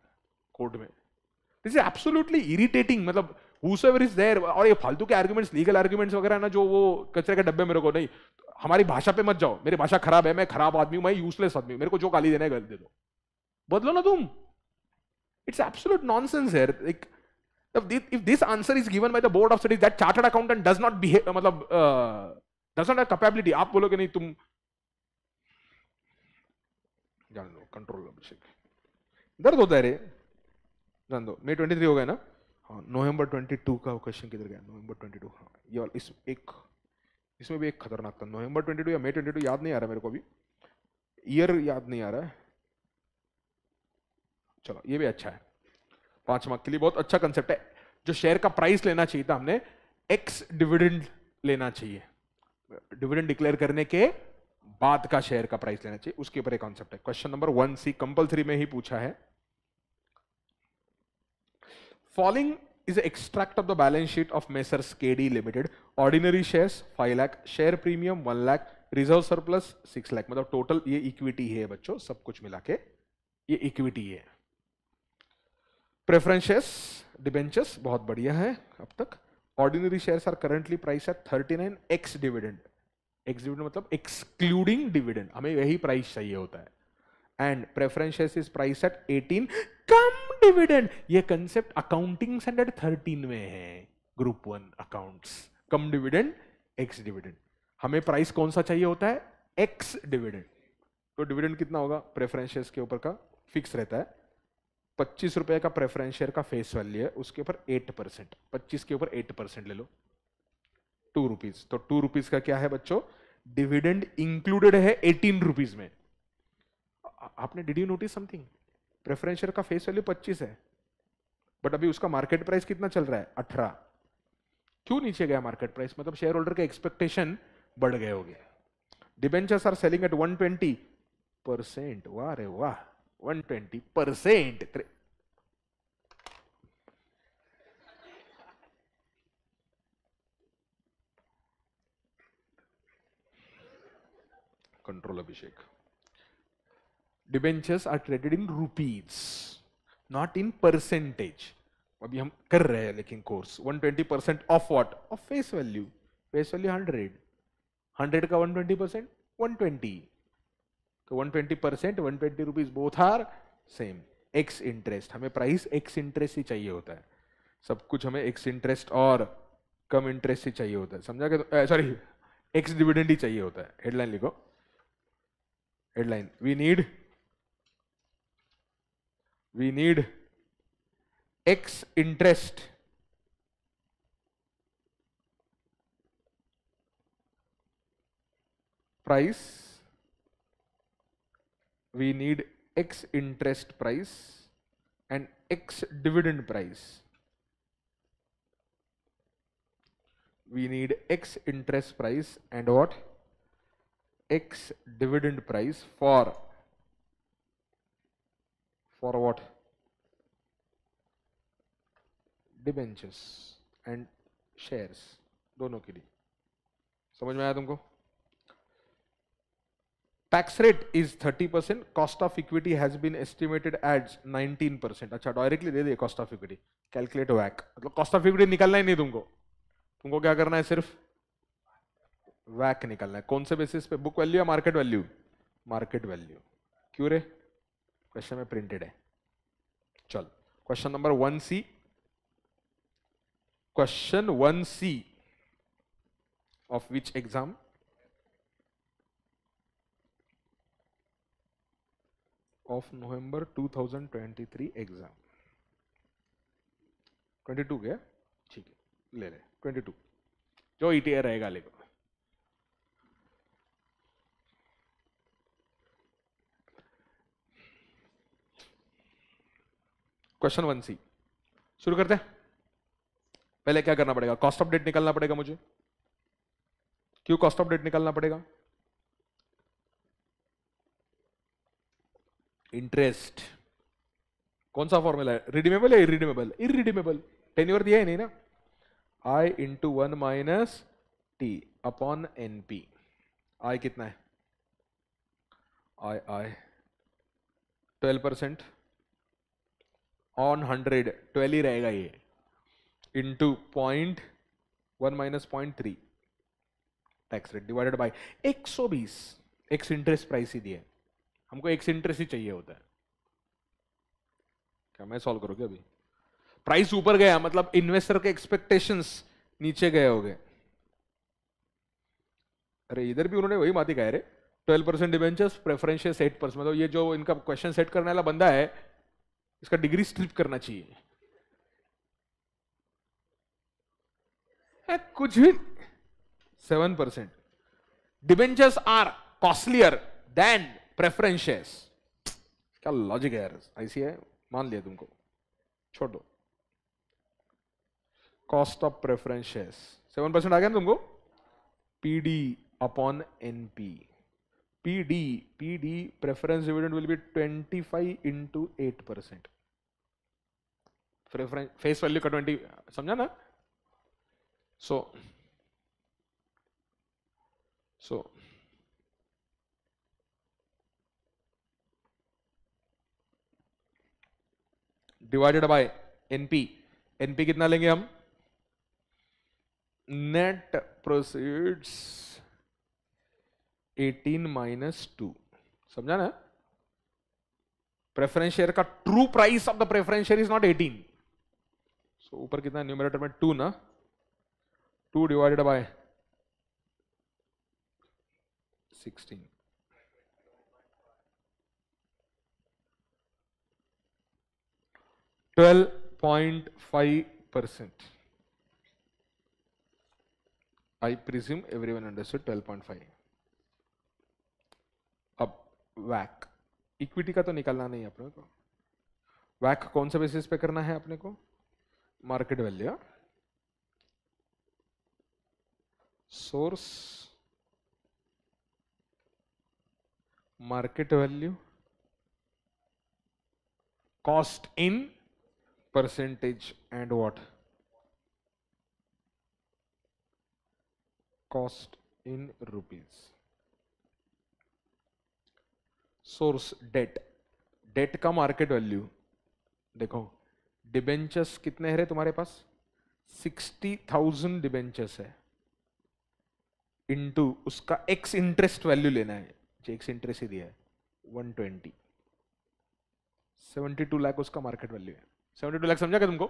कोर्ट में दिस इज एब्सोल्युटली इरिटेटिंग मतलब हुसर इज देयर और ये फालतू के आर्ग्यूमेंट्स लीगल आर्ग्यूमेंट्स वगैरह ना जो वो कचरे के डब्बे मेरे को नहीं हमारी भाषा पे मत जाओ मेरी भाषा खराब है मैं खराब आदमी हूं मैं यूजलेस आदमी हूं मेरे को जो गाली देना है गाली दे दो बदलो ना तुम इट्स एब्सोल्यूट नॉनसेंस है like if this answer is given by the board of studies that chartered accountant does not behave मतलब डज नॉट हैव कैपेबिलिटी आप बोलोगे नहीं तुम कंट्रोल अभिषेक दर्द होता है रे जान दो मई ट्वेंटी थ्री हो गया ना हाँ नवंबर ट्वेंटी टू का क्वेश्चन किधर गया नवंबर ट्वेंटी टू हाँ ये वाला इस एक इसमें भी एक खतरनाक था नवंबर ट्वेंटी टू या मई ट्वेंटी टू याद नहीं आ रहा मेरे को अभी ईयर याद नहीं आ रहा है चलो ये भी अच्छा है पांच मार्क के लिए बहुत अच्छा कंसेप्ट है जो शेयर का प्राइस लेना चाहिए था हमने एक्स डिविडेंड लेना चाहिए डिविडेंड डिक्लेयर करने के बाद का शेयर का प्राइस लेना चाहिए उसके ऊपर एक कॉन्सेप्ट है question number one C compulsory में ही पूछा है following is is extract of the balance sheet of Messrs. KD Limited. Ordinary shares 5 lakh, share premium 1 lakh, reserve surplus six lakh मतलब टोटल ये इक्विटी है बच्चों सब कुछ मिला के ये इक्विटी है प्रेफरेंस शेयर्स डिबेंचर्स बहुत बढ़िया है अब तक ordinary share are currently price है thirty nine ex dividend exhibit मतलब एक्सक्लूडिंग डिविडेंड हमें यही प्राइस चाहिए होता है and preference is price at 18 cum dividend ये कंसेप्ट अकाउंटिंग स्टैंडर्ड 13 में है group one accounts cum dividend ex dividend हमें प्राइस कौन सा चाहिए होता है एक्स डिविडेंड तो डिविडेंड कितना होगा प्रेफरेंस के ऊपर का फिक्स रहता है पच्चीस रुपए का प्रेफरेंस शेयर का फेस वैल्यू है उसके ऊपर एट परसेंट पच्चीस के ऊपर एट परसेंट ले लो टू रुपीज तो टू रुपीज का क्या है बच्चों डिविडेंड इंक्लूडेड है एटीन रुपीज में आपने did you notice something preferential का फेस वैल्यू पच्चीस है बट अभी उसका मार्केट प्राइस कितना चल रहा है अठारह क्यों नीचे गया मार्केट प्राइस मतलब शेयर होल्डर के एक्सपेक्टेशन बढ़ गए हो गए debentures are selling at one twenty percent वाह रे वाह one twenty percent control, Abhishek. debentures are traded in rupees not in percentage अभी हम कर रहे हैं लेकिन course 120 percent of what of face value face value 100 100 का 120 परसेंट 120 तो 120 percent one twenty rupees both are same ex interest हमें price ex interest ही चाहिए होता है सब कुछ हमें एक्स इंटरेस्ट और कम इंटरेस्ट ही चाहिए होता है समझा के सॉरी एक्स डिविडेंड ही चाहिए होता है हेडलाइन लिखो headline we need we need x interest price we need x interest price and x dividend price we need x interest price and what X dividend price for for what debentures and shares दोनों के लिए समझ में आया तुमको tax rate is 30 percent cost of equity has been estimated at 19 percent अच्छा directly दे दिए कॉस्ट ऑफ इक्विटी कैलकुलेट वैक मतलब कॉस्ट ऑफ इक्विटी निकलना ही नहीं तुमको तुमको क्या करना है सिर्फ वैक निकालना है कौन से बेसिस पे बुक वैल्यू या मार्केट वैल्यू मार्केट वैल्यू क्यों रे क्वेश्चन में प्रिंटेड है चल question number one C question one C of which exam of November 2023 exam 22 गया ठीक है ले ले 22 जो ईटीआर रहेगा लेकर क्वेश्चन वन सी शुरू करते हैं पहले क्या करना पड़ेगा कॉस्ट ऑफ डेट निकालना पड़ेगा मुझे क्यों कॉस्ट ऑफ डेट निकालना पड़ेगा इंटरेस्ट कौन सा फॉर्मूला है रिडीमेबल या इरिडीमेबल इरिडीमेबल टेन्यूर दिया ही नहीं ना I into one minus T upon NP I कितना है I I twelve percent on hundred twelve ही रहेगा ये into point one minus point three tax rate divided by एक सौ बीस एक्स इंटरेस्ट प्राइस ही दिए हमको एक्स इंटरेस्ट ही चाहिए होता है क्या मैं सॉल्व करोगे अभी प्राइस ऊपर गया मतलब इन्वेस्टर के एक्सपेक्टेशंस नीचे गए हो गए अरे इधर भी उन्होंने वही बात ही कहा twelve percent debentures preferential eight percent मतलब ये जो इनका क्वेश्चन सेट करने वाला बंदा है इसका डिग्री स्ट्रिप करना चाहिए कुछ भी seven percent debentures are costlier than preference shares क्या लॉजिक है यार ऐसी है मान लिया तुमको छोड़ दो cost of preference shares seven percent आ गया ना तुमको PD upon NP PD, PD preference dividend will be 25 into 8 percent. Preference face value का 20 समझा ना? So, so divided by NP, NP कितना लेंगे हम Net proceeds eighteen minus two समझा ना प्रेफरेंस शेयर का true price of the preference share is not eighteen so ऊपर कितना न्यूमिनेटर में टू ना two divided by sixteen twelve point five percent I presume everyone understood 12.5. वैक equity का तो निकलना नहीं अपने को वैक कौन सा बेसिस पे करना है अपने को market value source market value cost in percentage and what cost in rupees source debt debt का मार्केट वैल्यू देखो डिबेंचर्स कितने हैं तुम्हारे पास सिक्सटी थाउजेंड डिबेंचर्स है इनटू उसका एक्स इंटरेस्ट वैल्यू लेना है जो एक्स इंटरेस्ट ही दिया है one twenty seventy two lakh उसका मार्केट वैल्यू है सेवेंटी टू लाख समझा क्या तुमको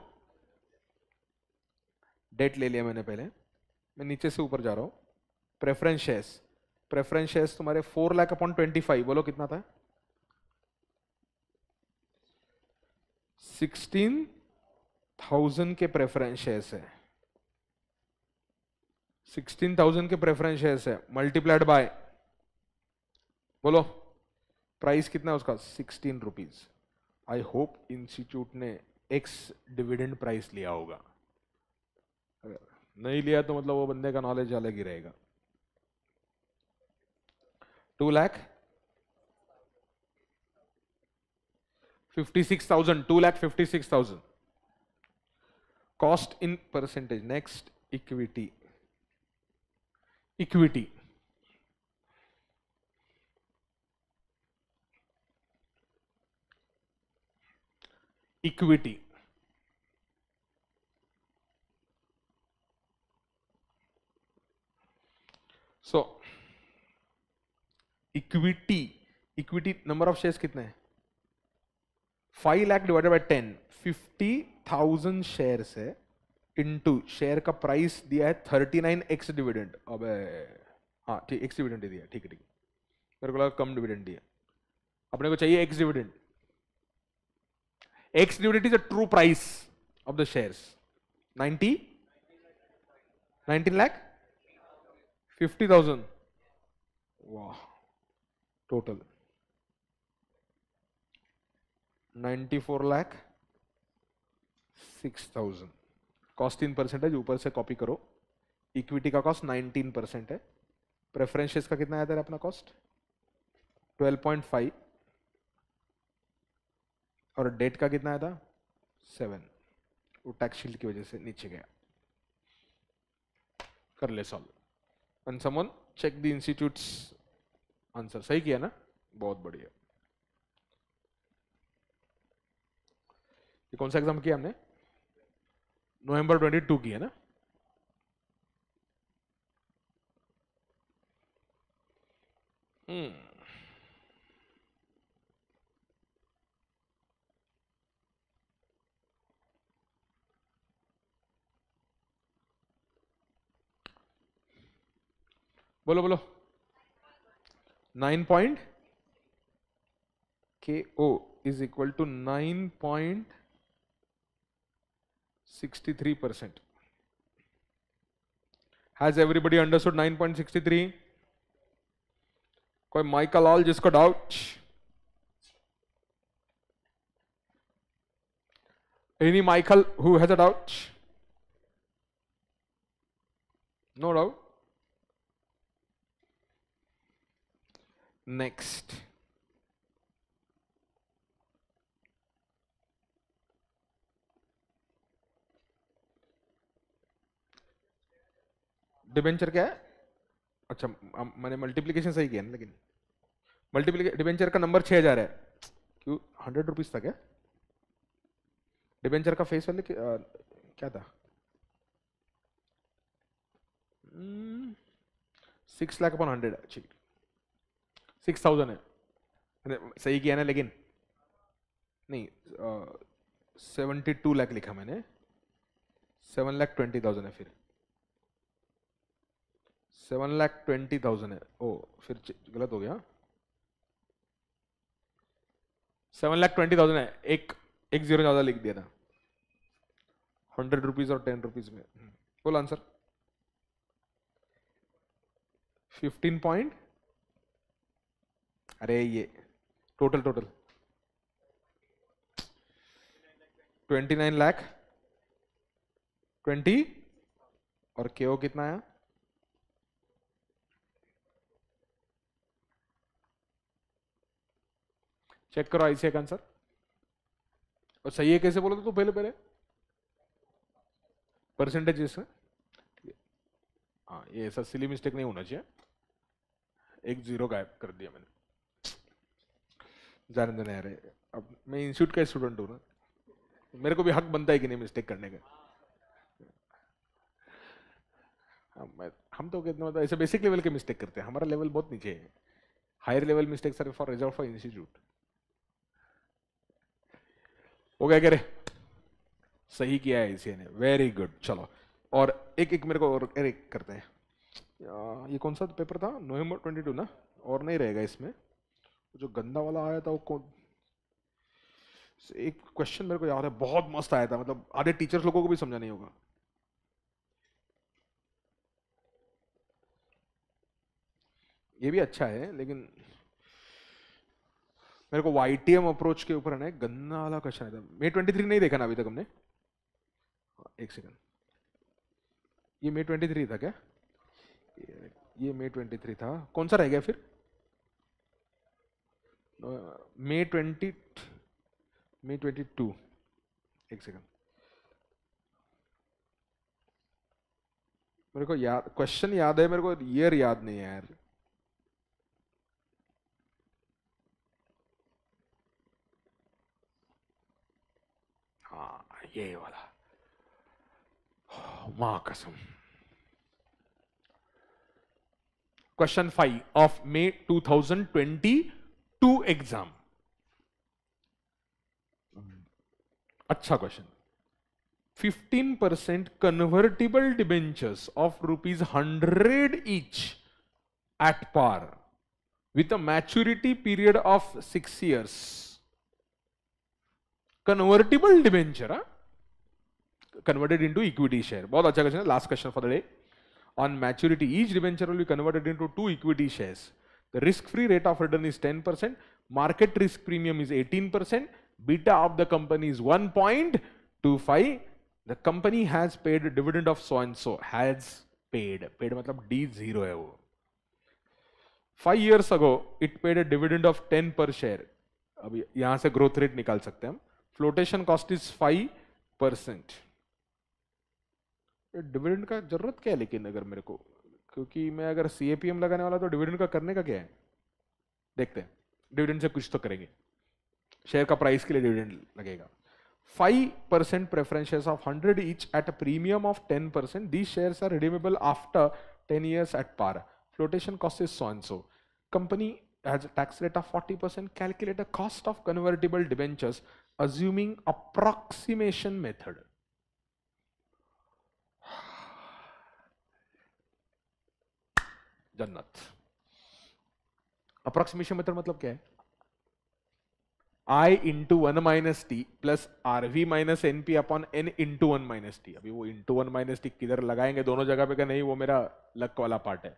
डेट ले लिया मैंने पहले मैं नीचे से ऊपर जा रहा हूँ प्रेफरेंस शेयर्स प्रेफरेंस शेयर्स तुम्हारे four lakh upon twenty five बोलो कितना था सिक्सटीन थाउजेंड के प्रेफरेंस शेयर्स है सिक्सटीन थाउजेंड के प्रेफरेंस शेयर्स है मल्टीप्लाइड बाय बोलो प्राइस कितना है उसका sixteen rupees I hope institute ने एक्स डिविडेंड प्राइस लिया होगा नहीं लिया तो मतलब वो बंदे का नॉलेज अलग ही रहेगा 2 lakh 56,000 2 lakh 56,000 cost in percentage next equity equity equity so equity equity number of shares कितने हैं five lakh divided by ten fifty thousand share है इंटू शेयर का प्राइस दिया है थर्टी नाइन एक्स डिविडेंड अब हाँ ठीक एक्स डिविडेंड दिया ठीक है ठीक मेरे को लगा कम डिविडेंड दिया अपने को चाहिए ex dividend ex dividend is a true price of the shares ninety nineteen lakh fifty thousand वाह total 94 लाख 6000 कॉस्ट तीन परसेंटेज ऊपर से कॉपी करो इक्विटी का कॉस्ट 19 परसेंट है प्रेफरेंस का कितना आया था अपना कॉस्ट 12.5 और डेट का कितना आया था सेवन वो टैक्स शील्ड की वजह से नीचे गया कर ले solve and someone check the institute's answer सही किया ना बहुत बढ़िया ये कौन सा एग्जाम किया हमने नवंबर 22 किया ना हम्म बोलो बोलो 9 point KO is equal to 9.63 percent. Has everybody understood 9.63? Michael all just got out. Any Michael who has a doubt? No doubt. next debenture क्या है अच्छा मैंने मल्टीप्लीकेशन सही किया ना लेकिन मल्टीप्लीके डिबेंचर का नंबर छः हज़ार है क्यों हंड्रेड रुपीज़ था क्या डिबेंचर का फेस वाले क्या था सिक्स लाख अपन हंड्रेड अच्छी सिक्स थाउजेंड है सही किया ना लेकिन नहीं सेवेंटी टू लाख लिखा मैंने सेवन लाख ट्वेंटी थाउजेंड है फिर सेवन लाख ट्वेंटी थाउजेंड है ओ फिर गलत हो गया सेवन लाख ट्वेंटी थाउजेंड है एक एक जीरो ज़्यादा लिख दिया था हंड्रेड रुपीज़ और टेन रुपीज़ में बोल आंसर फिफ्टीन पॉइंट अरे ये total total twenty nine lakh twenty और के ओ कितना आया चेक करो आईसीआई का आंसर और सही है कैसे बोलो तो पहले पहले परसेंटेज इसमें हाँ ये ऐसा सिली मिस्टेक नहीं होना चाहिए एक जीरो गायब कर दिया मैंने जाने देने आ रहे अब मैं इंस्टीट्यूट का स्टूडेंट हूँ ना मेरे को भी हक बनता है कि नहीं मिस्टेक करने का हम तो कितना मतलब ऐसे बेसिक लेवल के मिस्टेक करते हैं हमारा लेवल बहुत नीचे है higher level mistakes are for reserve for institute वो क्या कह रहे सही किया है इसी ने वेरी गुड चलो और एक एक मेरे को और एक करते हैं ये कौन सा पेपर था नवंबर 22 ना और नहीं रहेगा इसमें जो गंदा वाला आया था वो कौन एक क्वेश्चन मेरे को याद है बहुत मस्त आया था मतलब आधे टीचर्स लोगों को भी समझा नहीं होगा ये भी अच्छा है लेकिन मेरे को वाई टी एम अप्रोच के ऊपर है ना गन्ना वाला क्वेश्चन आया था मे ट्वेंटी थ्री नहीं देखा ना अभी तक हमने एक सेकंड ये मे ट्वेंटी थ्री था क्या ये मे ट्वेंटी थ्री था कौन सा रह गया फिर May twenty May twenty two एक सेकंड मेरे को याद क्वेश्चन याद है मेरे को ईयर याद नहीं है यार हाँ ये वाला माँ कसम question five of May two thousand twenty two exam अच्छा question 15% percent convertible debentures of rupees hundred each at par with a maturity period of six years convertible debenture converted into equity share बहुत अच्छा question last question for the day on maturity each debenture will be converted into two equity shares The risk-free rate of return is 10%. Market risk premium is 18%. Beta of the company is 1.25. The company has paid a dividend of so and so. Has paid. Paid मतलब D zero है वो. Five years ago, it paid a dividend of 10 per share. अब यहाँ से growth rate निकाल सकते हैं हम. Flotation cost is 5%. डिविडेंड का जरूरत क्या है लेकिन अगर मेरे को क्योंकि मैं अगर सी लगाने वाला तो डिविडेंड का करने का क्या है देखते हैं डिविडेंड से कुछ तो करेंगे शेयर का प्राइस के लिए डिविडेंड लगेगा 5% percent preference of 100 each at a premium of 10% percent these share are redeemable after 10 years at par flotation cost is so and so company has tax rate of of percent calculate the cost of convertible debentures assuming approximation method. जन्नत approximation method मतलब क्या है I into one minus T plus R V minus N P upon N into one minus T अभी वो into one minus T किधर लगाएंगे दोनों जगह पे का नहीं वो मेरा लक वाला पार्ट है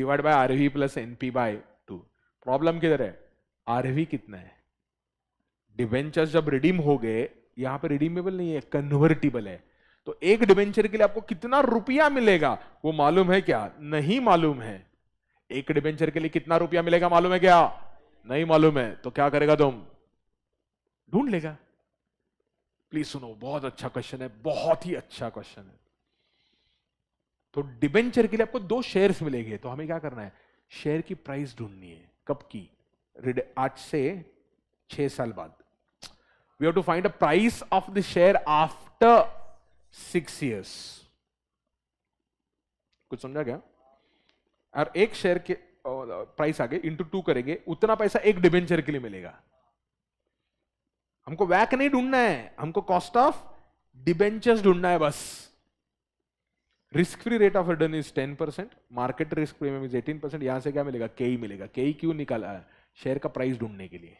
divide by R V plus N P by two problem किधर है आर वी कितना है डिवेंचर्स जब रिडीम हो गए यहां पर रिडीमेबल नहीं है कन्वर्टिबल है तो एक डिवेंचर के लिए आपको कितना रुपया मिलेगा वो मालूम है क्या नहीं मालूम है एक डिबेंचर के लिए कितना रुपया मिलेगा मालूम है क्या नहीं मालूम है तो क्या करेगा तुम ढूंढ लेगा प्लीज सुनो बहुत अच्छा क्वेश्चन है बहुत ही अच्छा क्वेश्चन है तो डिबेंचर के लिए आपको दो शेयर्स मिलेंगे तो हमें क्या करना है शेयर की प्राइस ढूंढनी है कब की आज से छह साल बाद we have to find a price of the share after six years कुछ समझा क्या और एक शेयर के प्राइस आगे इंटू टू करेंगे उतना पैसा एक डिबेंचर के लिए मिलेगा हमको वैक नहीं ढूंढना है हमको कॉस्ट ऑफ डिबेंचर्स ढूंढना है बस risk free rate of return is ten percent market risk premium is eighteen percent यहां से क्या मिलेगा के ही मिलेगा के ही क्यों निकाला शेयर का प्राइस ढूंढने के लिए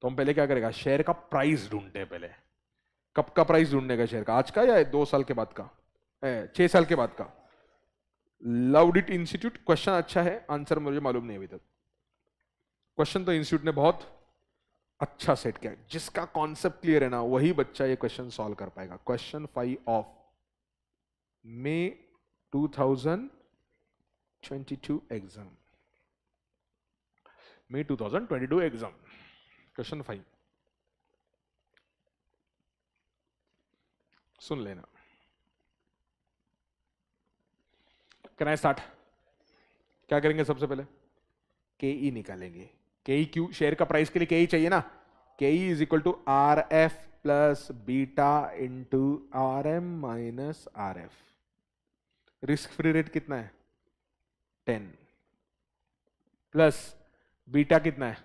तो हम पहले क्या करेगा शेयर का प्राइस ढूंढते हैं पहले कब का प्राइस ढूंढने का शेयर का आज का या दो साल के बाद का छह साल के बाद का लवडिट इंस्टीट्यूट क्वेश्चन अच्छा है आंसर मुझे मालूम नहीं अभी तक क्वेश्चन तो इंस्टीट्यूट ने बहुत अच्छा सेट किया जिसका कॉन्सेप्ट क्लियर है ना वही बच्चा ये क्वेश्चन सॉल्व कर पाएगा question five of May 2022 exam May 2022 exam question five सुन लेना आई स्टार्ट क्या करेंगे सबसे पहले के ई e निकालेंगे के ई क्यू शेयर का प्राइस के लिए के ई e चाहिए ना K E is equal to R F plus beta into R M minus R F risk free rate कितना है टेन प्लस बीटा कितना है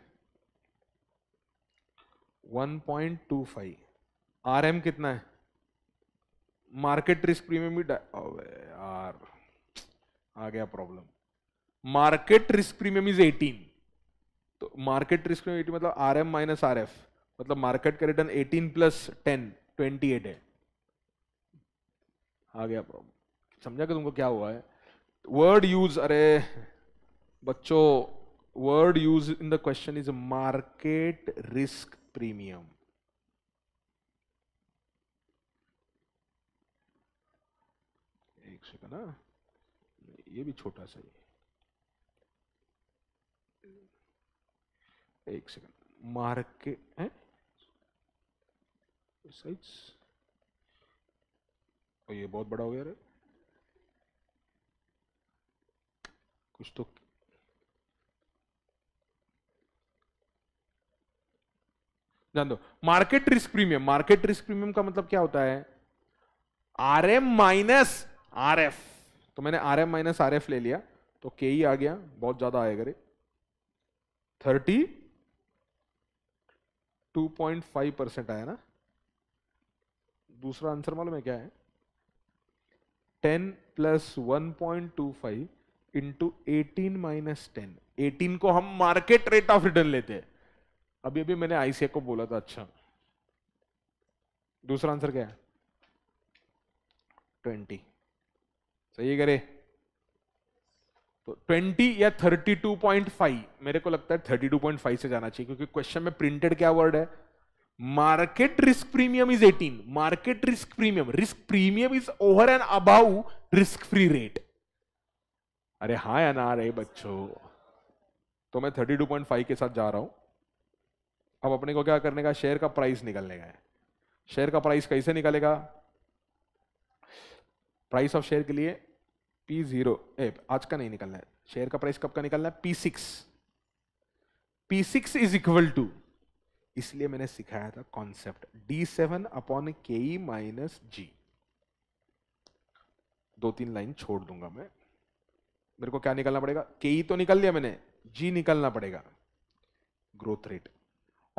one point two five R M कितना है मार्केट रिस्क प्रीमियम भी R आ गया problem market risk premium is 18 तो मार्केट रिस्क प्रीमियम 18 मतलब R M minus R F मतलब मार्केट का रिटर्न 18 प्लस 10 28 है आ गया प्रॉब्लम समझा कि तुमको क्या हुआ है वर्ड यूज अरे बच्चों word use in the question is market risk premium एक सेकंड ना हाँ। ये भी छोटा सा ही एक सेकंड मार्क के हैं साइज और ये बहुत बड़ा हो गया रे कुछ तो जान दो market risk premium market risk premium का मतलब क्या होता है R M minus R F तो मैंने R M minus R F ले लिया तो के ही आ गया बहुत ज़्यादा आएगा रे thirty two point five percent आया ना दूसरा आंसर मालूम है क्या है ten plus one point two five into eighteen minus ten eighteen को हम मार्केट रेट ऑफ रिटर्न लेते हैं अभी अभी मैंने आईसीए को बोला था अच्छा दूसरा आंसर क्या है ट्वेंटी सही करे तो 20 या 32.5 मेरे को लगता है 32.5 से जाना चाहिए क्योंकि क्वेश्चन में प्रिंटेड क्या वर्ड है market risk premium is 18 market risk premium risk premium is over and above risk free rate अरे हा या ना रहे बच्चों तो मैं 32.5 के साथ जा रहा हूं अब अपने को क्या करने का शेयर का प्राइस निकलने का है शेयर का प्राइस कैसे निकलेगा प्राइस ऑफ शेयर के लिए पी जीरो आज का नहीं निकलना है शेयर का प्राइस कब का निकलना है P six P six is equal to इसलिए मैंने सिखाया था कॉन्सेप्ट डी सेवन अपॉन के ई माइनस जी दो तीन लाइन छोड़ दूंगा मैं मेरे को क्या निकलना पड़ेगा के ई तो निकल लिया मैंने जी निकलना पड़ेगा growth rate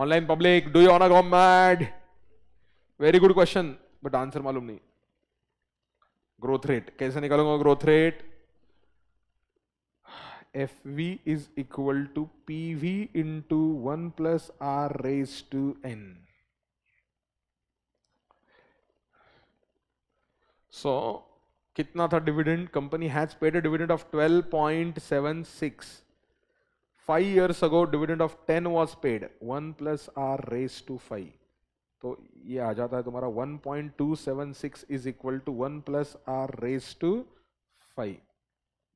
online public do you on a go mad very good question but answer मालूम नहीं ग्रोथ रेट कैसे निकालूंगा growth rate F V is equal to P V into one plus are raise to N so कितना था dividend company has paid dividend of 12.76 five years ago dividend of ten was paid one plus are raise to five तो ये आ जाता है तुम्हारा 1.276 point two seven six is equal to one plus are raise to five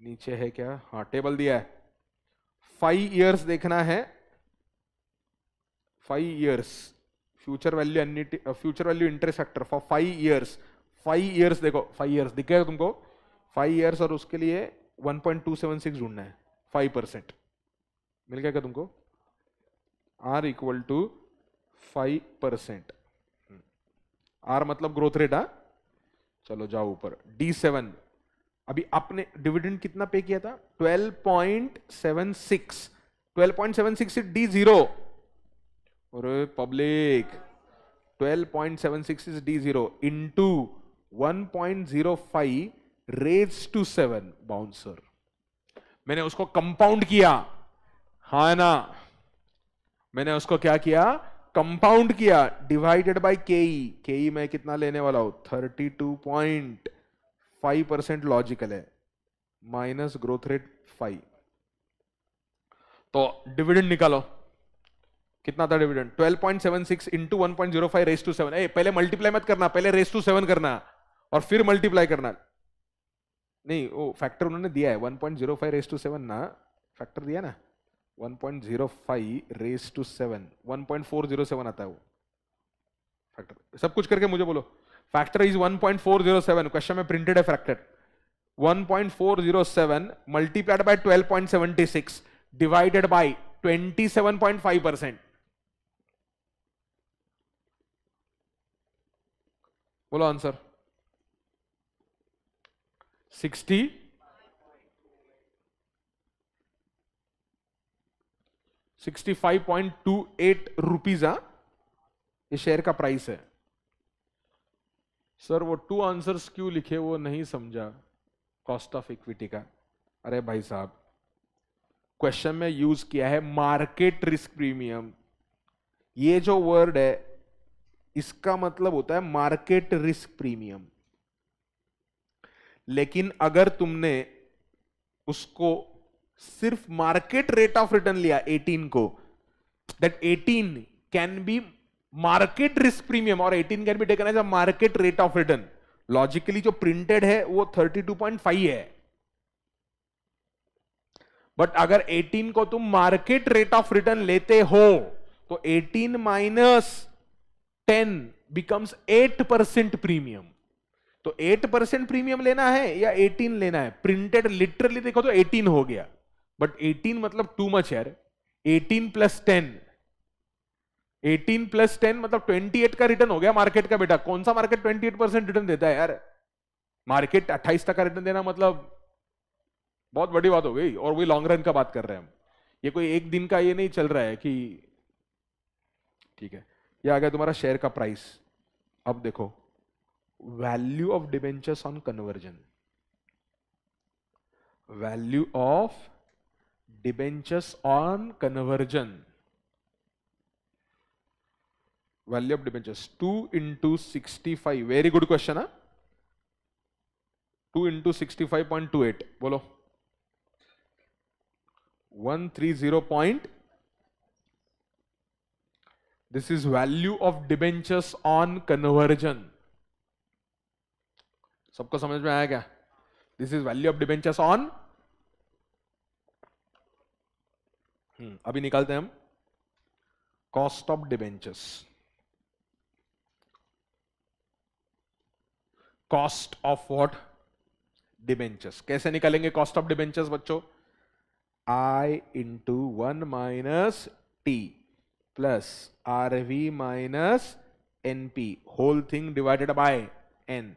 नीचे है क्या हाँ टेबल दिया है फाइव ईयर्स देखना है five years future value annuity future value interest factor for five years five years देखो फाइव ईयर्स दिखेगा तुमको फाइव ईयर्स और उसके लिए 1.276 ढूंढना है फाइव परसेंट मिल गया क्या तुमको R equal to five percent R मतलब ग्रोथ रेट हाँ चलो जाओ ऊपर डी सेवन अभी आपने डिविडेंड कितना पे किया था 12.76 सिक्स इज डी जीरो और public six is D zero into five raise to seven bouncer मैंने उसको कंपाउंड किया हा ना मैंने उसको क्या किया कंपाउंड किया डिवाइडेड बाय के ई के ई मैं कितना लेने वाला हूं thirty two point five percent logical है माइनस ग्रोथ रेट फाइव तो डिविडेंड निकालो कितना था dividend 12.76 point seven six into one point zero five raise to seven पहले मल्टीप्लाई मत करना पहले रेस टू सेवन करना और फिर मल्टीप्लाई करना नहीं वो फैक्टर उन्होंने दिया है 1.05 point zero five raise to seven ना फैक्टर दिया ना 1.05 रेस टू सेवन 1.407 आता है वो फैक्टर सब कुछ करके मुझे बोलो फैक्टर इज 1.407 क्वेश्चन में प्रिंटेड है factor 1.407 multiplied by 12.76 divided by 27.5 percent बोलो आंसर 60 65.28 रुपीस हाँ? है ये शेयर का प्राइस है सर वो टू आंसर्स क्यों लिखे वो नहीं समझा कॉस्ट ऑफ इक्विटी का अरे भाई साहब क्वेश्चन में यूज किया है मार्केट रिस्क प्रीमियम ये जो वर्ड है इसका मतलब होता है मार्केट रिस्क प्रीमियम लेकिन अगर तुमने उसको सिर्फ मार्केट रेट ऑफ रिटर्न लिया 18 को that 18 can be market risk premium और 18 can be taken as a market rate of return logically जो प्रिंटेड है वो 32.5 है बट अगर 18 को तुम मार्केट रेट ऑफ रिटर्न लेते हो तो 18 माइनस 10 बिकम्स 8 परसेंट प्रीमियम तो 8 परसेंट प्रीमियम लेना है या 18 लेना है प्रिंटेड लिटरली देखो तो 18 हो गया बट 18 मतलब टू मच यार 18 प्लस टेन 18 प्लस 10 मतलब 28 का रिटर्न हो गया मार्केट का बेटा कौन सा मार्केट 28 परसेंट रिटर्न देता है यार मार्केट 28 का रिटर्न देना मतलब बहुत बड़ी बात हो गई और वही लॉन्ग रन का बात कर रहे हैं हम ये कोई एक दिन का ये नहीं चल रहा है कि ठीक है ये आ गया तुम्हारा शेयर का प्राइस अब देखो value of debentures on conversion value of debentures on conversion value of debentures two into sixty five very good question है two into sixty five point two eight बोलो one three zero point this is value of debentures on conversion सबको समझ में आया क्या this is value of debentures on hmm, अभी निकालते हैं हम cost of debentures cost of what debentures कैसे निकालेंगे कॉस्ट ऑफ डिबेंचर्स बच्चों I into one minus T plus R V minus N P whole thing divided by N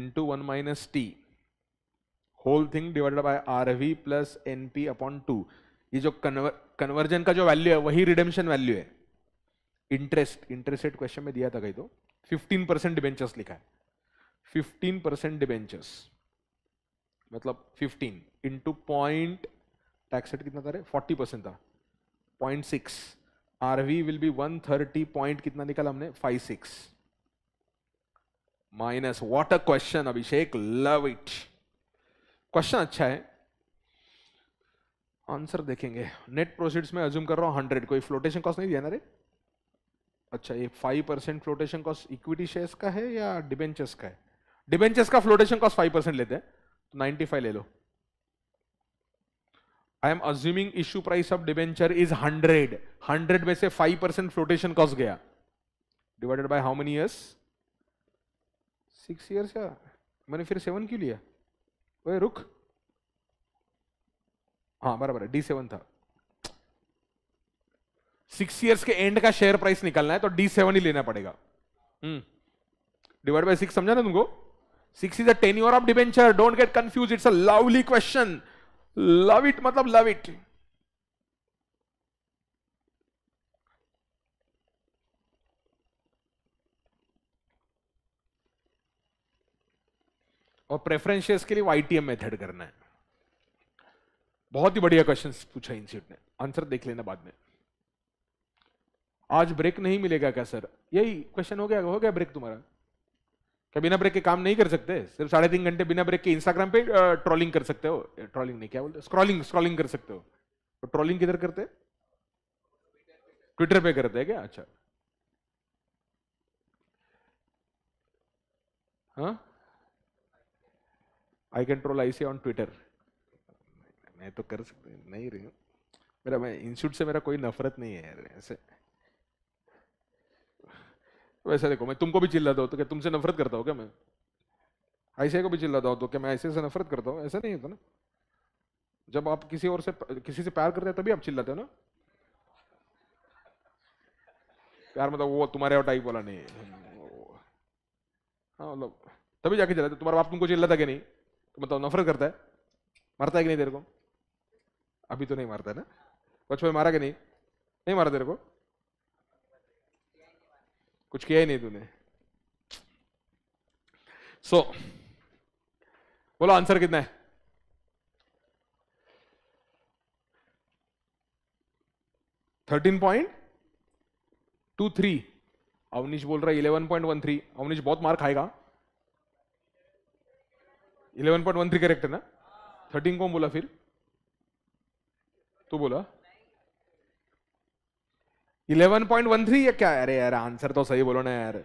into one minus T whole thing divided by R V plus N P upon two ये जो conver conversion का जो value है वही redemption value है interest interest rate question में दिया था कहीं तो 15 परसेंट डिबेंचर्स लिखा है 15 परसेंट डिबेंचर्स मतलब 15 इंटू पॉइंट टैक्स रेट कितना था रे 40 परसेंट था point six R V will be one thirty point कितना निकाला हमने five six minus what a question Abhishek love it question अच्छा है आंसर देखेंगे नेट प्रोसीड्स में अज्यूम कर रहा हूँ हंड्रेड कोई फ्लोटेशन कॉस्ट नहीं दिया ना रे अच्छा ये five percent flotation cost equity shares का है या डिबेंचर्स का है डिबेंचर्स का फ्लोटेशन कॉस्ट फाइव परसेंट लेते हैं तो नाइन्टी फाइव ले लो I am assuming issue price of debenture is hundred hundred में से फाइव परसेंट फ्लोटेशन कॉस्ट गया divided by how many years six years या मैंने फिर सेवन क्यों लिया वही रुख हाँ बराबर डी सेवन था सिक्स इयर्स के एंड का शेयर प्राइस निकलना है तो डी सेवन ही लेना पड़ेगा डिवाइड बाय सिक्स समझा ना तुमको six is a ten year of debenture don't get confuse it's a lovely question love it मतलब लव इट और प्रेफरेंस के लिए वाईटीएम मेथड करना है बहुत ही बढ़िया क्वेश्चन पूछा इनसीट ने आंसर देख लेना बाद में आज ब्रेक नहीं मिलेगा क्या सर यही क्वेश्चन हो गया हो गया ब्रेक तुम्हारा क्या बिना ब्रेक के काम नहीं कर सकते सिर्फ साढ़े तीन घंटे बिना ब्रेक के इंस्टाग्राम पे ट्रॉलिंग कर सकते हो ट्रॉलिंग नहीं क्या बोलते स्क्रॉलिंग स्क्रॉलिंग कर सकते हो तो ट्रॉलिंग किधर करते ट्विटर पे करते हैं क्या अच्छा हाँ I can troll I see on Twitter मैं तो कर सकता नहीं रही हूँ मेरा मैं इंस्टीट्यूट से मेरा कोई नफरत नहीं है यार ऐसे वैसे देखो मैं तुमको भी चिल्लाता हूँ तो क्या तुमसे नफरत करता हूँ क्या मैं ऐसे को भी चिल्लाता हूँ तो क्या मैं ऐसे से नफरत करता हूँ ऐसा नहीं होता ना जब आप किसी और से किसी से प्यार करते हैं तभी आप चिल्लाते हो ना प्यार मतलब वो तुम्हारे और टाइप वाला नहीं हाँ मतलब तभी जाके चिल्लाते तुम्हारा बाप तुमको चिल्लाता कि नहीं तो मतलब नफरत करता है मरता है कि नहीं तेरे को अभी तो नहीं मारता है ना बचपन में मारा कि नहीं नहीं मारा तेरे को कुछ किया ही नहीं तूने सो so, बोलो आंसर कितना है thirteen point two three Avneesh बोल रहा है eleven point one three Avneesh बहुत मार खाएगा eleven point one three correct है ना थर्टीन को बोला फिर तो बोला थ्री या क्या अरे यार आंसर तो सही बोलो ना यार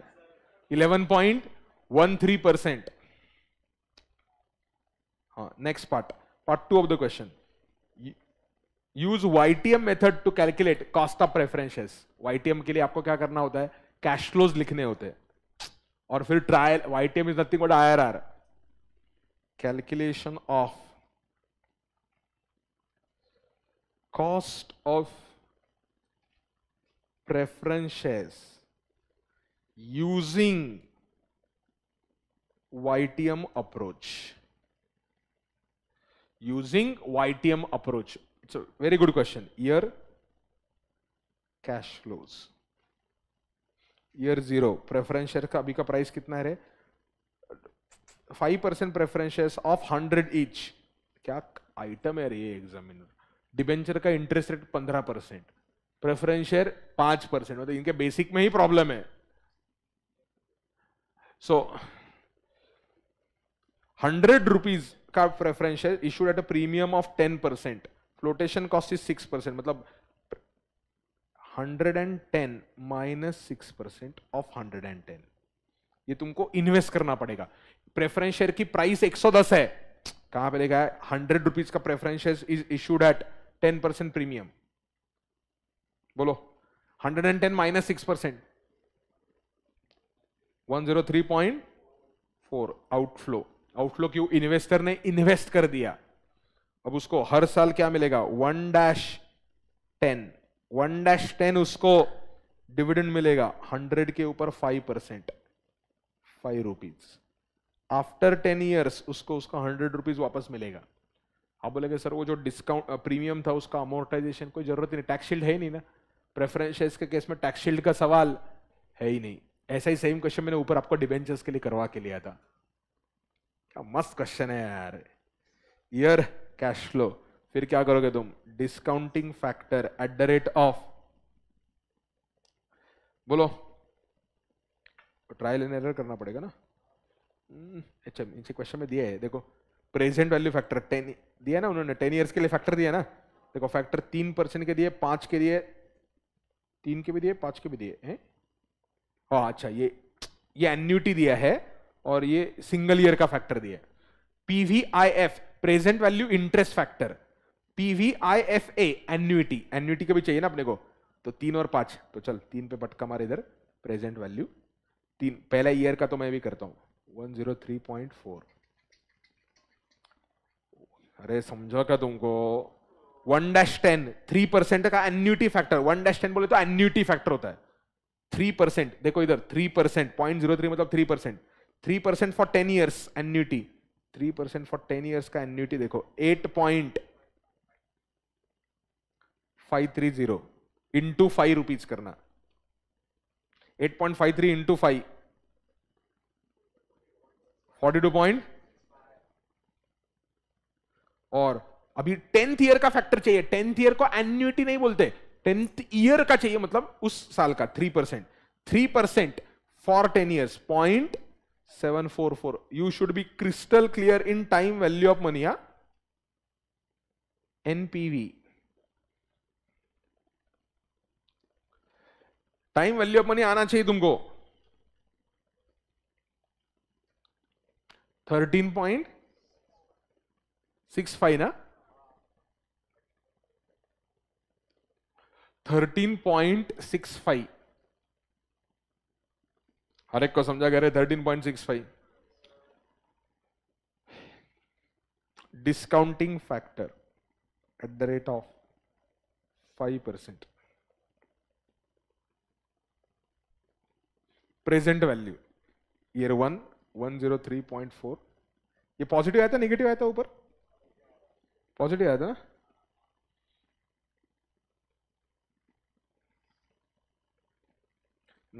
eleven point one three percent हाँ next part part two of the question use M method to calculate cost of preferences M के लिए आपको क्या करना होता है कैश फ्लोज लिखने होते हैं और फिर trial M is nothing but R calculation of cost of preferences using YTM approach. Using YTM approach. It's a very good question. here cash flows. Year zero. Preference share ka abhi ka price kitna hai re? 5% preference share of hundred each क्या item है रे examiner debenture का interest rate पंद्रह percent preference share पांच percent मतलब इनके basic में ही प्रॉब्लम है सो हंड्रेड रुपीज का preference share issued at a premium of ten percent flotation cost is six percent मतलब hundred and ten minus six percent of hundred and ten ये तुमको इन्वेस्ट करना पड़ेगा प्रेफरेंस शेयर की price 110 है कहां पर देखा है हंड्रेड रुपीज का preference share is issued at ten percent premium बोलो hundred and ten minus six percent one zero three point four outflow outflow क्यों इन्वेस्टर ने इन्वेस्ट कर दिया अब उसको हर साल क्या मिलेगा one dash ten one dash ten उसको डिविडेंड मिलेगा हंड्रेड के ऊपर five percent five rupees after ten years उसको उसका हंड्रेड रुपीज वापस मिलेगा आप हाँ, बोलेंगे सर वो जो डिस्काउंट प्रीमियम था उसका अमोर्टाइजेशन कोई जरूरत नहीं टैक्स शील्ड है ही नहीं ना प्रेफरेंस के केस में टैक्स शील्ड का सवाल है ही नहीं ऐसा ही सेम क्वेश्चन मैंने ऊपर आपको डिबेंचर्स के लिए करवा के लिया था क्या मस्त क्वेश्चन है यार यार कैश फ्लो फिर क्या करोगे तुम discounting factor at the rate of बोलो ट्रायल एंड एरर करना पड़ेगा ना हम्म, अच्छा नीचे क्वेश्चन में दिया है देखो प्रेजेंट वैल्यू फैक्टर टेन दिया ना उन्होंने टेन ईयर्स के लिए फैक्टर दिया ना देखो फैक्टर तीन परसेंट के दिए पांच के दिए तीन के भी दिए पांच के भी दिए हैं हाँ अच्छा ये ये एन्यूटी दिया है और ये सिंगल ईयर का फैक्टर दिया F present value interest factor PVIFA annuity annuity का भी चाहिए ना अपने को तो तीन और पांच तो चल तीन पे पटका मारे इधर प्रेजेंट वैल्यू तीन पहला ईयर का तो मैं भी करता हूँ one zero three point four अरे समझो क्या तुमको one dash ten three percent का annuity factor one dash ten बोले तो एन्यूटी फैक्टर होता है थ्री परसेंट देखो इधर three percent point zero three मतलब three percent three percent for ten years annuity three percent for ten years का annuity देखो eight point five three zero into five rupees करना eight point five three into five forty two point और अभी tenth year का factor चाहिए tenth year को annuity नहीं बोलते टेंथ ईयर का चाहिए मतलब उस साल का three percent three percent for ten year point seven four four you should be crystal clear in time value of money NPV time value of money आना चाहिए तुमको थर्टीन पॉइंट सिक्स फाइव ना थर्टीन पॉइंट सिक्स फाइव हर एक को समझा गया thirteen point six five discounting factor at the rate of five percent present value year one one zero three point four ये पॉजिटिव आया था नेगेटिव आया था ऊपर पॉजिटिव आया था ना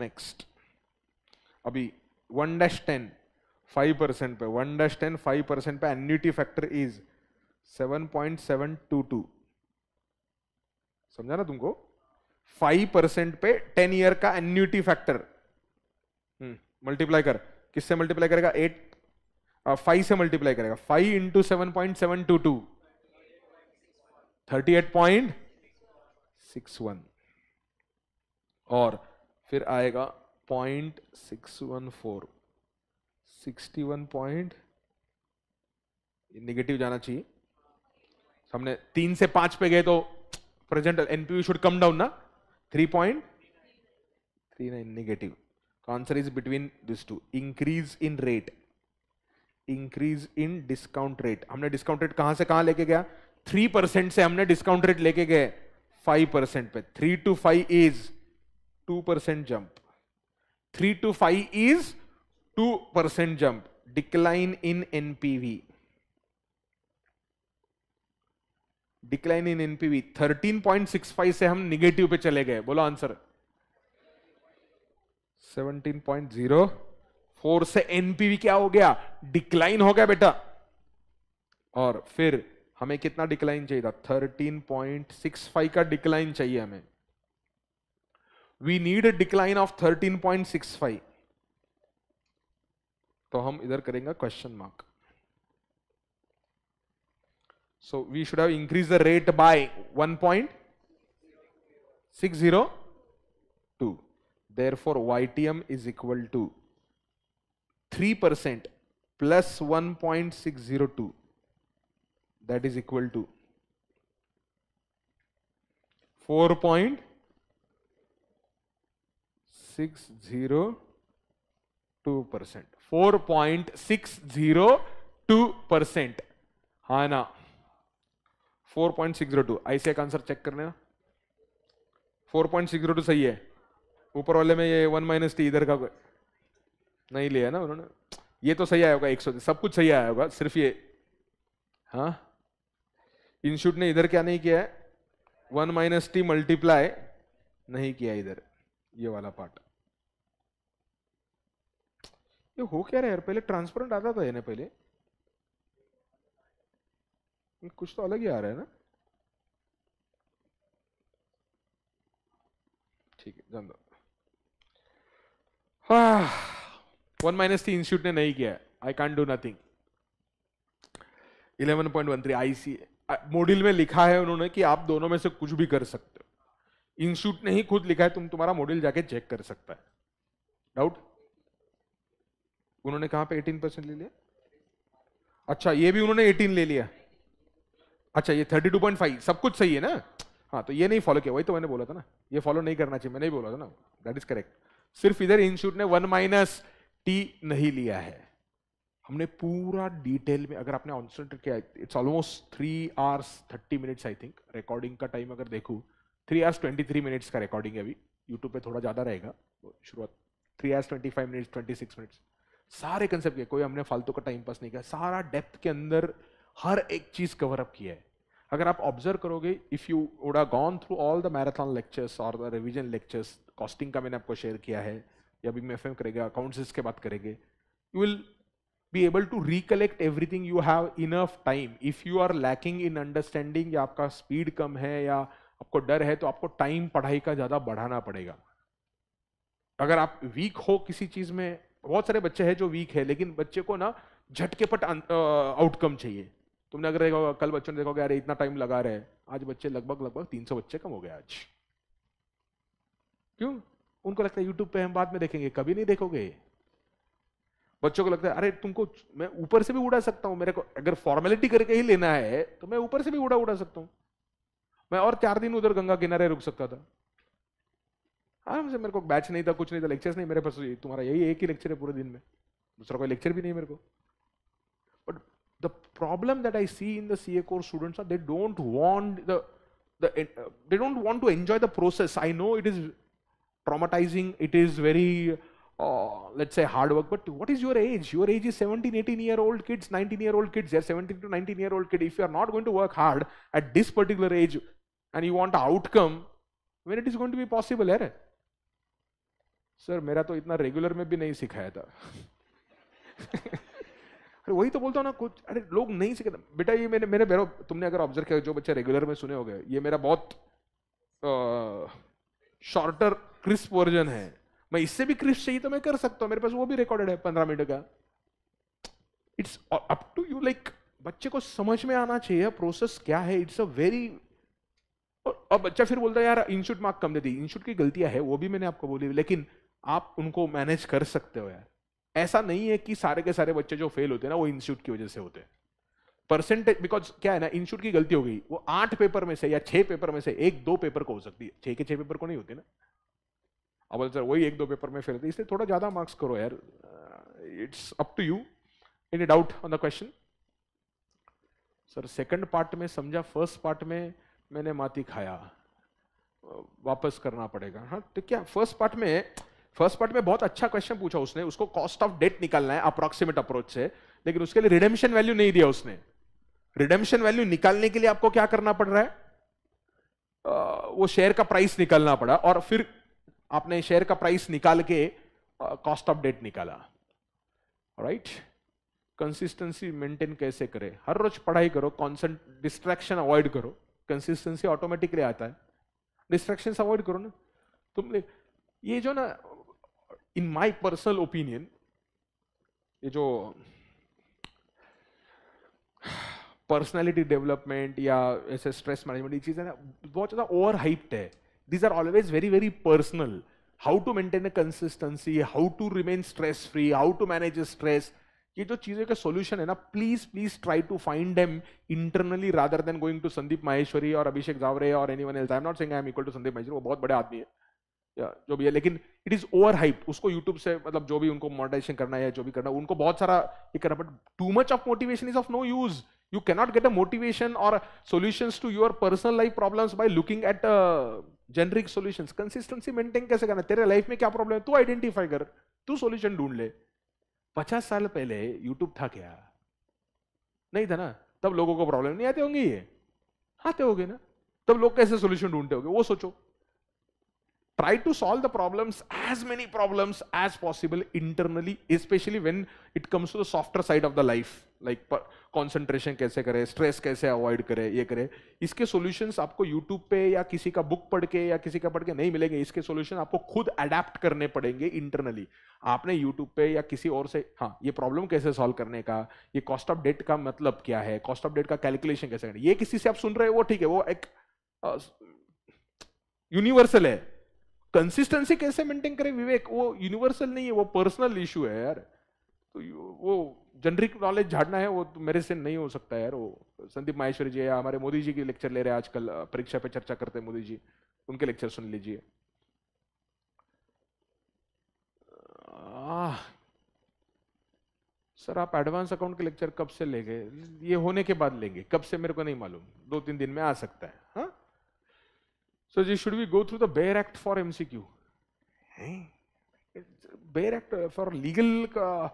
नेक्स्ट अभी one dash ten five percent पे one dash ten five percent पे annuity factor is seven point seven two two समझा ना तुमको फाइव परसेंट पे टेन ईयर का एन्यूटी फैक्टर मल्टीप्लाई कर किससे मल्टीप्लाई करेगा एट फाइव uh, से मल्टीप्लाई करेगा five into seven point seven two two thirty eight point six one और फिर आएगा point six one four sixty one point negative जाना चाहिए तो हमने तीन से पांच पे गए तो present NPV should come down ना three point three nine negative answer is between this two increase in rate increase in discount rate हमने डिस्काउंट रेट कहां से कहां लेके गया थ्री परसेंट से हमने डिस्काउंट रेट लेके गए फाइव परसेंट पे three two five is two percent jump three two five is two percent jump decline in NPV decline in NPV thirteen point six five से हम निगेटिव पे चले गए बोलो answer seventeen point zero four से NPV क्या हो गया डिक्लाइन हो गया बेटा और फिर हमें कितना डिक्लाइन चाहिए था थर्टीन पॉइंट सिक्स फाइव का डिक्लाइन चाहिए हमें we need a decline of thirteen point six five तो हम इधर करेंगे question mark so we should have increase the rate by one point six zero two therefore Y T M is equal to three percent plus one point six zero two that is equal to 4.602 percent 4.602 percent हा ना 4.602 ऐसे एक answer check करने 4.602 सही है ऊपर वाले में ये वन माइनस टी इधर का नहीं लिया ना उन्होंने ये तो सही आया होगा एक सौ सब कुछ सही आया होगा सिर्फ ये हाँ इंशूट ने इधर क्या नहीं किया है वन माइनस टी मल्टीप्लाई नहीं किया इधर ये वाला पार्ट ये हो क्या रहा है यार पहले ट्रांसपेरेंट आता था इन्हें पहले कुछ तो अलग ही आ रहा है ना ठीक है जान दो हाँ, वन माइनस थी इंस्टीट्यूट ने नहीं किया I can do nothing eleven point one three ICA module में लिखा है उन्होंने कि आप दोनों में से कुछ भी कर सकते हो इंस्टीट्यूट ने ही खुद लिखा है तुम तुम्हारा मॉड्यूल जाके चेक कर सकता है डाउट उन्होंने कहा पे 18 परसेंट ले लिया अच्छा ये भी उन्होंने 18 ले लिया अच्छा ये 32.5 सब कुछ सही है ना हाँ तो ये नहीं फॉलो किया वही तो मैंने बोला था ना ये फॉलो नहीं करना चाहिए मैंने बोला था ना दैट इज करेक्ट सिर्फ इधर इंस्टीट्यूट ने वन माइनस टी नहीं लिया है हमने पूरा डिटेल में अगर आपने कॉन्सेंट्रेट किया it's almost three hours thirty minutes I think recording का टाइम अगर देखूँ three hours twenty three minutes का रिकॉर्डिंग है अभी यूट्यूब पे थोड़ा ज़्यादा रहेगा तो शुरुआत three hours twenty five minutes twenty six minutes सारे कंसेप्ट के कोई हमने फालतू का टाइम पास नहीं किया सारा डेप्थ के अंदर हर एक चीज़ कवर अप किया है अगर आप ऑब्जर्व करोगे if you would gone through all the marathon lectures और द रिविजन लेक्चर्स कॉस्टिंग का मैंने आपको शेयर किया है या बी एम एफ एम करेगा अकाउंट्स के बात करेंगे you will be able to recollect everything you have enough time if you are lacking in understanding या आपका speed कम है या आपको डर है तो आपको time पढ़ाई का ज़्यादा बढ़ाना पड़ेगा अगर आप वीक हो किसी चीज़ में बहुत सारे बच्चे हैं जो वीक है लेकिन बच्चे को ना झटकेपट आउटकम अं, चाहिए तुमने अगर देखा कल बच्चों ने देखा होगा अरे इतना टाइम लगा रहे हैं आज बच्चे लगभग लगभग 300 बच्चे कम हो गए आज क्यों उनको लगता है यूट्यूब पे हम बाद में देखेंगे कभी नहीं देखोगे बच्चों को लगता है अरे तुमको मैं ऊपर से भी उड़ा सकता हूँ मेरे को अगर फॉर्मेलिटी करके ही लेना है तो मैं ऊपर से भी उड़ा उड़ा सकता हूँ मैं और चार दिन उधर गंगा किनारे रुक सकता था आराम हाँ, से मेरे को बैच नहीं था कुछ नहीं था लेक्चर्स नहीं मेरे पास तुम्हारा यही एक ही लेक्चर है पूरे दिन में दूसरा कोई लेक्चर भी नहीं मेरे को but the problem that I see in the C A core students they don't want the they don't want to enjoy the process I know it is traumatising it is very uh, let's say hard work but what is your age your age is 17 18 year old kids 19 year old kids they're 17 to 19 year old kid if you are not going to work hard at this particular age and you want outcome when it is going to be possible है sir मेरा तो इतना regular में भी नहीं सिखाया था अरे वही तो बोलता हूँ ना कुछ अरे लोग नहीं सिखाते बेटा ये मैंने मेरे बेरो तुमने अगर ऑब्जर्व किया जो बच्चे रेगुलर में सुने हो गए ये मेरा बहुत शॉर्टर क्रिस्प वर्जन है मैं इससे भी क्रिस्प चाहिए तो मैं कर सकता हूँ मेरे पास वो भी रिकॉर्डेड है पंद्रह मिनट का it's up to you like बच्चे को समझ में आना चाहिए प्रोसेस क्या है इट्स अ वेरी और अब बच्चा फिर बोलता है यार इंस्टीट्यूट मार्क कम दे दी इंस्टीट्यूट की गलतियां है वो भी मैंने आपको बोली लेकिन आप उनको मैनेज कर सकते हो यार ऐसा नहीं है कि सारे के सारे बच्चे जो फेल होते हैं ना वो इंस्टीट्यूट की वजह से होते हैं परसेंटेज बिकॉज क्या है ना इंस्टीट्यूट की गलती हो गई वो आठ पेपर में से या छह पेपर में से एक दो पेपर को हो सकती है छह के छह पेपर को नहीं होते ना अब सर वही एक दो पेपर में फेल थे तो इसलिए थोड़ा ज़्यादा मार्क्स करो यार it's up to you any doubt on the question sir second part में समझा फर्स्ट पार्ट में मैंने माती खाया uh, वापस करना पड़ेगा हाँ तो क्या फर्स्ट पार्ट में फर्स्ट पार्ट में बहुत अच्छा क्वेश्चन पूछा उसने उसको कॉस्ट ऑफ डेट निकालना है अप्रोक्सीमेट अप्रोच से लेकिन उसके लिए रिडेम्शन वैल्यू नहीं दिया उसने रिडेम्शन वैल्यू निकालने के लिए आपको क्या करना पड़ रहा है आ, uh, वो शेयर का प्राइस निकालना पड़ा और फिर आपने शेयर का प्राइस निकाल के कॉस्ट ऑफ डेट निकाला राइट कंसिस्टेंसी मेंटेन कैसे करें हर रोज पढ़ाई करो कॉन्सेंट डिस्ट्रैक्शन अवॉइड करो कंसिस्टेंसी ऑटोमेटिकली आता है डिस्ट्रैक्शन अवॉइड करो ना तुम ये जो ना इन माय पर्सनल ओपिनियन ये जो पर्सनालिटी डेवलपमेंट या ऐसे स्ट्रेस मैनेजमेंट ये चीज़ें ना बहुत ज़्यादा ओवर हाइप्ड है these are always very, very personal. How to maintain a consistency, how to remain stress-free, how to manage stress. ये जो चीज़ों के सोल्यूशन है ना please please try to find them internally rather than going to Sandeep Maheshwari और अभिषेक जावरे और anyone else I am not saying I am equal to Sandeep Maheshwari वो बहुत बड़े आदमी है या जो भी है लेकिन इट इज ओवर हाइप उसको यूट्यूब से मतलब जो भी उनको मोटिवेशन करना है जो भी करना उनको बहुत सारा ये करना but too much of motivation is of no use you cannot get a motivation और solution to your personal life problems by looking at generic solution consistency maintain कैसे करना तेरे लाइफ में क्या प्रॉब्लम है तू आइडेंटिफाई कर तू सोल्यूशन ढूंढ ले पचास साल पहले यूट्यूब था क्या नहीं था ना तब लोगों को प्रॉब्लम नहीं आते होंगी ये आते होगे ना तब लोग कैसे सोल्यूशन ढूंढते होंगे वो सोचो try to solve the problems, as many problems as possible internally, especially when it comes to the softer side of the life. Like concentration कैसे करें स्ट्रेस कैसे अवॉइड करें ये करें इसके सॉल्यूशंस आपको यूट्यूब पे या किसी का बुक पढ़ के या किसी का पढ़ के नहीं मिलेंगे इसके सॉल्यूशन आपको खुद अडेप्ट करने पड़ेंगे इंटरनली आपने यूट्यूब पे या किसी और से हाँ ये प्रॉब्लम कैसे सॉल्व करने का ये कॉस्ट ऑफ डेट का मतलब क्या है कॉस्ट ऑफ डेट का कैलकुलेशन कैसे करना ये किसी से आप सुन रहे हो ठीक है वो एक यूनिवर्सल है कंसिस्टेंसी कैसे मेंटेन करें विवेक वो यूनिवर्सल नहीं है वो पर्सनल इशू है यार तो वो जनरिक नॉलेज झाड़ना है वो तो मेरे से नहीं हो सकता यार वो संदीप माहेश्वरी जी या हमारे मोदी जी के लेक्चर ले रहे हैं आजकल परीक्षा पे चर्चा करते हैं मोदी जी उनके लेक्चर सुन लीजिए सर आप एडवांस अकाउंट के लेक्चर कब से लेंगे ये होने के बाद लेंगे कब से मेरे को नहीं मालूम दो तीन दिन में आ सकता है हा? So, should we go through the bare act for MCQ? Hey? Bare act uh, for legal uh,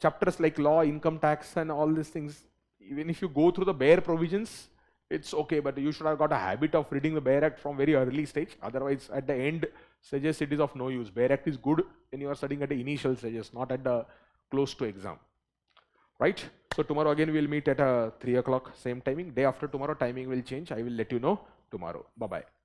chapters like law, income tax and all these things, even if you go through the bare provisions, it's okay, but you should have got a habit of reading the bare act from very early stage. Otherwise, at the end suggest it is of no use. Bare act is good when you are studying at the initial stages, not at the close to exam. Right? So tomorrow again we'll meet at uh, 3 o'clock, same timing. Day after tomorrow, timing will change. I will let you know tomorrow. Bye-bye.